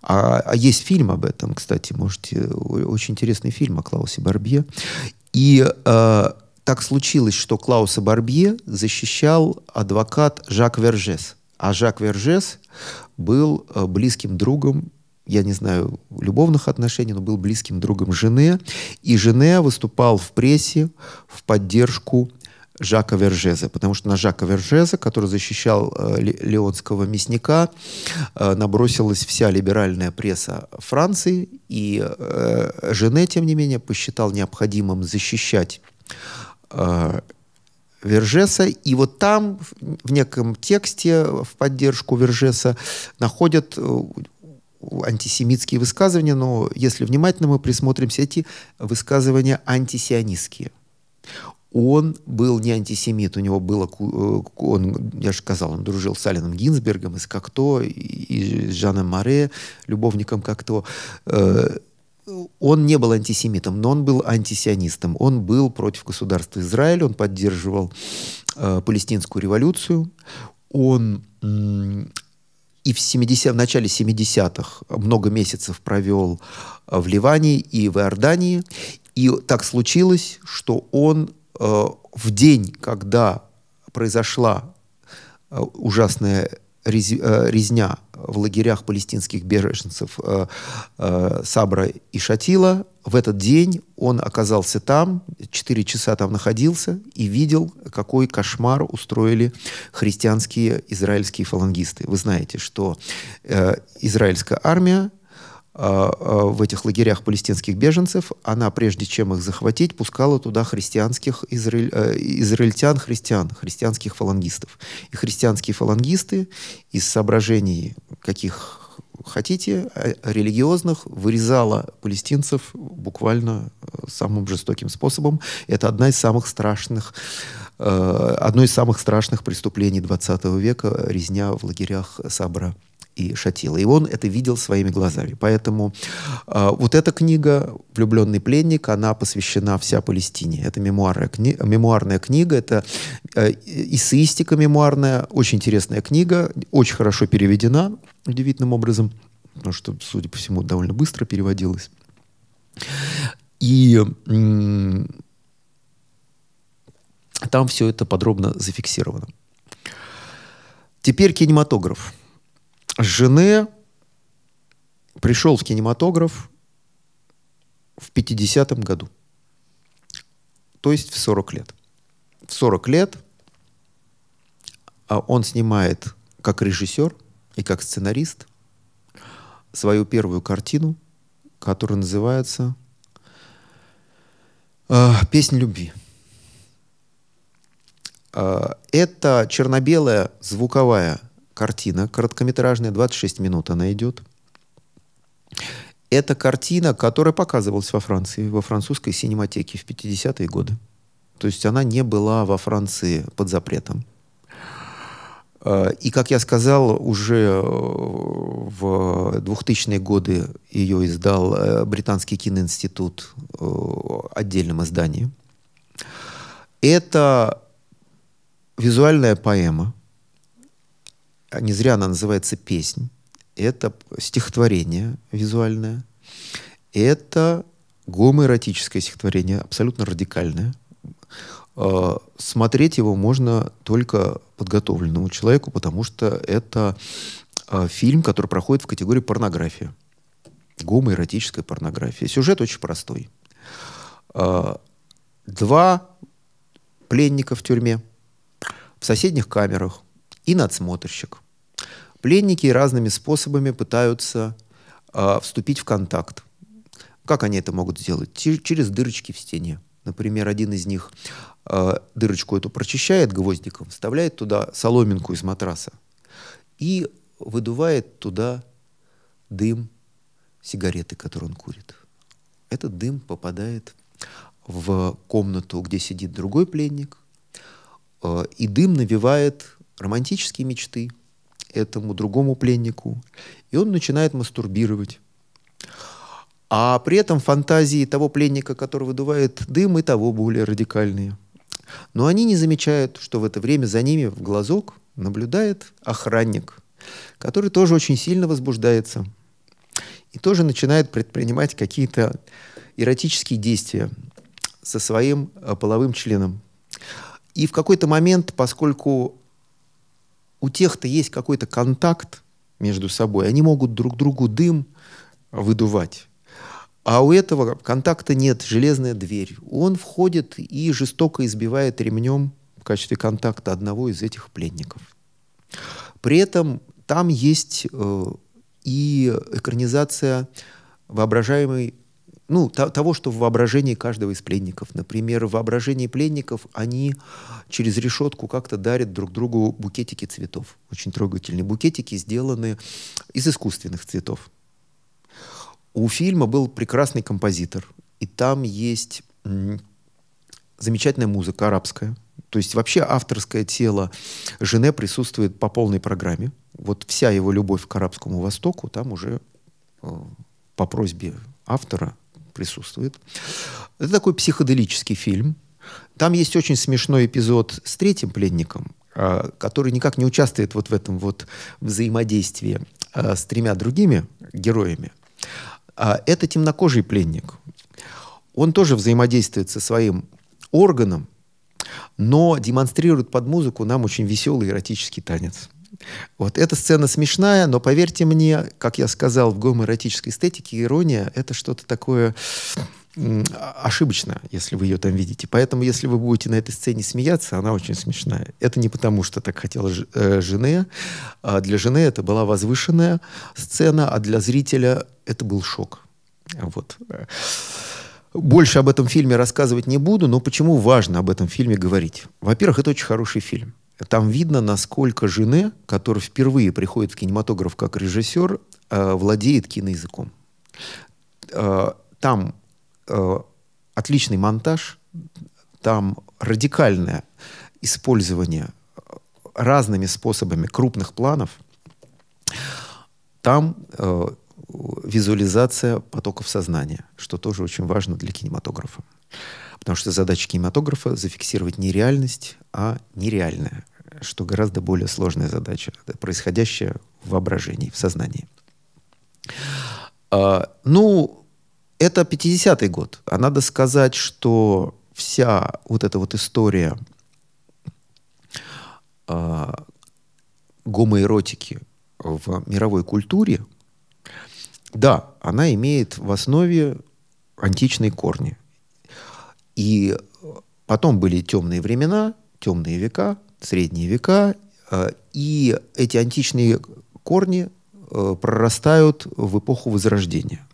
А, а есть фильм об этом, кстати, можете, очень интересный фильм о Клаусе Барбье. И так случилось, что Клауса Барбье защищал адвокат Жак Вержес. А Жак Вержес был э, близким другом, я не знаю, любовных отношений, но был близким другом жены. И Жене выступал в прессе в поддержку Жака Вержеза, потому что на Жака Вержеза, который защищал э, леонского мясника, э, набросилась вся либеральная пресса Франции, и э, Жене, тем не менее, посчитал необходимым защищать Э, Вержеса. И вот там, в неком тексте в поддержку Вержеса, находят э, антисемитские высказывания, но если внимательно мы присмотримся, эти высказывания антисионистские. Он был не антисемит, у него было, э, он, я же сказал, он дружил с Алином Гинзбергом из «Как то», и с Жаном Море, любовником «Как то» он не был антисемитом, но он был антисионистом. Он был против государства Израиль, он поддерживал э, палестинскую революцию, он и в, 70, в начале 70-х много месяцев провел э, в Ливане и в Иордании. И так случилось, что он э, в день, когда произошла э, ужасная Э, резня в лагерях палестинских беженцев э, э, Сабра и Шатила. В этот день он оказался там, 4 часа там находился и видел, какой кошмар устроили христианские израильские фалангисты. Вы знаете, что израильская армия а, а, в этих лагерях палестинских беженцев, она, прежде чем их захватить, пускала туда христианских израиль, э, израильтян, христиан, христианских фалангистов. И христианские фалангисты из соображений, каких хотите, э, религиозных, вырезала палестинцев буквально э, самым жестоким способом. Это одна из самых страшных одно из самых страшных преступлений 20 века – резня в лагерях Сабра и Шатила. И он это видел своими глазами. Поэтому э, вот эта книга «Влюбленный пленник», она посвящена вся Палестине. Это мемуарная, кни мемуарная книга, это э, эссеистика мемуарная, очень интересная книга, очень хорошо переведена удивительным образом, потому что, судя по всему, довольно быстро переводилась. И там все это подробно зафиксировано. Теперь кинематограф. Жены пришел в кинематограф в 50-м году. То есть в 40 лет. В 40 лет а, он снимает как режиссер и как сценарист свою первую картину, которая называется а, «Песнь любви». А, это черно-белая звуковая картина короткометражная, 26 минут она идет. Это картина, которая показывалась во Франции, во французской синематеке в 50-е годы. То есть она не была во Франции под запретом. А, и, как я сказал, уже э, в 2000-е годы ее издал э, Британский киноинститут э, отдельным изданием. Это визуальная поэма – а не зря она называется «Песнь». Это стихотворение визуальное. Это гомоэротическое стихотворение, абсолютно радикальное. А, смотреть его можно только подготовленному человеку, потому что это а, фильм, который проходит в категории порнография. Гомоэротическая порнография. Сюжет очень простой. Два пленника в тюрьме, в соседних камерах и надсмотрщик. Пленники разными способами пытаются э, вступить в контакт. Как они это могут сделать? Через дырочки в стене. Например, один из них э, дырочку эту прочищает гвоздиком, вставляет туда соломинку из матраса и выдувает туда дым сигареты, которую он курит. Этот дым попадает в комнату, где сидит другой пленник, э, и дым навевает романтические мечты – этому другому пленнику, и он начинает мастурбировать. А при этом фантазии того пленника, который выдувает дым, и того более радикальные. Но они не замечают, что в это время за ними в глазок наблюдает охранник, который тоже очень сильно возбуждается и тоже начинает предпринимать какие-то эротические действия со своим э, половым членом. И в какой-то момент, поскольку у тех-то есть какой-то контакт между собой, они могут друг другу дым выдувать. А у этого контакта нет, железная дверь. Он входит и жестоко избивает ремнем в качестве контакта одного из этих пленников. При этом там есть э, и экранизация воображаемой ну, то, того, что в воображении каждого из пленников. Например, в воображении пленников они через решетку как-то дарят друг другу букетики цветов. Очень трогательные букетики, сделаны из искусственных цветов. У фильма был прекрасный композитор, и там есть замечательная музыка арабская. То есть вообще авторское тело Жене присутствует по полной программе. Вот вся его любовь к арабскому Востоку там уже э, по просьбе автора присутствует. Это такой психоделический фильм. Там есть очень смешной эпизод с третьим пленником, а, который никак не участвует вот в этом вот взаимодействии а, с тремя другими героями. А, это темнокожий пленник. Он тоже взаимодействует со своим органом, но демонстрирует под музыку нам очень веселый эротический танец. Вот эта сцена смешная, но поверьте мне, как я сказал, в гомоэротической эстетике ирония — это что-то такое а, ошибочно, если вы ее там видите. Поэтому, если вы будете на этой сцене смеяться, она очень смешная. Это не потому, что так хотела э, жене. А для жены это была возвышенная сцена, а для зрителя это был шок. Вот. Больше об этом фильме рассказывать не буду, но почему важно об этом фильме говорить? Во-первых, это очень хороший фильм там видно, насколько жены, который впервые приходит в кинематограф как режиссер, э, владеет киноязыком. Э, там э, отличный монтаж, там радикальное использование разными способами крупных планов, там визуализация потоков сознания, что тоже очень важно для кинематографа. Потому что задача кинематографа — зафиксировать не реальность, а нереальное, что гораздо более сложная задача, происходящая в воображении, в сознании. А, ну, это 50-й год. А надо сказать, что вся вот эта вот история э, гомоэротики в мировой культуре, да, она имеет в основе античные корни. И потом были темные времена, темные века, средние века, э, и эти античные корни э, прорастают в эпоху Возрождения.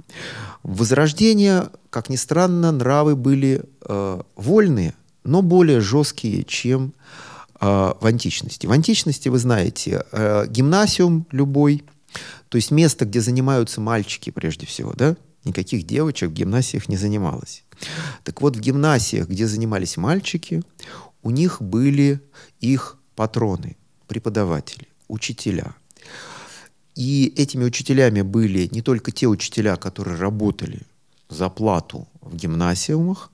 Возрождение, как ни странно, нравы были э, вольные, но более жесткие, чем в античности. В античности, вы знаете, гимнасиум любой, то есть место, где занимаются мальчики прежде всего, да? Никаких девочек в гимнасиях не занималось. Так вот, в гимнасиях, где занимались мальчики, у них были их патроны, преподаватели, учителя. И этими учителями были не только те учителя, которые работали за плату в гимнасиумах,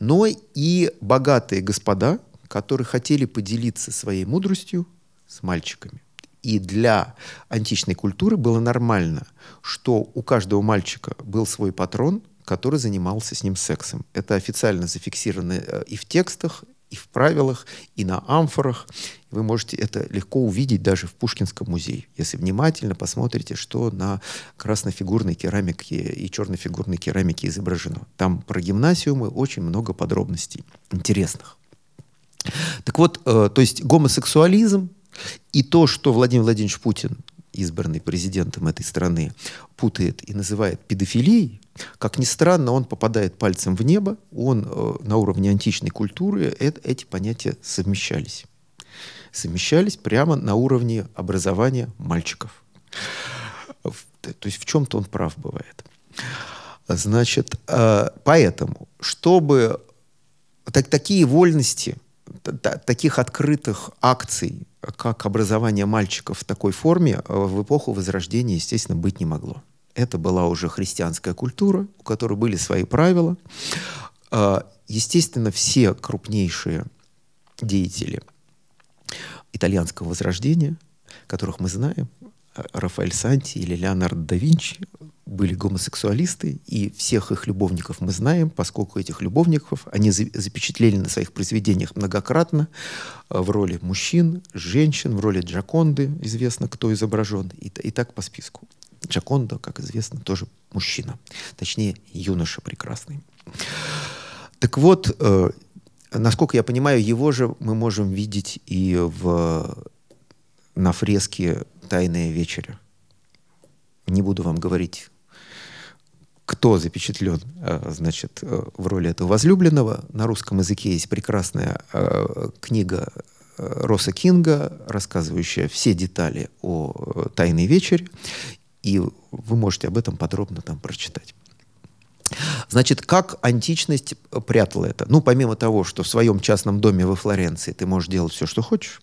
но и богатые господа, которые хотели поделиться своей мудростью с мальчиками. И для античной культуры было нормально, что у каждого мальчика был свой патрон – который занимался с ним сексом. Это официально зафиксировано э, и в текстах, и в правилах, и на амфорах. Вы можете это легко увидеть даже в Пушкинском музее, если внимательно посмотрите, что на краснофигурной керамике и чернофигурной керамике изображено. Там про гимнасиумы очень много подробностей интересных. Так вот, э, то есть гомосексуализм и то, что Владимир Владимирович Путин, избранный президентом этой страны, путает и называет педофилией, как ни странно, он попадает пальцем в небо, он э, на уровне античной культуры, э, эти понятия совмещались. Совмещались прямо на уровне образования мальчиков. То есть в чем-то он прав бывает. Значит, э, поэтому, чтобы так, такие вольности, та, таких открытых акций, как образование мальчиков в такой форме, э, в эпоху Возрождения, естественно, быть не могло. Это была уже христианская культура, у которой были свои правила. А, естественно, все крупнейшие деятели итальянского возрождения, которых мы знаем, а, Рафаэль Санти или Леонардо да Винчи, были гомосексуалисты, и всех их любовников мы знаем, поскольку этих любовников они запечатлели на своих произведениях многократно а, в роли мужчин, женщин, в роли Джаконды, известно, кто изображен, и, и так по списку. Джакондо, как известно, тоже мужчина, точнее, юноша прекрасный. Так вот, э, насколько я понимаю, его же мы можем видеть и в, на фреске «Тайная вечеря». Не буду вам говорить, кто запечатлен, э, значит, э, в роли этого возлюбленного. На русском языке есть прекрасная э, книга Роса Кинга, рассказывающая все детали о «Тайной вечере». И вы можете об этом подробно там прочитать. Значит, как античность прятала это? Ну, помимо того, что в своем частном доме во Флоренции ты можешь делать все, что хочешь,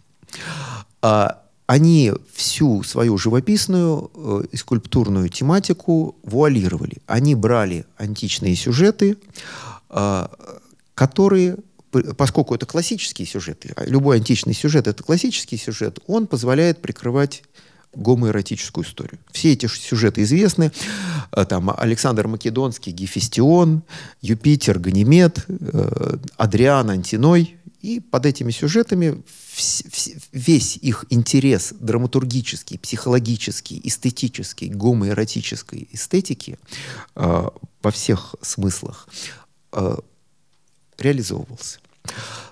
а, они всю свою живописную э, и скульптурную тематику вуалировали. Они брали античные сюжеты, а, которые поскольку это классические сюжеты, а любой античный сюжет это классический сюжет, он позволяет прикрывать гомоэротическую историю. Все эти сюжеты известны. Э, там Александр Македонский, Гефестион, Юпитер, Ганимед, э, Адриан, Антиной. И под этими сюжетами весь их интерес драматургический, психологический, эстетический, гомоэротической эстетики э, во всех смыслах реализовывался.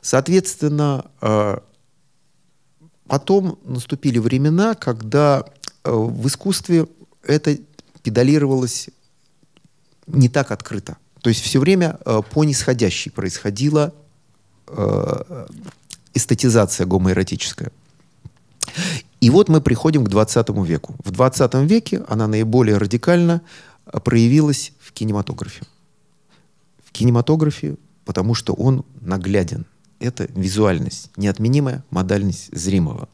Соответственно, Потом наступили времена, когда э, в искусстве это педалировалось не так открыто. То есть все время э, по нисходящей происходила э, эстетизация гомоэротическая. И вот мы приходим к 20 веку. В 20 веке она наиболее радикально проявилась в кинематографе. В кинематографе, потому что он нагляден – это визуальность, неотменимая модальность зримого.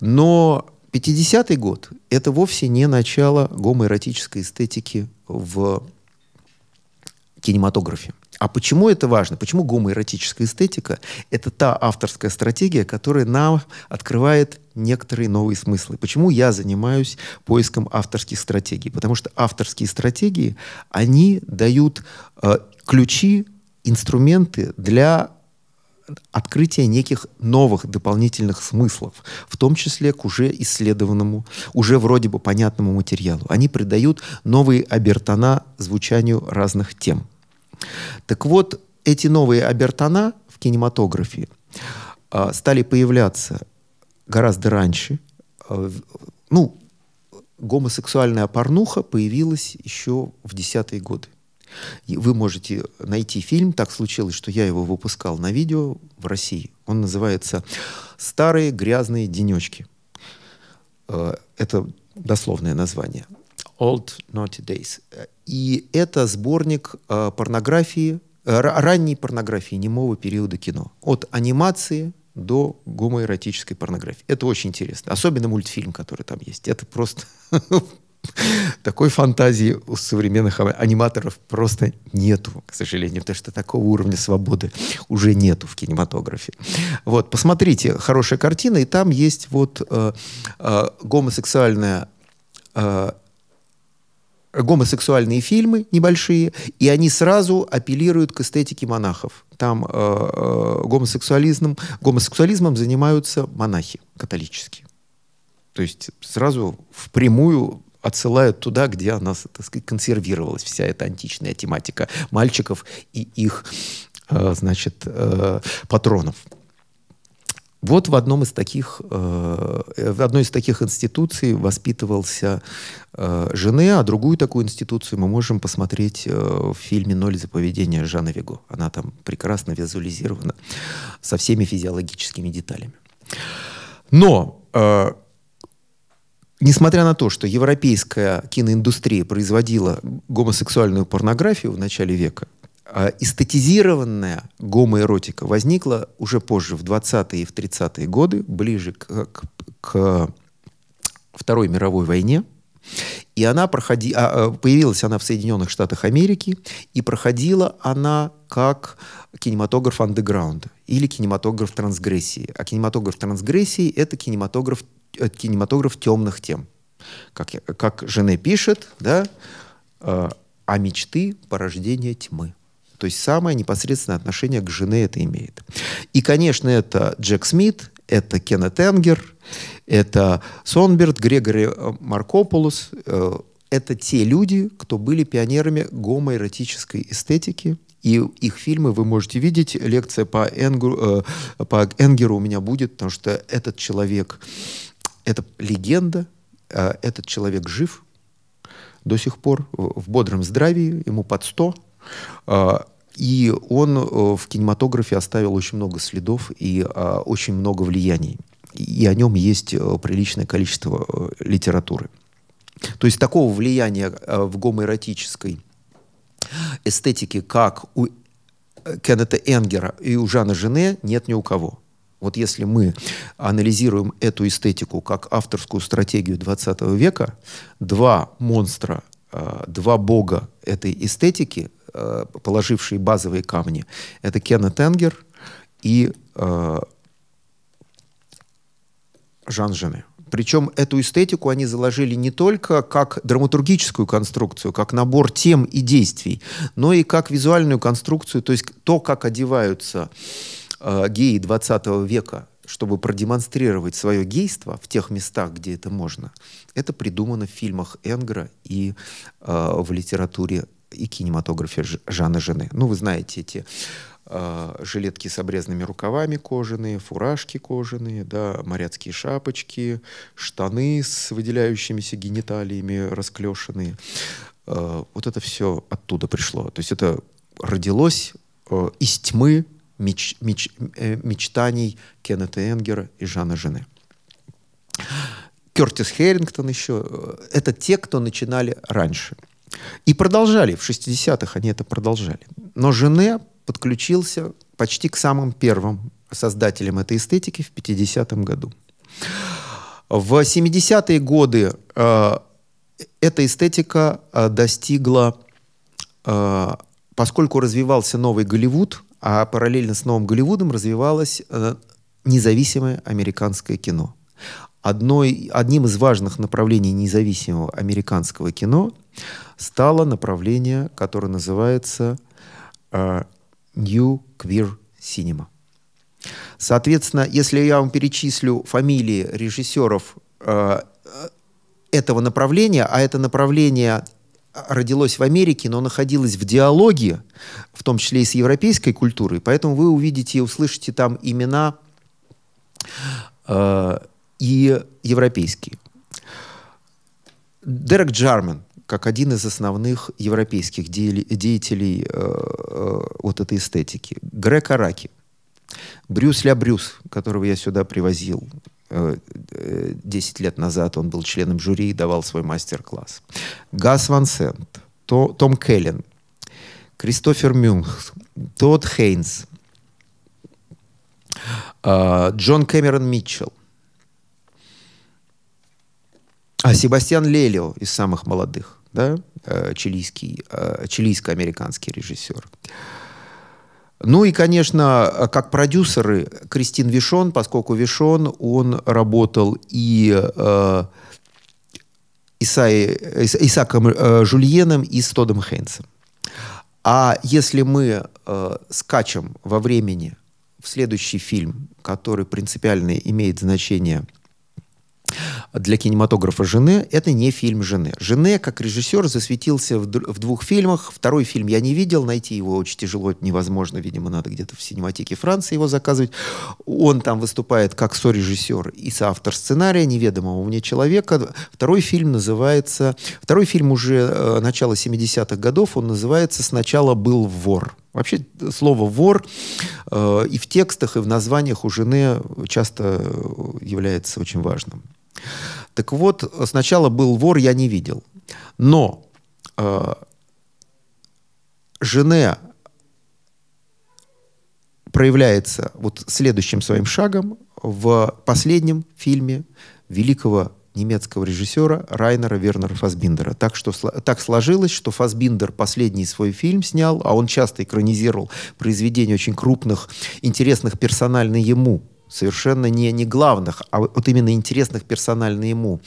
Но 50-й год – это вовсе не начало гомоэротической эстетики в кинематографе. А почему это важно? Почему гомоэротическая эстетика – это та авторская стратегия, которая нам открывает некоторые новые смыслы? Почему я занимаюсь поиском авторских стратегий? Потому что авторские стратегии, они дают э, ключи, инструменты для открытие неких новых дополнительных смыслов, в том числе к уже исследованному, уже вроде бы понятному материалу. Они придают новые обертона звучанию разных тем. Так вот, эти новые обертона в кинематографии э, а, стали появляться гораздо раньше. Э, ну, гомосексуальная порнуха появилась еще в десятые годы вы можете найти фильм. Так случилось, что я его выпускал на видео в России. Он называется «Старые грязные денечки». Э, это дословное название. Old Naughty Days. И это сборник э, порнографии, э, ранней порнографии немого периода кино. От анимации до гомоэротической порнографии. Это очень интересно. Особенно мультфильм, который там есть. Это просто <laughs> Такой фантазии у современных аниматоров просто нету, к сожалению, потому что такого уровня свободы уже нету в кинематографе. Вот, посмотрите, хорошая картина, и там есть вот э, э, гомосексуальная э, гомосексуальные фильмы небольшие, и они сразу апеллируют к эстетике монахов. Там э, э, гомосексуализмом, гомосексуализмом занимаются монахи католические. То есть сразу впрямую отсылают туда, где она, так сказать, консервировалась вся эта античная тематика мальчиков и их, э, значит, э, патронов. Вот в одном из таких, э, в одной из таких институций воспитывался жены, а другую такую институцию мы можем посмотреть в фильме «Ноль за поведение» Жанна Вего. Она там прекрасно визуализирована со всеми физиологическими деталями. Но Несмотря на то, что европейская киноиндустрия производила гомосексуальную порнографию в начале века, а эстетизированная гомоэротика возникла уже позже, в 20-е и в 30-е годы, ближе к, к, к Второй мировой войне. И она проходи... А, а, появилась она в Соединенных Штатах Америки, и проходила она как кинематограф андеграунда или кинематограф трансгрессии. А кинематограф трансгрессии — это кинематограф Э, кинематограф темных тем. Как, как жены пишет, да, э, а мечты – порождение тьмы. То есть самое непосредственное отношение к жене это имеет. И, конечно, это Джек Смит, это Кеннет Энгер, это Сонберт, Грегори э, Маркопулос. Э, это те люди, кто были пионерами гомоэротической эстетики. И их фильмы вы можете видеть. Лекция по Энгеру, по Энгеру у меня будет, потому что этот человек это легенда, а, этот человек жив до сих пор, в бодром здравии, ему под 100. А, и он э, в кинематографе оставил очень много следов и а, очень много влияний. И о нем есть э, приличное количество э, литературы. То есть такого влияния в гомоэротической эстетике, как у Кеннета Энгера и у Жана Жене, нет ни у кого. Вот если мы анализируем эту эстетику как авторскую стратегию 20 века, два монстра, э, два бога этой эстетики, э, положившие базовые камни, это Кеннет Энгер и э, Жан Жене. Причем эту эстетику они заложили не только как драматургическую конструкцию, как набор тем и действий, но и как визуальную конструкцию, то есть то, как одеваются э, геи 20 века, чтобы продемонстрировать свое гейство в тех местах, где это можно, это придумано в фильмах Энгра и э, в литературе и кинематографе Жанны Жены. Ну, вы знаете эти э, жилетки с обрезанными рукавами кожаные, фуражки кожаные, да, моряцкие шапочки, штаны с выделяющимися гениталиями расклешенные. Э, вот это все оттуда пришло. То есть это родилось э, из тьмы меч, меч, э, мечтаний Кеннета Энгера и Жана Жене. Кертис Херингтон еще. Э, это те, кто начинали раньше. И продолжали. В 60-х они это продолжали. Но Жене подключился почти к самым первым создателям этой эстетики в 50-м году. В 70-е годы э, эта эстетика э, достигла, э, поскольку развивался новый Голливуд, а параллельно с новым Голливудом развивалось э, независимое американское кино. Одной, одним из важных направлений независимого американского кино стало направление, которое называется э, New Queer Cinema. Соответственно, если я вам перечислю фамилии режиссеров э, э этого направления, а это направление родилось в Америке, но находилось в диалоге, в том числе и с европейской культурой. Поэтому вы увидите и услышите там имена э, и европейские. Дерек Джармен, как один из основных европейских де- деятелей э, э, вот этой эстетики. Грег Араки. Брюс Ля Брюс, которого я сюда привозил. 10 э, лет назад он был членом жюри и давал свой мастер-класс. Гас Ван Сент, Том Келлен, Кристофер Мюнх, Тодд Хейнс, э, Джон Кэмерон Митчелл, а Себастьян Лелио из самых молодых, да, э, чилийский, чилийско-американский режиссер. Ну и, конечно, как продюсеры Кристин Вишон, поскольку Вишон, он работал и э, Исаи, Исаком э, Жульеном и с Тодом Хейнсом. А если мы э, скачем во времени в следующий фильм, который принципиально имеет значение для кинематографа «Жены» это не фильм «Жены». Жене как режиссер засветился в, в двух фильмах. Второй фильм я не видел, найти его очень тяжело, невозможно, видимо, надо где-то в синематике Франции его заказывать. Он там выступает как сорежиссер и соавтор сценария «Неведомого мне человека». Второй фильм называется... Второй фильм уже э, начала 70-х годов, он называется «Сначала был вор». Вообще слово «вор» э, и в текстах, и в названиях у жены часто э, является очень важным. Так вот, сначала был вор, я не видел. Но э, Жене проявляется вот следующим своим шагом в последнем фильме великого немецкого режиссера Райнера Вернера Фасбиндера. Так, что, так сложилось, что Фасбиндер последний свой фильм снял, а он часто экранизировал произведения очень крупных, интересных персонально ему совершенно не, не главных, а вот именно интересных персонально ему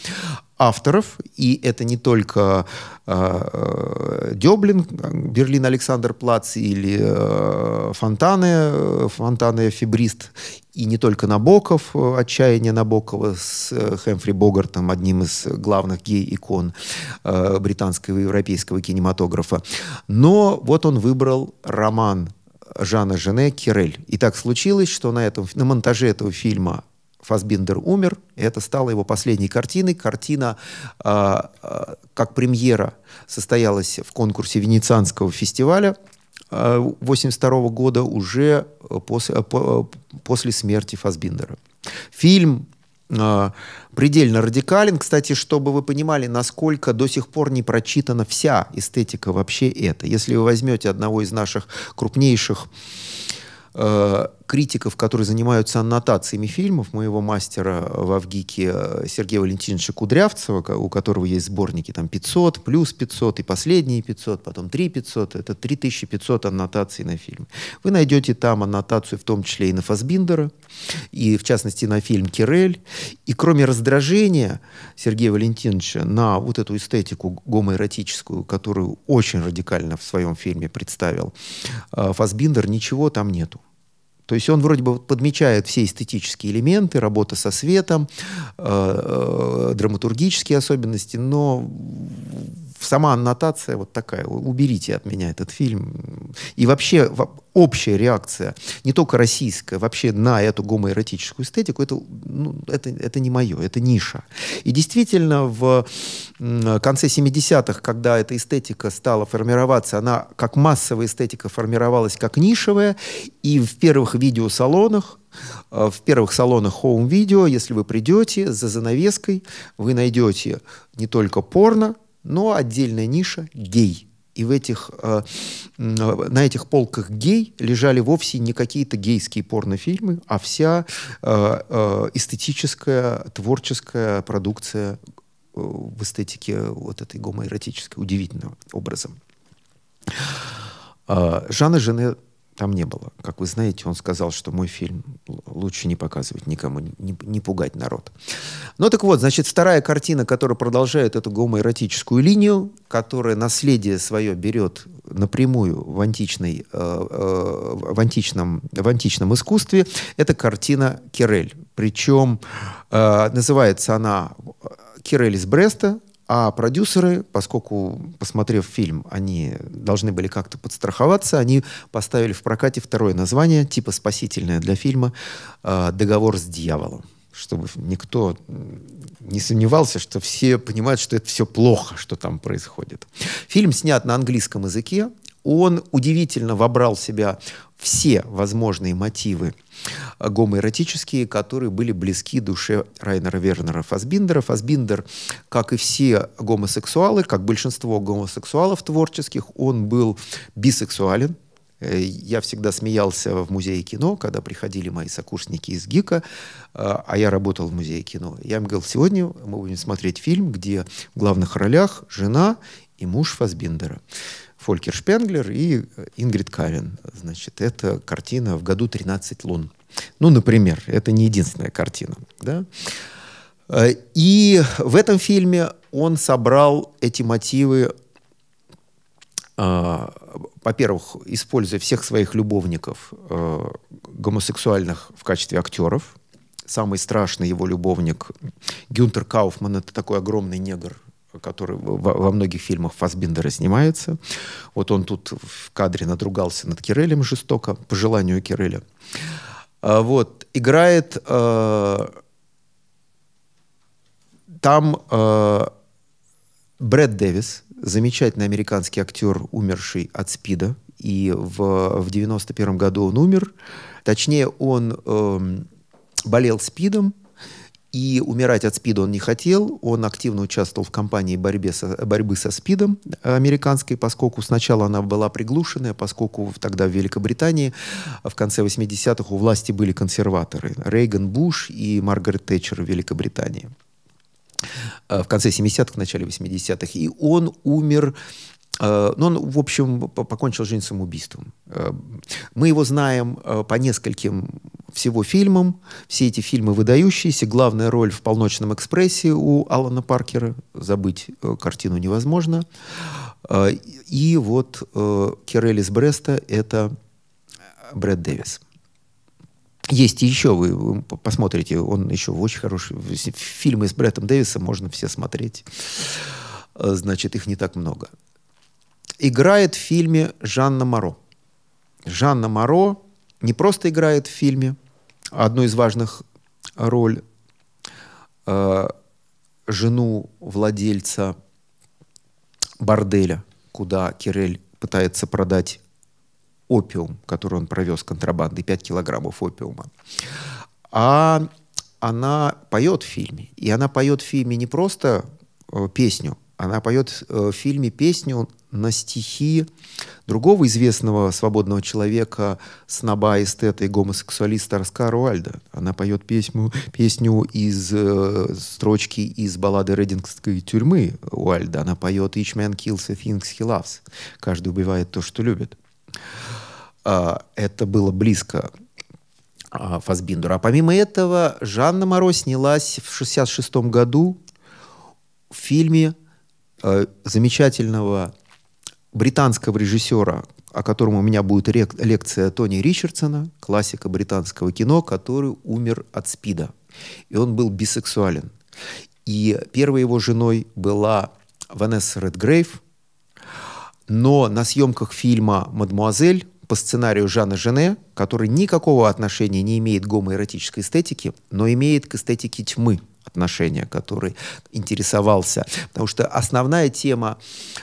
авторов, и это не только э, э Дёблин, Берлин Александр Плац или э, Фонтаны, э, Фонтаны Фибрист, и не только Набоков, э, отчаяние Набокова с э, Хэмфри Богартом, одним из главных гей-икон э, британского и европейского кинематографа. Но вот он выбрал роман Жана Жене Кирель. И так случилось, что на, этом, на монтаже этого фильма Фасбиндер умер, и это стало его последней картиной. Картина, э, э, как премьера, состоялась в конкурсе Венецианского фестиваля 1982 а, года уже э, после, э, э, после смерти Фасбиндера. Фильм а, предельно радикален. Кстати, чтобы вы понимали, насколько до сих пор не прочитана вся эстетика вообще это. Если вы возьмете одного из наших крупнейших э, критиков, которые занимаются аннотациями фильмов, моего мастера э, в Авгике э, Сергея Валентиновича Кудрявцева, у которого есть сборники там 500, плюс 500 и последние 500, потом 3 500, это 3500 аннотаций на фильм. Вы найдете там аннотацию в том числе и на Фасбиндера, и в частности на фильм «Кирель». И кроме раздражения Сергея Валентиновича на вот эту эстетику гомоэротическую, которую очень радикально в своем фильме представил, э, Фасбиндер ничего там нету. То есть он вроде бы подмечает все эстетические элементы, работа со светом, э, э, драматургические особенности, но сама аннотация вот такая. Уберите от меня этот фильм. И вообще общая реакция, не только российская, вообще на эту гомоэротическую эстетику, это, ну, это, это не мое, это ниша. И действительно, в конце 70-х, когда эта эстетика стала формироваться, она как массовая эстетика формировалась как нишевая, и в первых видеосалонах э, в первых салонах Home Video, если вы придете за занавеской, вы найдете не только порно, но отдельная ниша – гей. И в этих, э, э, на этих полках гей лежали вовсе не какие-то гейские порнофильмы, а вся э, э, эстетическая, творческая продукция э, в эстетике вот этой гомоэротической, удивительным образом. А, Жанна Жене там не было. Как вы знаете, он сказал, что мой фильм лучше не показывать никому, не, не пугать народ. Ну так вот, значит, вторая картина, которая продолжает эту гомоэротическую линию, которая наследие свое берет напрямую в, античной, э, э, в, античном, в античном искусстве, это картина «Кирель». Причем э, называется она «Кирель из Бреста», а продюсеры, поскольку, посмотрев фильм, они должны были как-то подстраховаться, они поставили в прокате второе название, типа спасительное для фильма а, «Договор с дьяволом» чтобы никто не сомневался, что все понимают, что это все плохо, что там происходит. Фильм снят на английском языке. Он удивительно вобрал в себя все возможные мотивы гомоэротические, которые были близки душе Райнера Вернера Фасбиндера. Фасбиндер, как и все гомосексуалы, как большинство гомосексуалов творческих, он был бисексуален, э, я всегда смеялся в музее кино, когда приходили мои сокурсники из ГИКа, э, а я работал в музее кино. Я им говорил, сегодня мы будем смотреть фильм, где в главных ролях жена и муж Фасбиндера. Фолькер Шпенглер и э, Ингрид Кавин. Значит, это картина «В году 13 лун». Ну, например, это не единственная картина. Да? Э, и в этом фильме он собрал эти мотивы, э, во-первых, используя всех своих любовников э, гомосексуальных в качестве актеров. Самый страшный его любовник Гюнтер Кауфман, это такой огромный негр который во многих фильмах Фасбиндера снимается. Вот он тут в кадре надругался над Кирелем жестоко, по желанию Киреля. А, вот. Играет э, там э, Брэд Дэвис, замечательный американский актер, умерший от СПИДа. И в, в 91 году он умер. Точнее, он э, болел СПИДом, и умирать от СПИДа он не хотел. Он активно участвовал в кампании борьбе со, борьбы со СПИДом э, американской, поскольку сначала она была приглушенная, поскольку тогда в Великобритании а в конце 80-х у власти были консерваторы. Рейган Буш и Маргарет Тэтчер в Великобритании э, в конце 70-х, в начале 80-х. И он умер Э, но он, в общем, покончил жизнь самоубийством. Э, мы его знаем э, по нескольким всего фильмам. Все эти фильмы выдающиеся. Главная роль в «Полночном экспрессе» у Алана Паркера. Забыть картину невозможно. И вот Кирель Бреста — это Брэд Дэвис. Есть еще, вы посмотрите, он еще очень хороший. Фильмы с Брэдом Дэвисом можно все смотреть. Значит, их не так много играет в фильме Жанна Моро. Жанна Моро не просто играет в фильме одну из важных роль э, жену владельца борделя, куда Кирель пытается продать опиум, который он провез контрабандой, 5 килограммов опиума. А она поет в фильме. И она поет в фильме не просто э, песню, она поет э, в фильме песню на стихи другого известного свободного человека, сноба, эстета и гомосексуалиста Раскара Уальда. Она поет песню, песню из э, строчки из баллады «Рейдингской тюрьмы» Уальда. Она поет «Each man kills the things he loves». «Каждый убивает то, что любит». А, это было близко а, Фасбиндеру. А помимо этого, Жанна Моро снялась в 1966 году в фильме э, замечательного британского режиссера, о котором у меня будет лекция Тони Ричардсона, классика британского кино, который умер от СПИДа. И он был бисексуален. И первой его женой была Ванесса Редгрейв, но на съемках фильма «Мадмуазель» по сценарию Жана Жене, который никакого отношения не имеет к гомоэротической эстетике, но имеет к эстетике тьмы – отношения, который интересовался. Потому что основная тема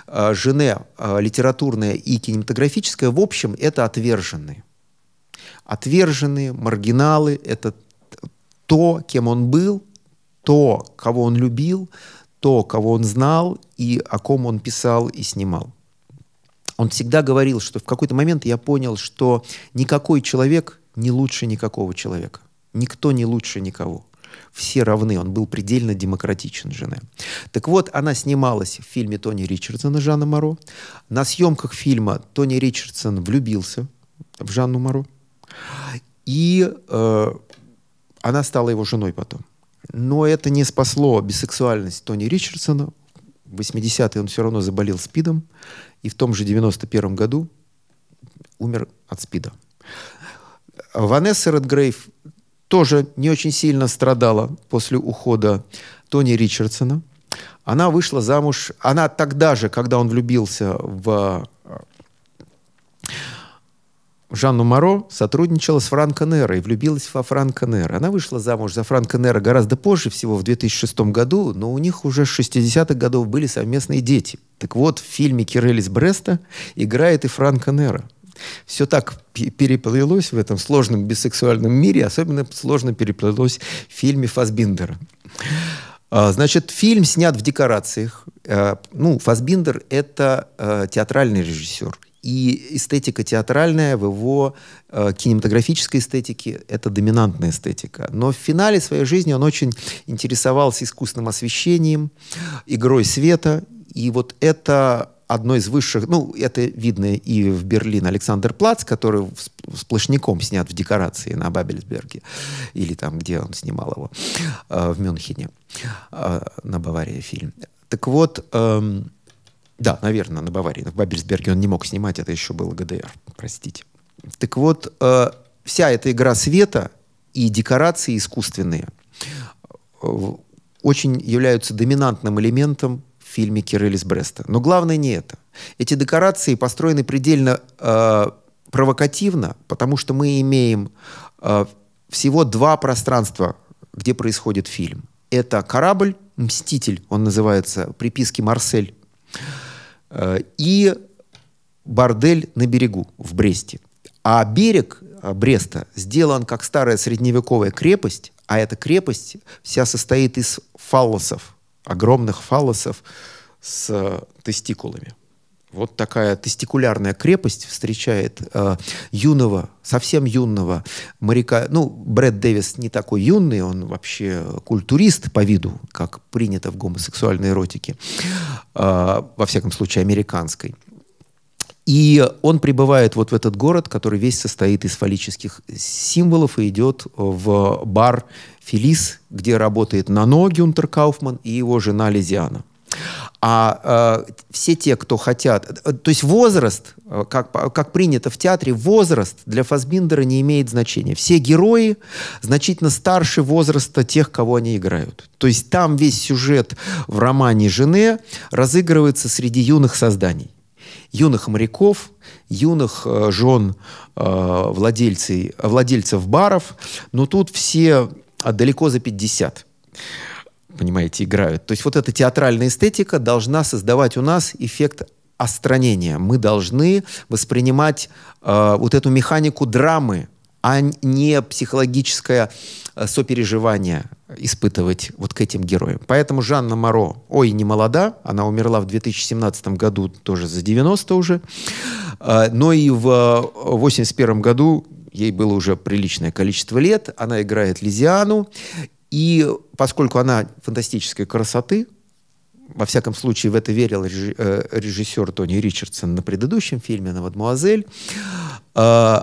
э, Жене, э, литературная и кинематографическая, в общем, это отверженные. Отверженные, маргиналы — это то, кем он был, то, кого он любил, то, кого он знал и о ком он писал и снимал. Он всегда говорил, что в какой-то момент я понял, что никакой человек не лучше никакого человека. Никто не лучше никого все равны. Он был предельно демократичен, Жене. Так вот, она снималась в фильме Тони Ричардсона Жанна Моро. На съемках фильма Тони Ричардсон влюбился в Жанну Моро. И э, она стала его женой потом. Но это не спасло бисексуальность Тони Ричардсона. В 80-е он все равно заболел СПИДом. И в том же 91 году умер от СПИДа. Ванесса Редгрейв тоже не очень сильно страдала после ухода Тони Ричардсона. Она вышла замуж, она тогда же, когда он влюбился в э, Жанну Маро, сотрудничала с Франко Неро и влюбилась во Франко Неро. Она вышла замуж за Франко Неро гораздо позже, всего в 2006 году, но у них уже с 60-х годов были совместные дети. Так вот, в фильме «Кирелис Бреста» играет и Франко Неро – все так переплылось в этом сложном бисексуальном мире, особенно сложно переплылось в фильме Фасбиндера. Значит, фильм снят в декорациях. А, ну, Фасбиндер – это а, театральный режиссер. И эстетика театральная в его э, кинематографической эстетике – это доминантная эстетика. Но в финале своей жизни он очень интересовался искусственным освещением, игрой света. И вот это одно из высших, ну, это видно и в Берлин Александр Плац, который сплошняком снят в декорации на Бабельсберге, или там, где он снимал его, э, в Мюнхене, э, на Баварии фильм. Так вот, эм, да, наверное, на Баварии, в Бабельсберге он не мог снимать, это еще было ГДР, простите. Так вот, э, вся эта игра света и декорации искусственные очень являются доминантным элементом фильме «Кирилл из Бреста». Но главное не это. Эти декорации построены предельно э, провокативно, потому что мы имеем э, всего два пространства, где происходит фильм. Это корабль «Мститель», он называется, приписки «Марсель», э, и бордель на берегу в Бресте. А берег э, Бреста сделан как старая средневековая крепость, а эта крепость вся состоит из фаллосов, огромных фалосов с э, тестикулами. Вот такая тестикулярная крепость встречает э, юного, совсем юного моряка. Ну, Брэд Дэвис не такой юный, он вообще культурист по виду, как принято в гомосексуальной эротике, э, во всяком случае американской. И он прибывает вот в этот город, который весь состоит из фаллических символов и идет в бар Филис, где работает на ноги Унтеркауфман и его жена Лизиана. А э, все те, кто хотят... Э, то есть возраст, э, как, как принято в театре, возраст для Фасбиндера не имеет значения. Все герои значительно старше возраста тех, кого они играют. То есть там весь сюжет в романе «Жене» разыгрывается среди юных созданий юных моряков, юных э, жен э, владельцей, владельцев баров. Но тут все а далеко за 50 понимаете, играют. То есть вот эта театральная эстетика должна создавать у нас эффект остранения. Мы должны воспринимать э, вот эту механику драмы, а не психологическое э, сопереживание испытывать вот к этим героям. Поэтому Жанна Моро, ой, не молода, она умерла в 2017 году, тоже за 90 уже, э, но и в 81 э, году Ей было уже приличное количество лет. Она играет Лизиану. И поскольку она фантастической красоты, во всяком случае, в это верил э, режиссер Тони Ричардсон на предыдущем фильме, на «Мадемуазель», э,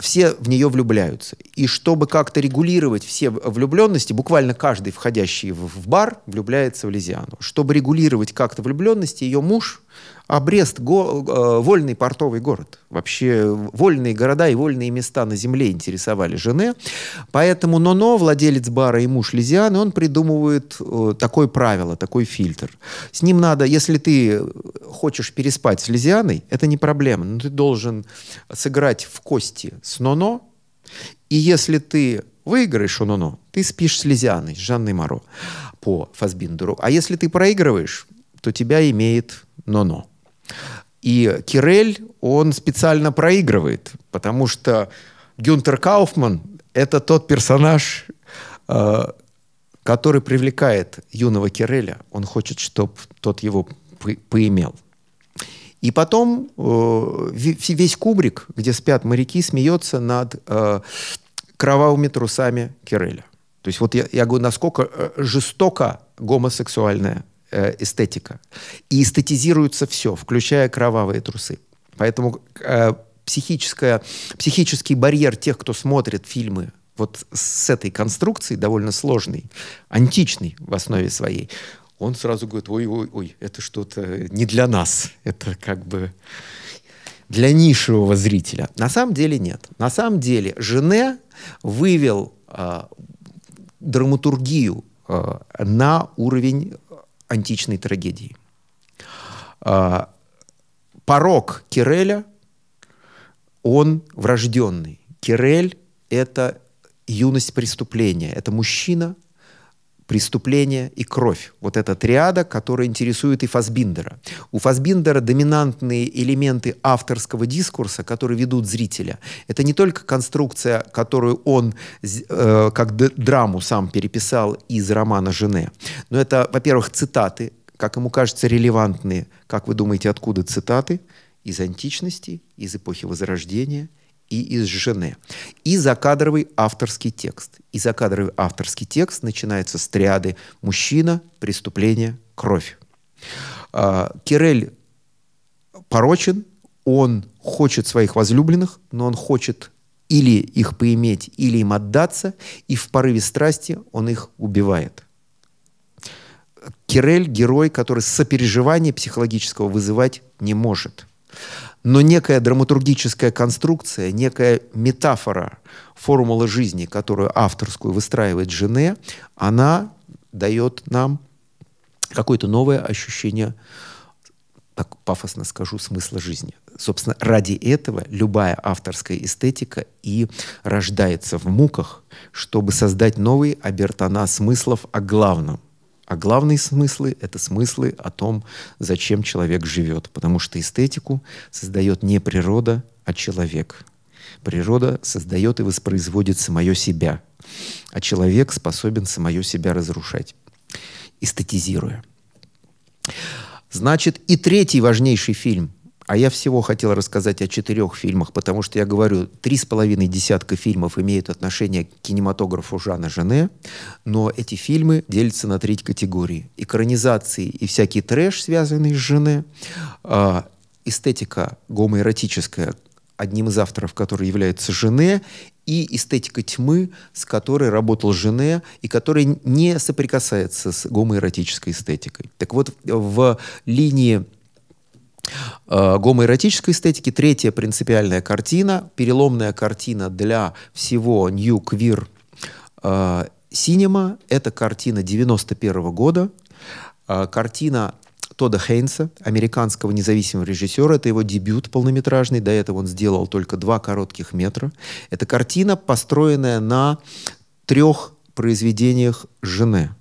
все в нее влюбляются. И чтобы как-то регулировать все влюбленности, буквально каждый входящий в, в бар влюбляется в Лизиану. Чтобы регулировать как-то влюбленности, ее муж а Брест го, э, вольный портовый город. Вообще вольные города и вольные места на земле интересовали жены, Поэтому Ноно, владелец бара и муж Лизианы, он придумывает э, такое правило, такой фильтр. С ним надо, если ты хочешь переспать с Лизианой, это не проблема, но ты должен сыграть в кости с Ноно. И если ты выиграешь у Ноно, ты спишь с Лизианой, с Жанной Моро по Фасбиндеру. А если ты проигрываешь, то тебя имеет но-но. И Кирель, он специально проигрывает, потому что Гюнтер Кауфман – это тот персонаж, э, который привлекает юного Киреля. Он хочет, чтобы тот его поимел. И потом э, весь кубрик, где спят моряки, смеется над э, кровавыми трусами Киреля. То есть вот я, я говорю, насколько жестоко гомосексуальная Э, эстетика. И эстетизируется все, включая кровавые трусы. Поэтому э, психическая, психический барьер тех, кто смотрит фильмы вот с этой конструкцией, довольно сложный, античный в основе своей, он сразу говорит, ой-ой-ой, это что-то не для нас, это как бы для нишевого зрителя. На самом деле нет. На самом деле Жене вывел э, драматургию э, на уровень античной трагедии. А, порог Киреля, он врожденный. Кирель – это юность преступления. Это мужчина – преступление и кровь. Вот эта триада, которая интересует и Фасбиндера. У Фасбиндера доминантные элементы авторского дискурса, которые ведут зрителя. Это не только конструкция, которую он э, как драму сам переписал из романа «Жене», но это, во-первых, цитаты, как ему кажется, релевантные. Как вы думаете, откуда цитаты? Из античности, из эпохи Возрождения – и из жены, И закадровый авторский текст. И закадровый авторский текст начинается с триады «Мужчина, преступление, кровь». А, Кирель порочен, он хочет своих возлюбленных, но он хочет или их поиметь, или им отдаться, и в порыве страсти он их убивает. Кирель – герой, который сопереживание психологического вызывать не может – но некая драматургическая конструкция, некая метафора формулы жизни, которую авторскую выстраивает Жене, она дает нам какое-то новое ощущение, так пафосно скажу, смысла жизни. Собственно, ради этого любая авторская эстетика и рождается в муках, чтобы создать новые обертона смыслов о главном – а главные смыслы — это смыслы о том, зачем человек живет. Потому что эстетику создает не природа, а человек. Природа создает и воспроизводит самое себя. А человек способен самое себя разрушать, эстетизируя. Значит, и третий важнейший фильм — а я всего хотел рассказать о четырех фильмах, потому что я говорю, три с половиной десятка фильмов имеют отношение к кинематографу Жана Жене, но эти фильмы делятся на треть категории. Экранизации и всякий трэш, связанный с Жене, а, эстетика гомоэротическая, одним из авторов который является Жене, и эстетика тьмы, с которой работал Жене, и которая не соприкасается с гомоэротической эстетикой. Так вот, в линии Э, гомоэротической эстетики. Третья принципиальная картина, переломная картина для всего New Queer э, Cinema. Это картина 91 года. Э, картина Тода Хейнса, американского независимого режиссера. Это его дебют полнометражный. До этого он сделал только два коротких метра. Это картина, построенная на трех произведениях жены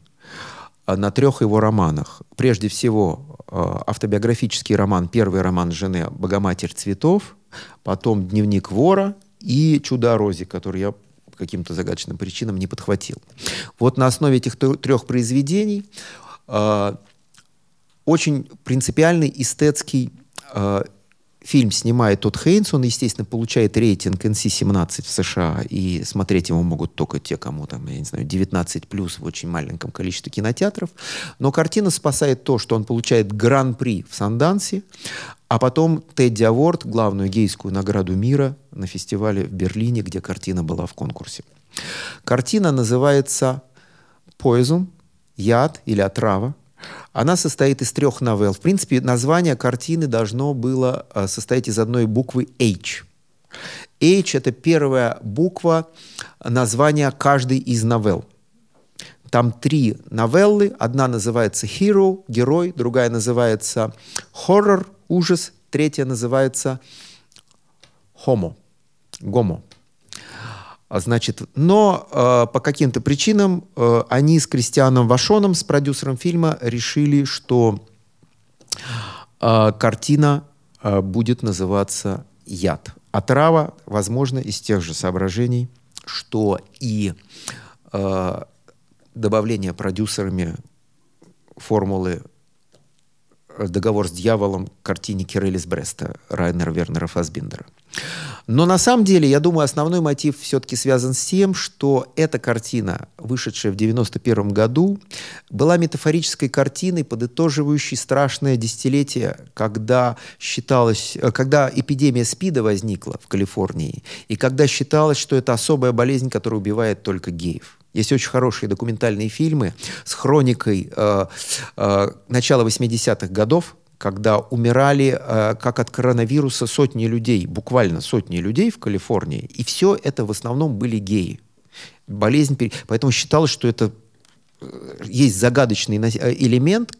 э, на трех его романах. Прежде всего, Э, автобиографический роман, первый роман жены «Богоматерь цветов», потом «Дневник вора» и «Чудо рози», который я каким-то загадочным причинам не подхватил. Вот на основе этих трех произведений э, очень принципиальный эстетский э, Фильм снимает тот Хейнс, он, естественно, получает рейтинг NC-17 в США, и смотреть его могут только те, кому там, я не знаю, 19 плюс в очень маленьком количестве кинотеатров. Но картина спасает то, что он получает гран-при в Сандансе, а потом Тедди Аворд, главную гейскую награду мира на фестивале в Берлине, где картина была в конкурсе. Картина называется "Поэзум", «Яд» или «Отрава». Она состоит из трех новелл. В принципе, название картины должно было э, состоять из одной буквы H. H – это первая буква названия каждой из новелл. Там три новеллы. Одна называется «Hero» – «Герой», другая называется «Horror» – «Ужас», третья называется «Homo» – «Гомо». А значит, но э, по каким-то причинам э, они с Кристианом Вашоном, с продюсером фильма, решили, что э, картина э, будет называться «Яд». Отрава, возможно, из тех же соображений, что и э, добавление продюсерами формулы договор с дьяволом картине Кирилли с Бреста Райнера Вернера Фасбиндера. Но на самом деле, я думаю, основной мотив все-таки связан с тем, что эта картина, вышедшая в 1991 году, была метафорической картиной, подытоживающей страшное десятилетие, когда считалось, э, когда эпидемия СПИДа возникла в Калифорнии, и когда считалось, что это особая болезнь, которая убивает только геев. Есть очень хорошие документальные фильмы с хроникой э, э, начала 80-х годов, когда умирали э, как от коронавируса сотни людей, буквально сотни людей в Калифорнии, и все это в основном были геи. Болезнь, поэтому считалось, что это э, есть загадочный э, элемент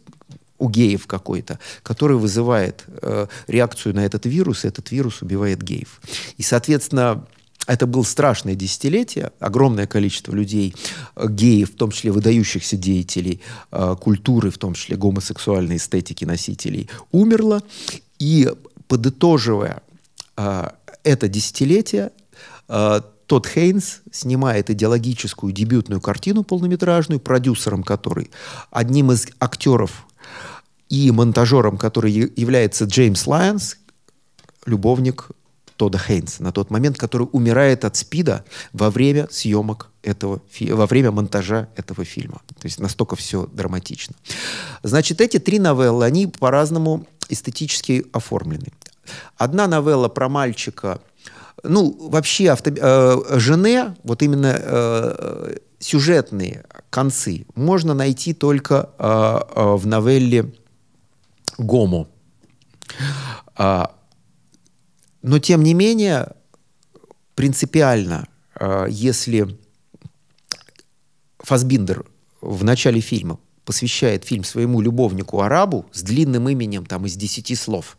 у геев какой-то, который вызывает э, реакцию на этот вирус, и этот вирус убивает геев. И, соответственно, а это было страшное десятилетие. Огромное количество людей, э, геев, в том числе выдающихся деятелей э, культуры, в том числе гомосексуальной эстетики носителей, умерло. И подытоживая э, это десятилетие, Тодд Хейнс снимает идеологическую дебютную картину полнометражную, продюсером которой, одним из актеров и монтажером, который является Джеймс Лайонс, любовник Тода Хейнса на тот момент, который умирает от СПИДа во время съемок этого во время монтажа этого фильма. То есть настолько все драматично. Значит, эти три новеллы, они по-разному эстетически оформлены. Одна новелла про мальчика, ну, вообще авто, э, Жене, вот именно э, сюжетные концы можно найти только э, э, в новелле Гому. А, но тем не менее, принципиально, э, если Фасбиндер в начале фильма посвящает фильм своему любовнику арабу с длинным именем там из десяти слов.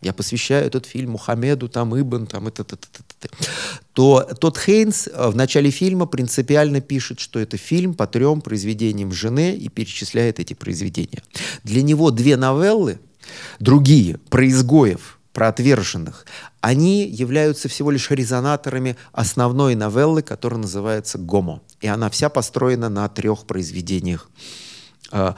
Я посвящаю этот фильм Мухаммеду, там Ибн, там это, это, это, это, это. то тот Хейнс э, в начале фильма принципиально пишет, что это фильм по трем произведениям жены и перечисляет эти произведения. Для него две новеллы, другие, про изгоев – про отверженных, они являются всего лишь резонаторами основной новеллы, которая называется «Гомо». И она вся построена на трех произведениях э,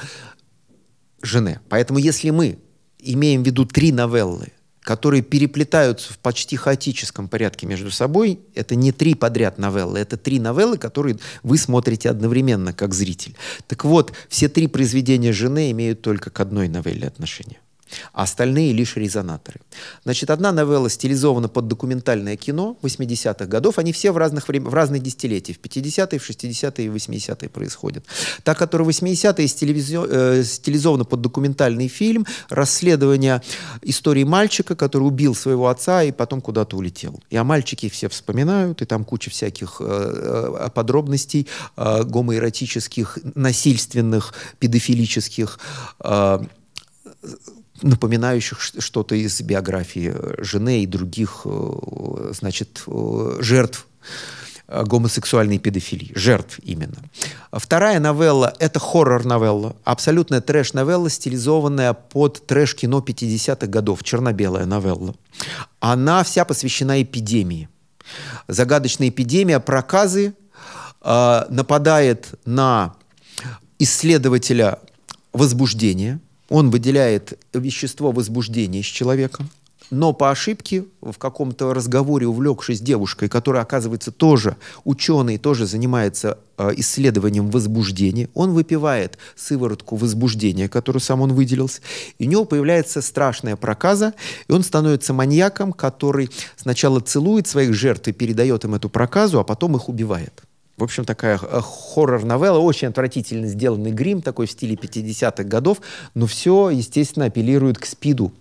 Жене. Поэтому если мы имеем в виду три новеллы, которые переплетаются в почти хаотическом порядке между собой, это не три подряд новеллы, это три новеллы, которые вы смотрите одновременно, как зритель. Так вот, все три произведения жены имеют только к одной новелле отношение а остальные лишь резонаторы. Значит, одна новелла стилизована под документальное кино 80-х годов. Они все в, разных время, в разные десятилетия. В 50-е, в 60-е и 80-е происходят. Та, которая 80-е, стилизо, э, стилизована под документальный фильм «Расследование истории мальчика, который убил своего отца и потом куда-то улетел». И о мальчике все вспоминают, и там куча всяких э, э подробностей э, гомоэротических, насильственных, педофилических э, напоминающих что-то из биографии э, жены и других, э, значит, э, жертв гомосексуальной педофилии, жертв именно. Вторая новелла – это хоррор-новелла, абсолютная трэш-новелла, стилизованная под трэш-кино 50-х годов, черно-белая новелла. Она вся посвящена эпидемии. Загадочная эпидемия проказы э, нападает на исследователя возбуждения – он выделяет вещество возбуждения с человеком, но по ошибке в каком-то разговоре, увлекшись девушкой, которая, оказывается, тоже ученый, тоже занимается э, исследованием возбуждения, он выпивает сыворотку возбуждения, которую сам он выделился, и у него появляется страшная проказа, и он становится маньяком, который сначала целует своих жертв и передает им эту проказу, а потом их убивает. В общем, такая э, хоррор-новелла, очень отвратительно сделанный грим, такой в стиле 50-х годов, но все, естественно, апеллирует к спиду.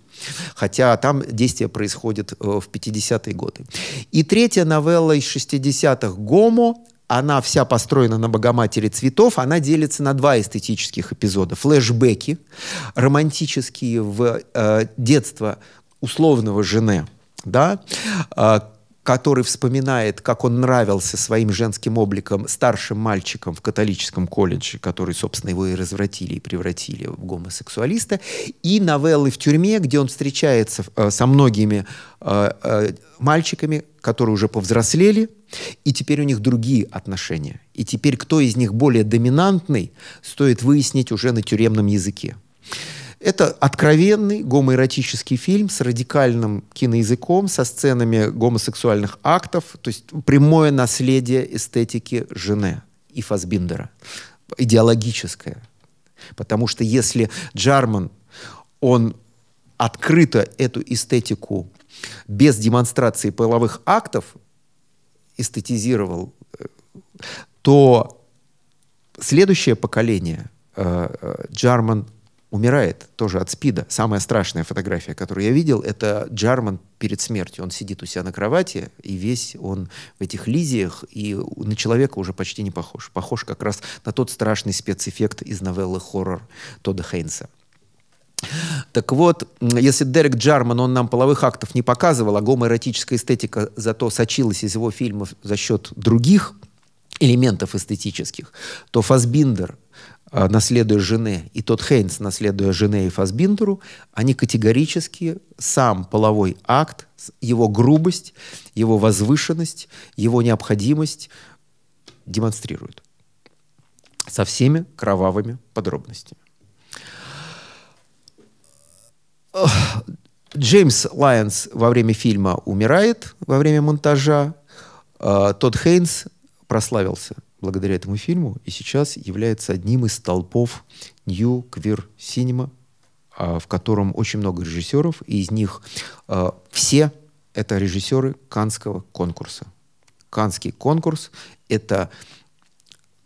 Хотя там действие происходит э, в 50-е годы. И третья новелла из 60-х «Гомо», она вся построена на Богоматери цветов, она делится на два эстетических эпизода. Флэшбэки, романтические в э, детство условного жены, да, э, который вспоминает, как он нравился своим женским обликом старшим мальчиком в католическом колледже, который, собственно, его и развратили, и превратили в гомосексуалиста, и новеллы в тюрьме, где он встречается э, со многими э, э, мальчиками, которые уже повзрослели, и теперь у них другие отношения. И теперь кто из них более доминантный, стоит выяснить уже на тюремном языке. Это откровенный гомоэротический фильм с радикальным киноязыком, со сценами гомосексуальных актов, то есть прямое наследие эстетики Жене и Фасбиндера, идеологическое. Потому что если Джарман, он открыто эту эстетику без демонстрации половых актов эстетизировал, э, то следующее поколение э, э Джарман умирает тоже от СПИДа. Самая страшная фотография, которую я видел, это Джарман перед смертью. Он сидит у себя на кровати, и весь он в этих лизиях, и на человека уже почти не похож. Похож как раз на тот страшный спецэффект из новеллы «Хоррор» Тодда Хейнса. Так вот, если Дерек Джарман, он нам половых актов не показывал, а гомоэротическая эстетика зато сочилась из его фильмов за счет других элементов эстетических, то Фасбиндер Э, наследуя жены, и тот Хейнс, наследуя жене и Фасбинтеру, они категорически сам половой акт, его грубость, его возвышенность, его необходимость демонстрируют. Со всеми кровавыми подробностями. Джеймс Лайонс во время фильма умирает, во время монтажа. Э, Тодд Хейнс прославился – благодаря этому фильму и сейчас является одним из столпов New Queer Cinema, а, в котором очень много режиссеров, и из них а, все это режиссеры Канского конкурса. Канский конкурс — это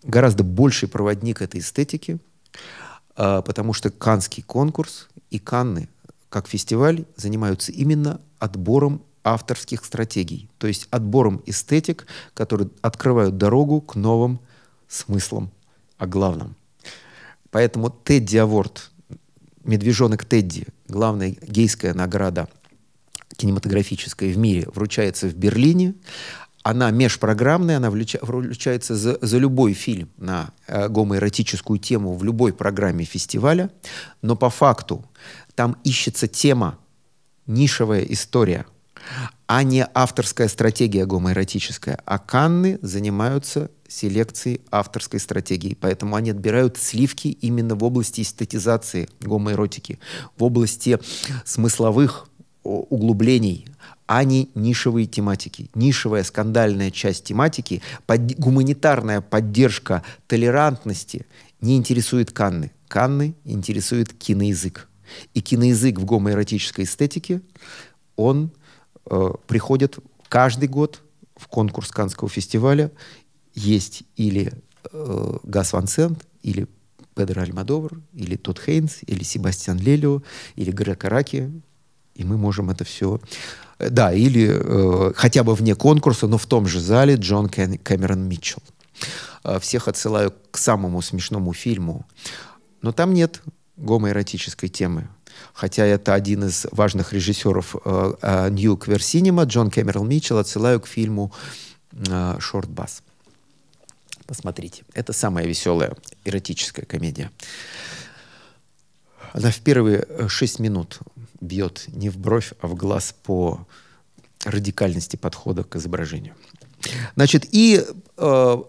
гораздо больший проводник этой эстетики, а, потому что Канский конкурс и Канны как фестиваль занимаются именно отбором авторских стратегий, то есть отбором эстетик, которые открывают дорогу к новым смыслам а главным, Поэтому Тедди Аворд, «Медвежонок Тедди», главная гейская награда кинематографическая в мире, вручается в Берлине. Она межпрограммная, она вручается за, за любой фильм на э, гомоэротическую тему в любой программе фестиваля. Но по факту там ищется тема, нишевая история – а не авторская стратегия гомоэротическая. А Канны занимаются селекцией авторской стратегии, поэтому они отбирают сливки именно в области эстетизации гомоэротики, в области смысловых углублений, а не нишевые тематики. Нишевая скандальная часть тематики, под, гуманитарная поддержка толерантности не интересует Канны. Канны интересует киноязык. И киноязык в гомоэротической эстетике, он Э, приходят каждый год в конкурс Канского фестиваля. Есть или э, Гас Ван Сент, или Педро Альмадовр, или Тодд Хейнс, или Себастьян Лелио, или Греко Раки. И мы можем это все... Э, да, или э, хотя бы вне конкурса, но в том же зале Джон Кэн, Кэмерон Митчелл. Э, всех отсылаю к самому смешному фильму. Но там нет гомоэротической темы хотя это один из важных режиссеров New Queer Cinema, Джон Кэмерон Митчелл, отсылаю к фильму э, «Шорт Бас». Посмотрите. Это самая веселая эротическая комедия. Она в первые э, шесть минут бьет не в бровь, а в глаз по радикальности подхода к изображению. Значит, и э,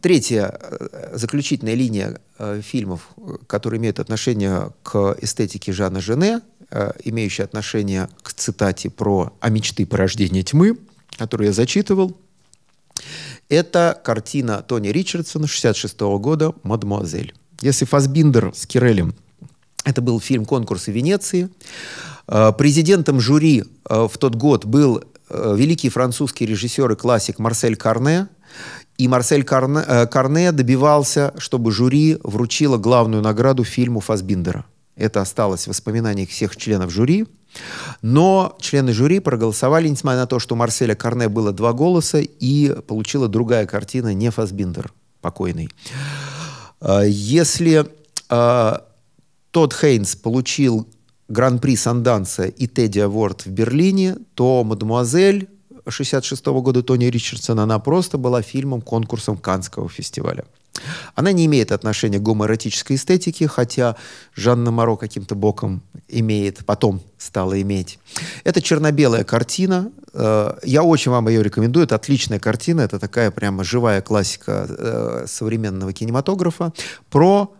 Третья э, заключительная линия э, фильмов, которые имеют отношение к эстетике Жана Жене, э, имеющие отношение к цитате про «О «А мечты порождения тьмы», которую я зачитывал, это картина Тони Ричардсона 1966 года «Мадемуазель». Если Фасбиндер с Кирелем это был фильм «Конкурсы Венеции», президентом жюри в тот год был великий французский режиссер и классик Марсель Карне, и Марсель Карне, э, Карне добивался, чтобы жюри вручило главную награду фильму Фасбиндера. Это осталось в воспоминаниях всех членов жюри. Но члены жюри проголосовали, несмотря на то, что у Марселя Карне было два голоса, и получила другая картина, не Фасбиндер, покойный. А, если э, Тодд Хейнс получил Гран-при Санданса и Тедди Аворд в Берлине, то мадемуазель 66 года Тони Ричардсона она просто была фильмом-конкурсом Канского фестиваля. Она не имеет отношения к гомоэротической эстетике, хотя Жанна Моро каким-то боком имеет, потом стала иметь. Это черно-белая картина. Э, я очень вам ее рекомендую. Это отличная картина. Это такая прямо живая классика э, современного кинематографа про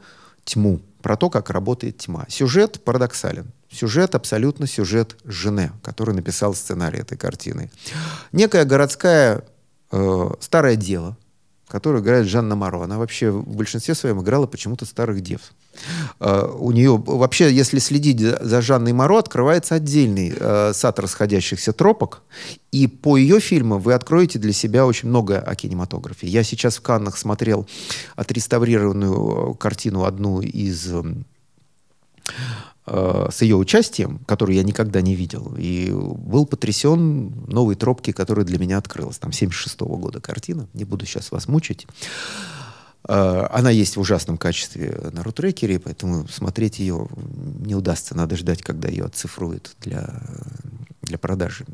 тьму, про то, как работает тьма. Сюжет парадоксален. Сюжет абсолютно сюжет Жене, который написал сценарий этой картины. Некая городская э, старое дело, которую играет Жанна Маро. Она вообще в большинстве своем играла почему-то старых дев. Uh, у нее вообще, если следить за Жанной Маро, открывается отдельный uh, сад расходящихся тропок. И по ее фильму вы откроете для себя очень много о кинематографе. Я сейчас в Каннах смотрел отреставрированную э, картину одну из Э, с ее участием, которую я никогда не видел, и был потрясен новой тропки, которая для меня открылась. Там 76 года картина, не буду сейчас вас мучить. Э, она есть в ужасном качестве на рутрекере, поэтому смотреть ее не удастся. Надо ждать, когда ее отцифруют для, для продажи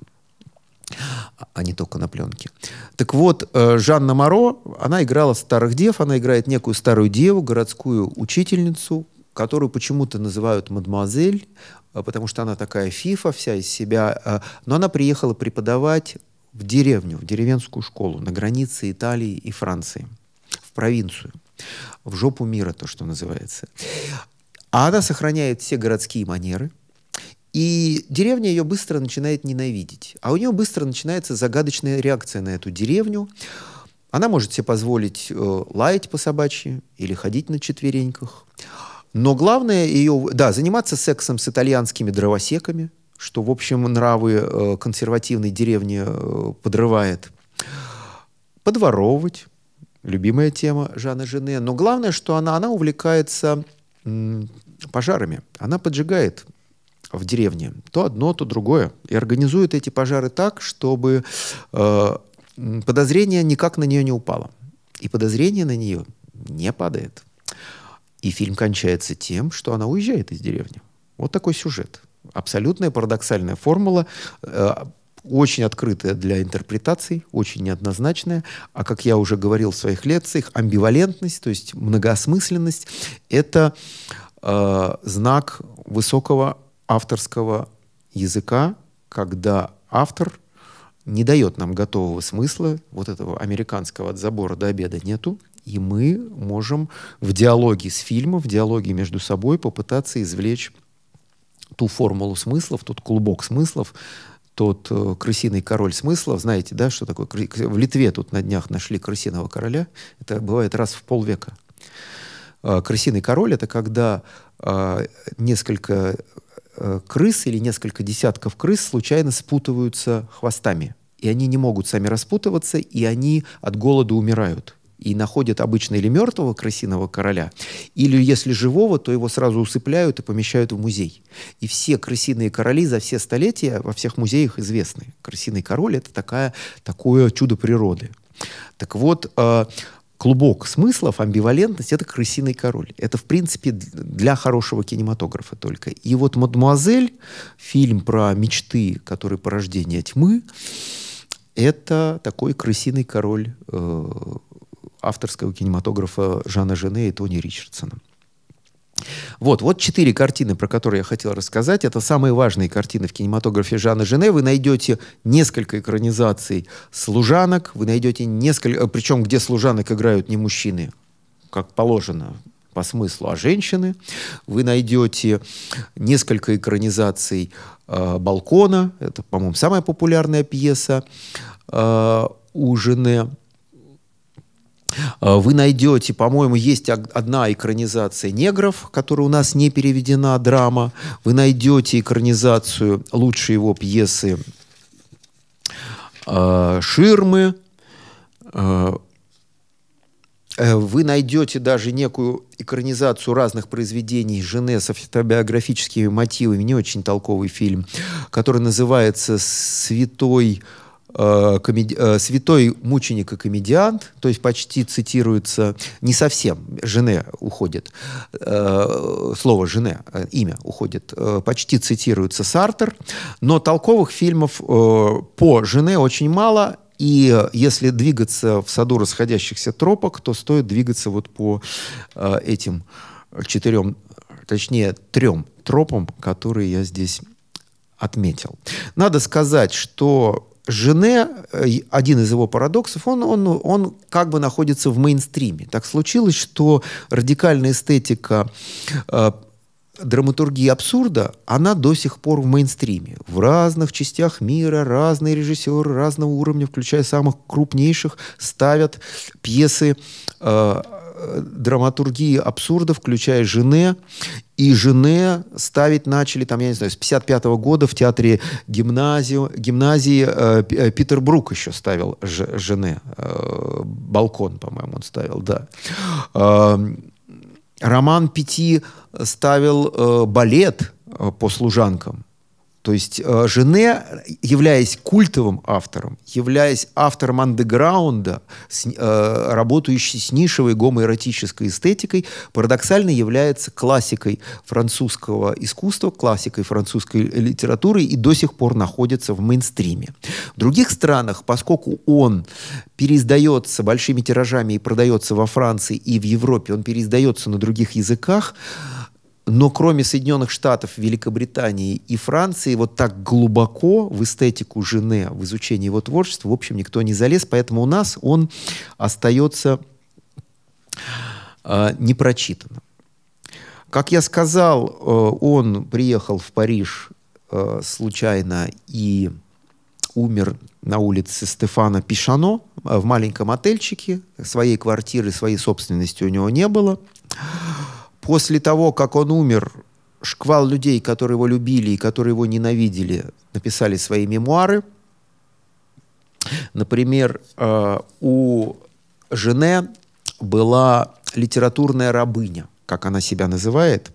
а не только на пленке. Так вот, э, Жанна Маро, она играла старых дев, она играет некую старую деву, городскую учительницу, которую почему-то называют мадемуазель, э, потому что она такая фифа вся из себя. Э, но она приехала преподавать в деревню, в деревенскую школу на границе Италии и Франции, в провинцию, в жопу мира, то, что называется. А она сохраняет все городские манеры, и деревня ее быстро начинает ненавидеть. А у нее быстро начинается загадочная реакция на эту деревню. Она может себе позволить э, лаять по собачьи или ходить на четвереньках. Но главное ее, да, заниматься сексом с итальянскими дровосеками, что, в общем, нравы э, консервативной деревни э, подрывает. Подворовывать, любимая тема Жанны Жене. Но главное, что она, она увлекается м, пожарами. Она поджигает в деревне то одно, то другое. И организует эти пожары так, чтобы э, подозрение никак на нее не упало. И подозрение на нее не падает. И фильм кончается тем, что она уезжает из деревни. Вот такой сюжет. Абсолютная парадоксальная формула, э, очень открытая для интерпретаций, очень неоднозначная. А как я уже говорил в своих лекциях, амбивалентность, то есть многоосмысленность, это э, знак высокого авторского языка, когда автор не дает нам готового смысла, вот этого американского от забора до обеда нету, и мы можем в диалоге с фильмом, в диалоге между собой попытаться извлечь ту формулу смыслов, тот клубок смыслов, тот э, крысиный король смыслов. Знаете, да, что такое? В Литве тут на днях нашли крысиного короля. Это бывает раз в полвека. Э, крысиный король — это когда э, несколько э, крыс или несколько десятков крыс случайно спутываются хвостами. И они не могут сами распутываться, и они от голода умирают и находят обычно или мертвого крысиного короля, или если живого, то его сразу усыпляют и помещают в музей. И все крысиные короли за все столетия во всех музеях известны. Крысиный король — это такая, такое чудо природы. Так вот, э, клубок смыслов, амбивалентность — это крысиный король. Это, в принципе, для хорошего кинематографа только. И вот «Мадемуазель», фильм про мечты, который порождение тьмы, это такой крысиный король э, авторского кинематографа Жана Жене и Тони Ричардсона. Вот, вот четыре картины, про которые я хотел рассказать. Это самые важные картины в кинематографе Жана Жене. Вы найдете несколько экранизаций «Служанок», вы найдете несколько... Э, Причем, где служанок играют не мужчины, как положено по смыслу, а женщины. Вы найдете несколько экранизаций э, «Балкона». Это, по-моему, самая популярная пьеса э, у Жене. Э, вы найдете, по-моему, есть одна экранизация «Негров», которая у нас не переведена, драма. Вы найдете экранизацию лучшей его пьесы э, «Ширмы», э, вы найдете даже некую экранизацию разных произведений Жене с автобиографическими мотивами, не очень толковый фильм, который называется «Святой Э, комеди... Э, святой мученик и комедиант, то есть почти цитируется, не совсем, жене уходит, э, слово жене, имя уходит, почти цитируется Сартер, но толковых фильмов по жене очень мало, и если двигаться в саду расходящихся тропок, то стоит двигаться вот по этим четырем, точнее трем тропам, которые я здесь отметил. Надо сказать, что Жене, э, один из его парадоксов, он, он, он как бы находится в мейнстриме. Так случилось, что радикальная эстетика э, драматургии абсурда, она до сих пор в мейнстриме. В разных частях мира разные режиссеры разного уровня, включая самых крупнейших, ставят пьесы э, драматургии абсурда, включая Жене, и Жене ставить начали, там, я не знаю, с 55 -го года в театре гимназию, гимназии э, э, Питер Брук еще ставил Ж, Жене. Э, балкон, по-моему, он ставил, да. Э, Роман Пяти ставил э, балет э, по служанкам. То есть э, Жене, являясь культовым автором, являясь автором андеграунда, с, э, работающий с нишевой гомоэротической эстетикой, парадоксально является классикой французского искусства, классикой французской литературы и до сих пор находится в мейнстриме. В других странах, поскольку он переиздается большими тиражами и продается во Франции и в Европе, он переиздается на других языках, но кроме Соединенных Штатов, Великобритании и Франции, вот так глубоко в эстетику Жене, в изучение его творчества, в общем, никто не залез, поэтому у нас он остается э, непрочитанным. Как я сказал, э, он приехал в Париж э, случайно и умер на улице Стефана Пишано э, в маленьком отельчике. Своей квартиры, своей собственности у него не было после того, как он умер, шквал людей, которые его любили и которые его ненавидели, написали свои мемуары. Например, э, у Жене была литературная рабыня, как она себя называет.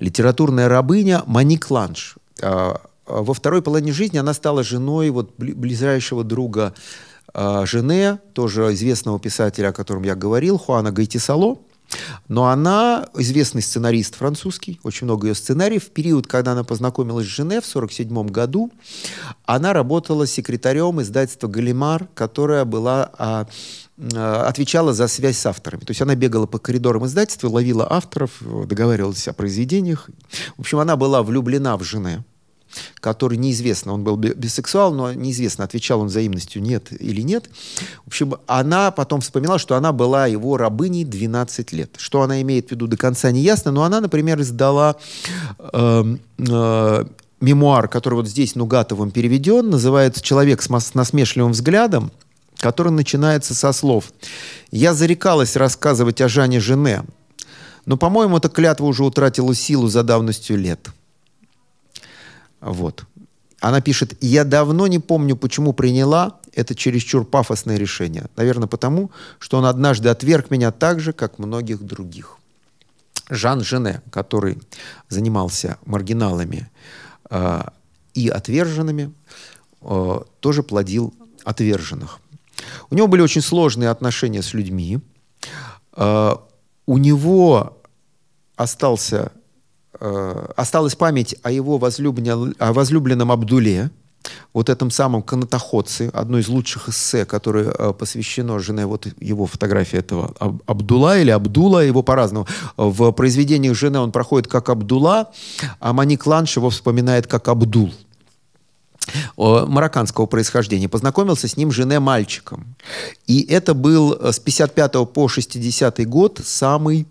Литературная рабыня Маник Ланш. Э, э, во второй половине жизни она стала женой вот ближайшего друга Жене, тоже известного писателя, о котором я говорил, Хуана Гайтисало. Сало но она известный сценарист французский, очень много ее сценариев. В период, когда она познакомилась с Жене в 1947 году, она работала секретарем издательства «Галимар», которая была, а, а, отвечала за связь с авторами. То есть она бегала по коридорам издательства, ловила авторов, договаривалась о произведениях. В общем, она была влюблена в Жене который неизвестно, он был бисексуал, но неизвестно, отвечал он взаимностью нет или нет. В общем, она потом вспоминала, что она была его рабыней 12 лет. Что она имеет в виду до конца не ясно, но она, например, издала э, э, мемуар, который вот здесь Нугатовым переведен, называется «Человек с насмешливым взглядом», который начинается со слов «Я зарекалась рассказывать о Жане Жене, но, по-моему, эта клятва уже утратила силу за давностью лет». Вот. Она пишет, я давно не помню, почему приняла это чересчур пафосное решение. Наверное, потому, что он однажды отверг меня так же, как многих других. Жан Жене, который занимался маргиналами э, и отверженными, э, тоже плодил отверженных. У него были очень сложные отношения с людьми. Э, у него остался Э, осталась память о его возлюбленном, о возлюбленном Абдуле, вот этом самом канатоходце, одной из лучших эссе, которое э, посвящено жене, вот его фотография этого Аб Абдула или Абдула, его по-разному. В произведениях жены он проходит как Абдула, а Маник Ланш его вспоминает как Абдул марокканского происхождения. Познакомился с ним жене мальчиком. И это был э, с 55 по 60 год самый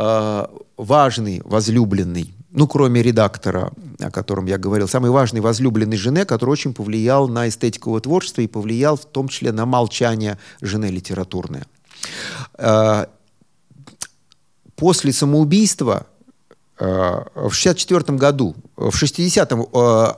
Э, важный возлюбленный, ну, кроме редактора, о котором я говорил, самый важный возлюбленный жены, который очень повлиял на эстетику его творчества и повлиял в том числе на молчание жены литературное. Э, после самоубийства э, в 1964 году, э, в 60-м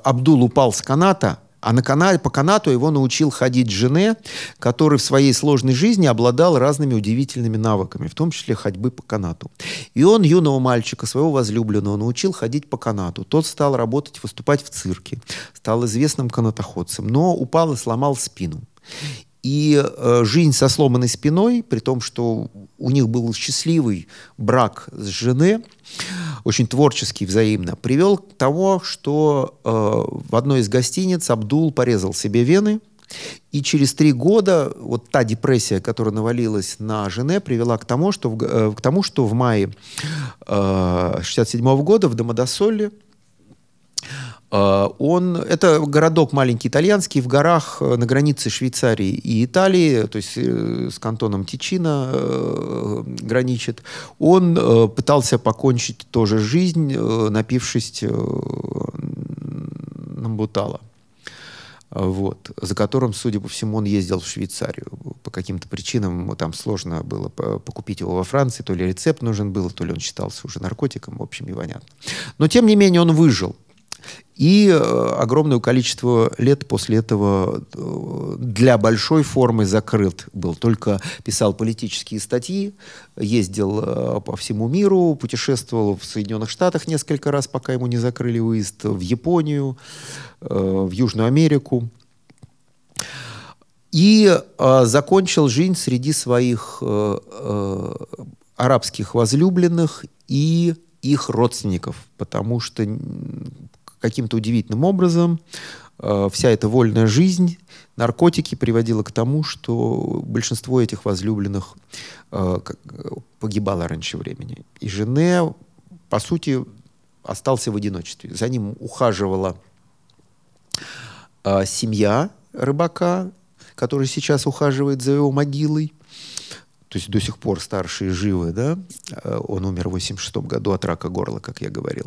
Абдул упал с каната – а на канале, по канату его научил ходить Жене, который в своей сложной жизни обладал разными удивительными навыками, в том числе ходьбы по канату. И он юного мальчика, своего возлюбленного, научил ходить по канату. Тот стал работать, выступать в цирке, стал известным канатоходцем, но упал и сломал спину. И э, жизнь со сломанной спиной, при том, что у них был счастливый брак с женой, очень творческий взаимно, привел к тому, что э, в одной из гостиниц Абдул порезал себе вены, и через три года вот та депрессия, которая навалилась на жене, привела к тому, что в, э, к тому, что в мае 1967 э, -го года в Домодосоле а, он, это городок маленький итальянский в горах э, на границе Швейцарии и Италии, то есть э, с кантоном Тичино э, граничит. Он пытался покончить тоже жизнь, напившись Намбутала. Вот, за которым, судя по всему, он ездил в Швейцарию. По каким-то причинам там сложно было покупить его во Франции. То ли рецепт нужен был, то ли он считался уже наркотиком. В общем, непонятно. Но, тем не менее, он выжил. И э, огромное количество лет после этого э, для большой формы закрыт был. Только писал политические статьи, ездил э, по всему миру, путешествовал в Соединенных Штатах несколько раз, пока ему не закрыли выезд, в Японию, в Южную Америку. И закончил жизнь среди своих арабских возлюбленных и их родственников, потому что каким-то удивительным образом э, вся эта вольная жизнь, наркотики приводила к тому, что большинство этих возлюбленных э, погибало раньше времени. И Жене, по сути, остался в одиночестве. За ним ухаживала э, семья рыбака, который сейчас ухаживает за его могилой. То есть до сих пор старшие живы, да? Он умер в 86 году от рака горла, как я говорил.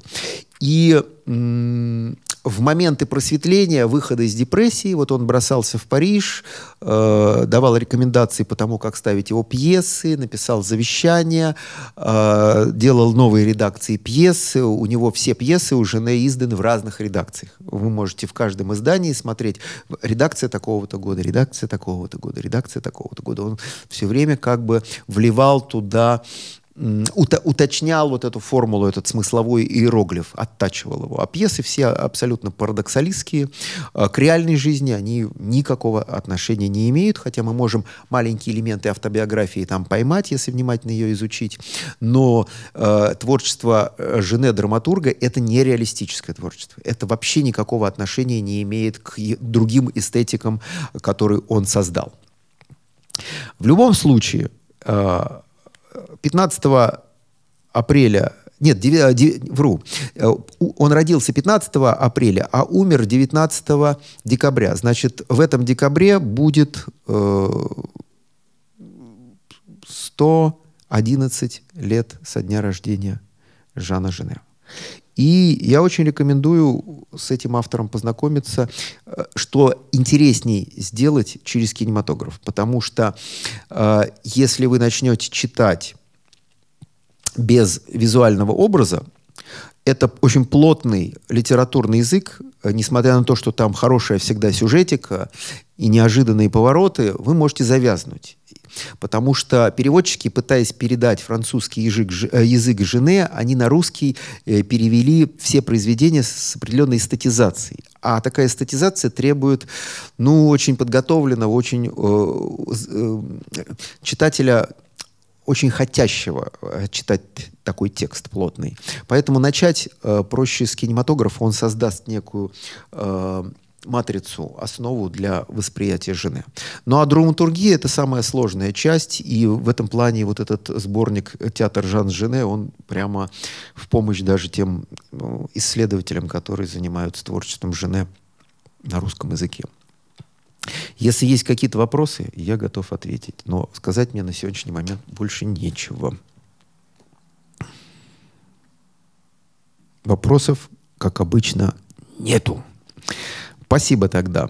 И в моменты просветления, выхода из депрессии, вот он бросался в Париж, э, давал рекомендации по тому, как ставить его пьесы, написал завещание, э, делал новые редакции пьесы. У него все пьесы уже изданы в разных редакциях. Вы можете в каждом издании смотреть редакция такого-то года, редакция такого-то года, редакция такого-то года. Он все время как бы вливал туда уточнял вот эту формулу, этот смысловой иероглиф, оттачивал его. А пьесы все абсолютно парадоксалистские. А к реальной жизни они никакого отношения не имеют, хотя мы можем маленькие элементы автобиографии там поймать, если внимательно ее изучить. Но э, творчество э, жены драматурга — это не реалистическое творчество. Это вообще никакого отношения не имеет к другим эстетикам, которые он создал. В любом случае, э, 15 апреля нет, 9, 9, вру. Э, он родился 15 апреля, а умер 19 декабря. Значит, в этом декабре будет э, 111 лет со дня рождения Жана Жене. И я очень рекомендую с этим автором познакомиться, э, что интересней сделать через кинематограф, потому что э, если вы начнете читать без визуального образа, это очень плотный литературный язык, э, несмотря на то, что там хорошая всегда сюжетика и неожиданные повороты, вы можете завязнуть потому что переводчики, пытаясь передать французский язык, э, язык жене, они на русский э, перевели все произведения с определенной эстетизацией. А такая эстетизация требует, ну, очень подготовленного, очень э, э, читателя очень хотящего э, читать такой текст плотный. Поэтому начать э, проще с кинематографа, он создаст некую э, матрицу, основу для восприятия жены. Ну а драматургия – это самая сложная часть, и в этом плане вот этот сборник «Театр Жан Жене», он прямо в помощь даже тем ну, исследователям, которые занимаются творчеством Жены на русском языке. Если есть какие-то вопросы, я готов ответить, но сказать мне на сегодняшний момент больше нечего. Вопросов, как обычно, нету. Спасибо тогда.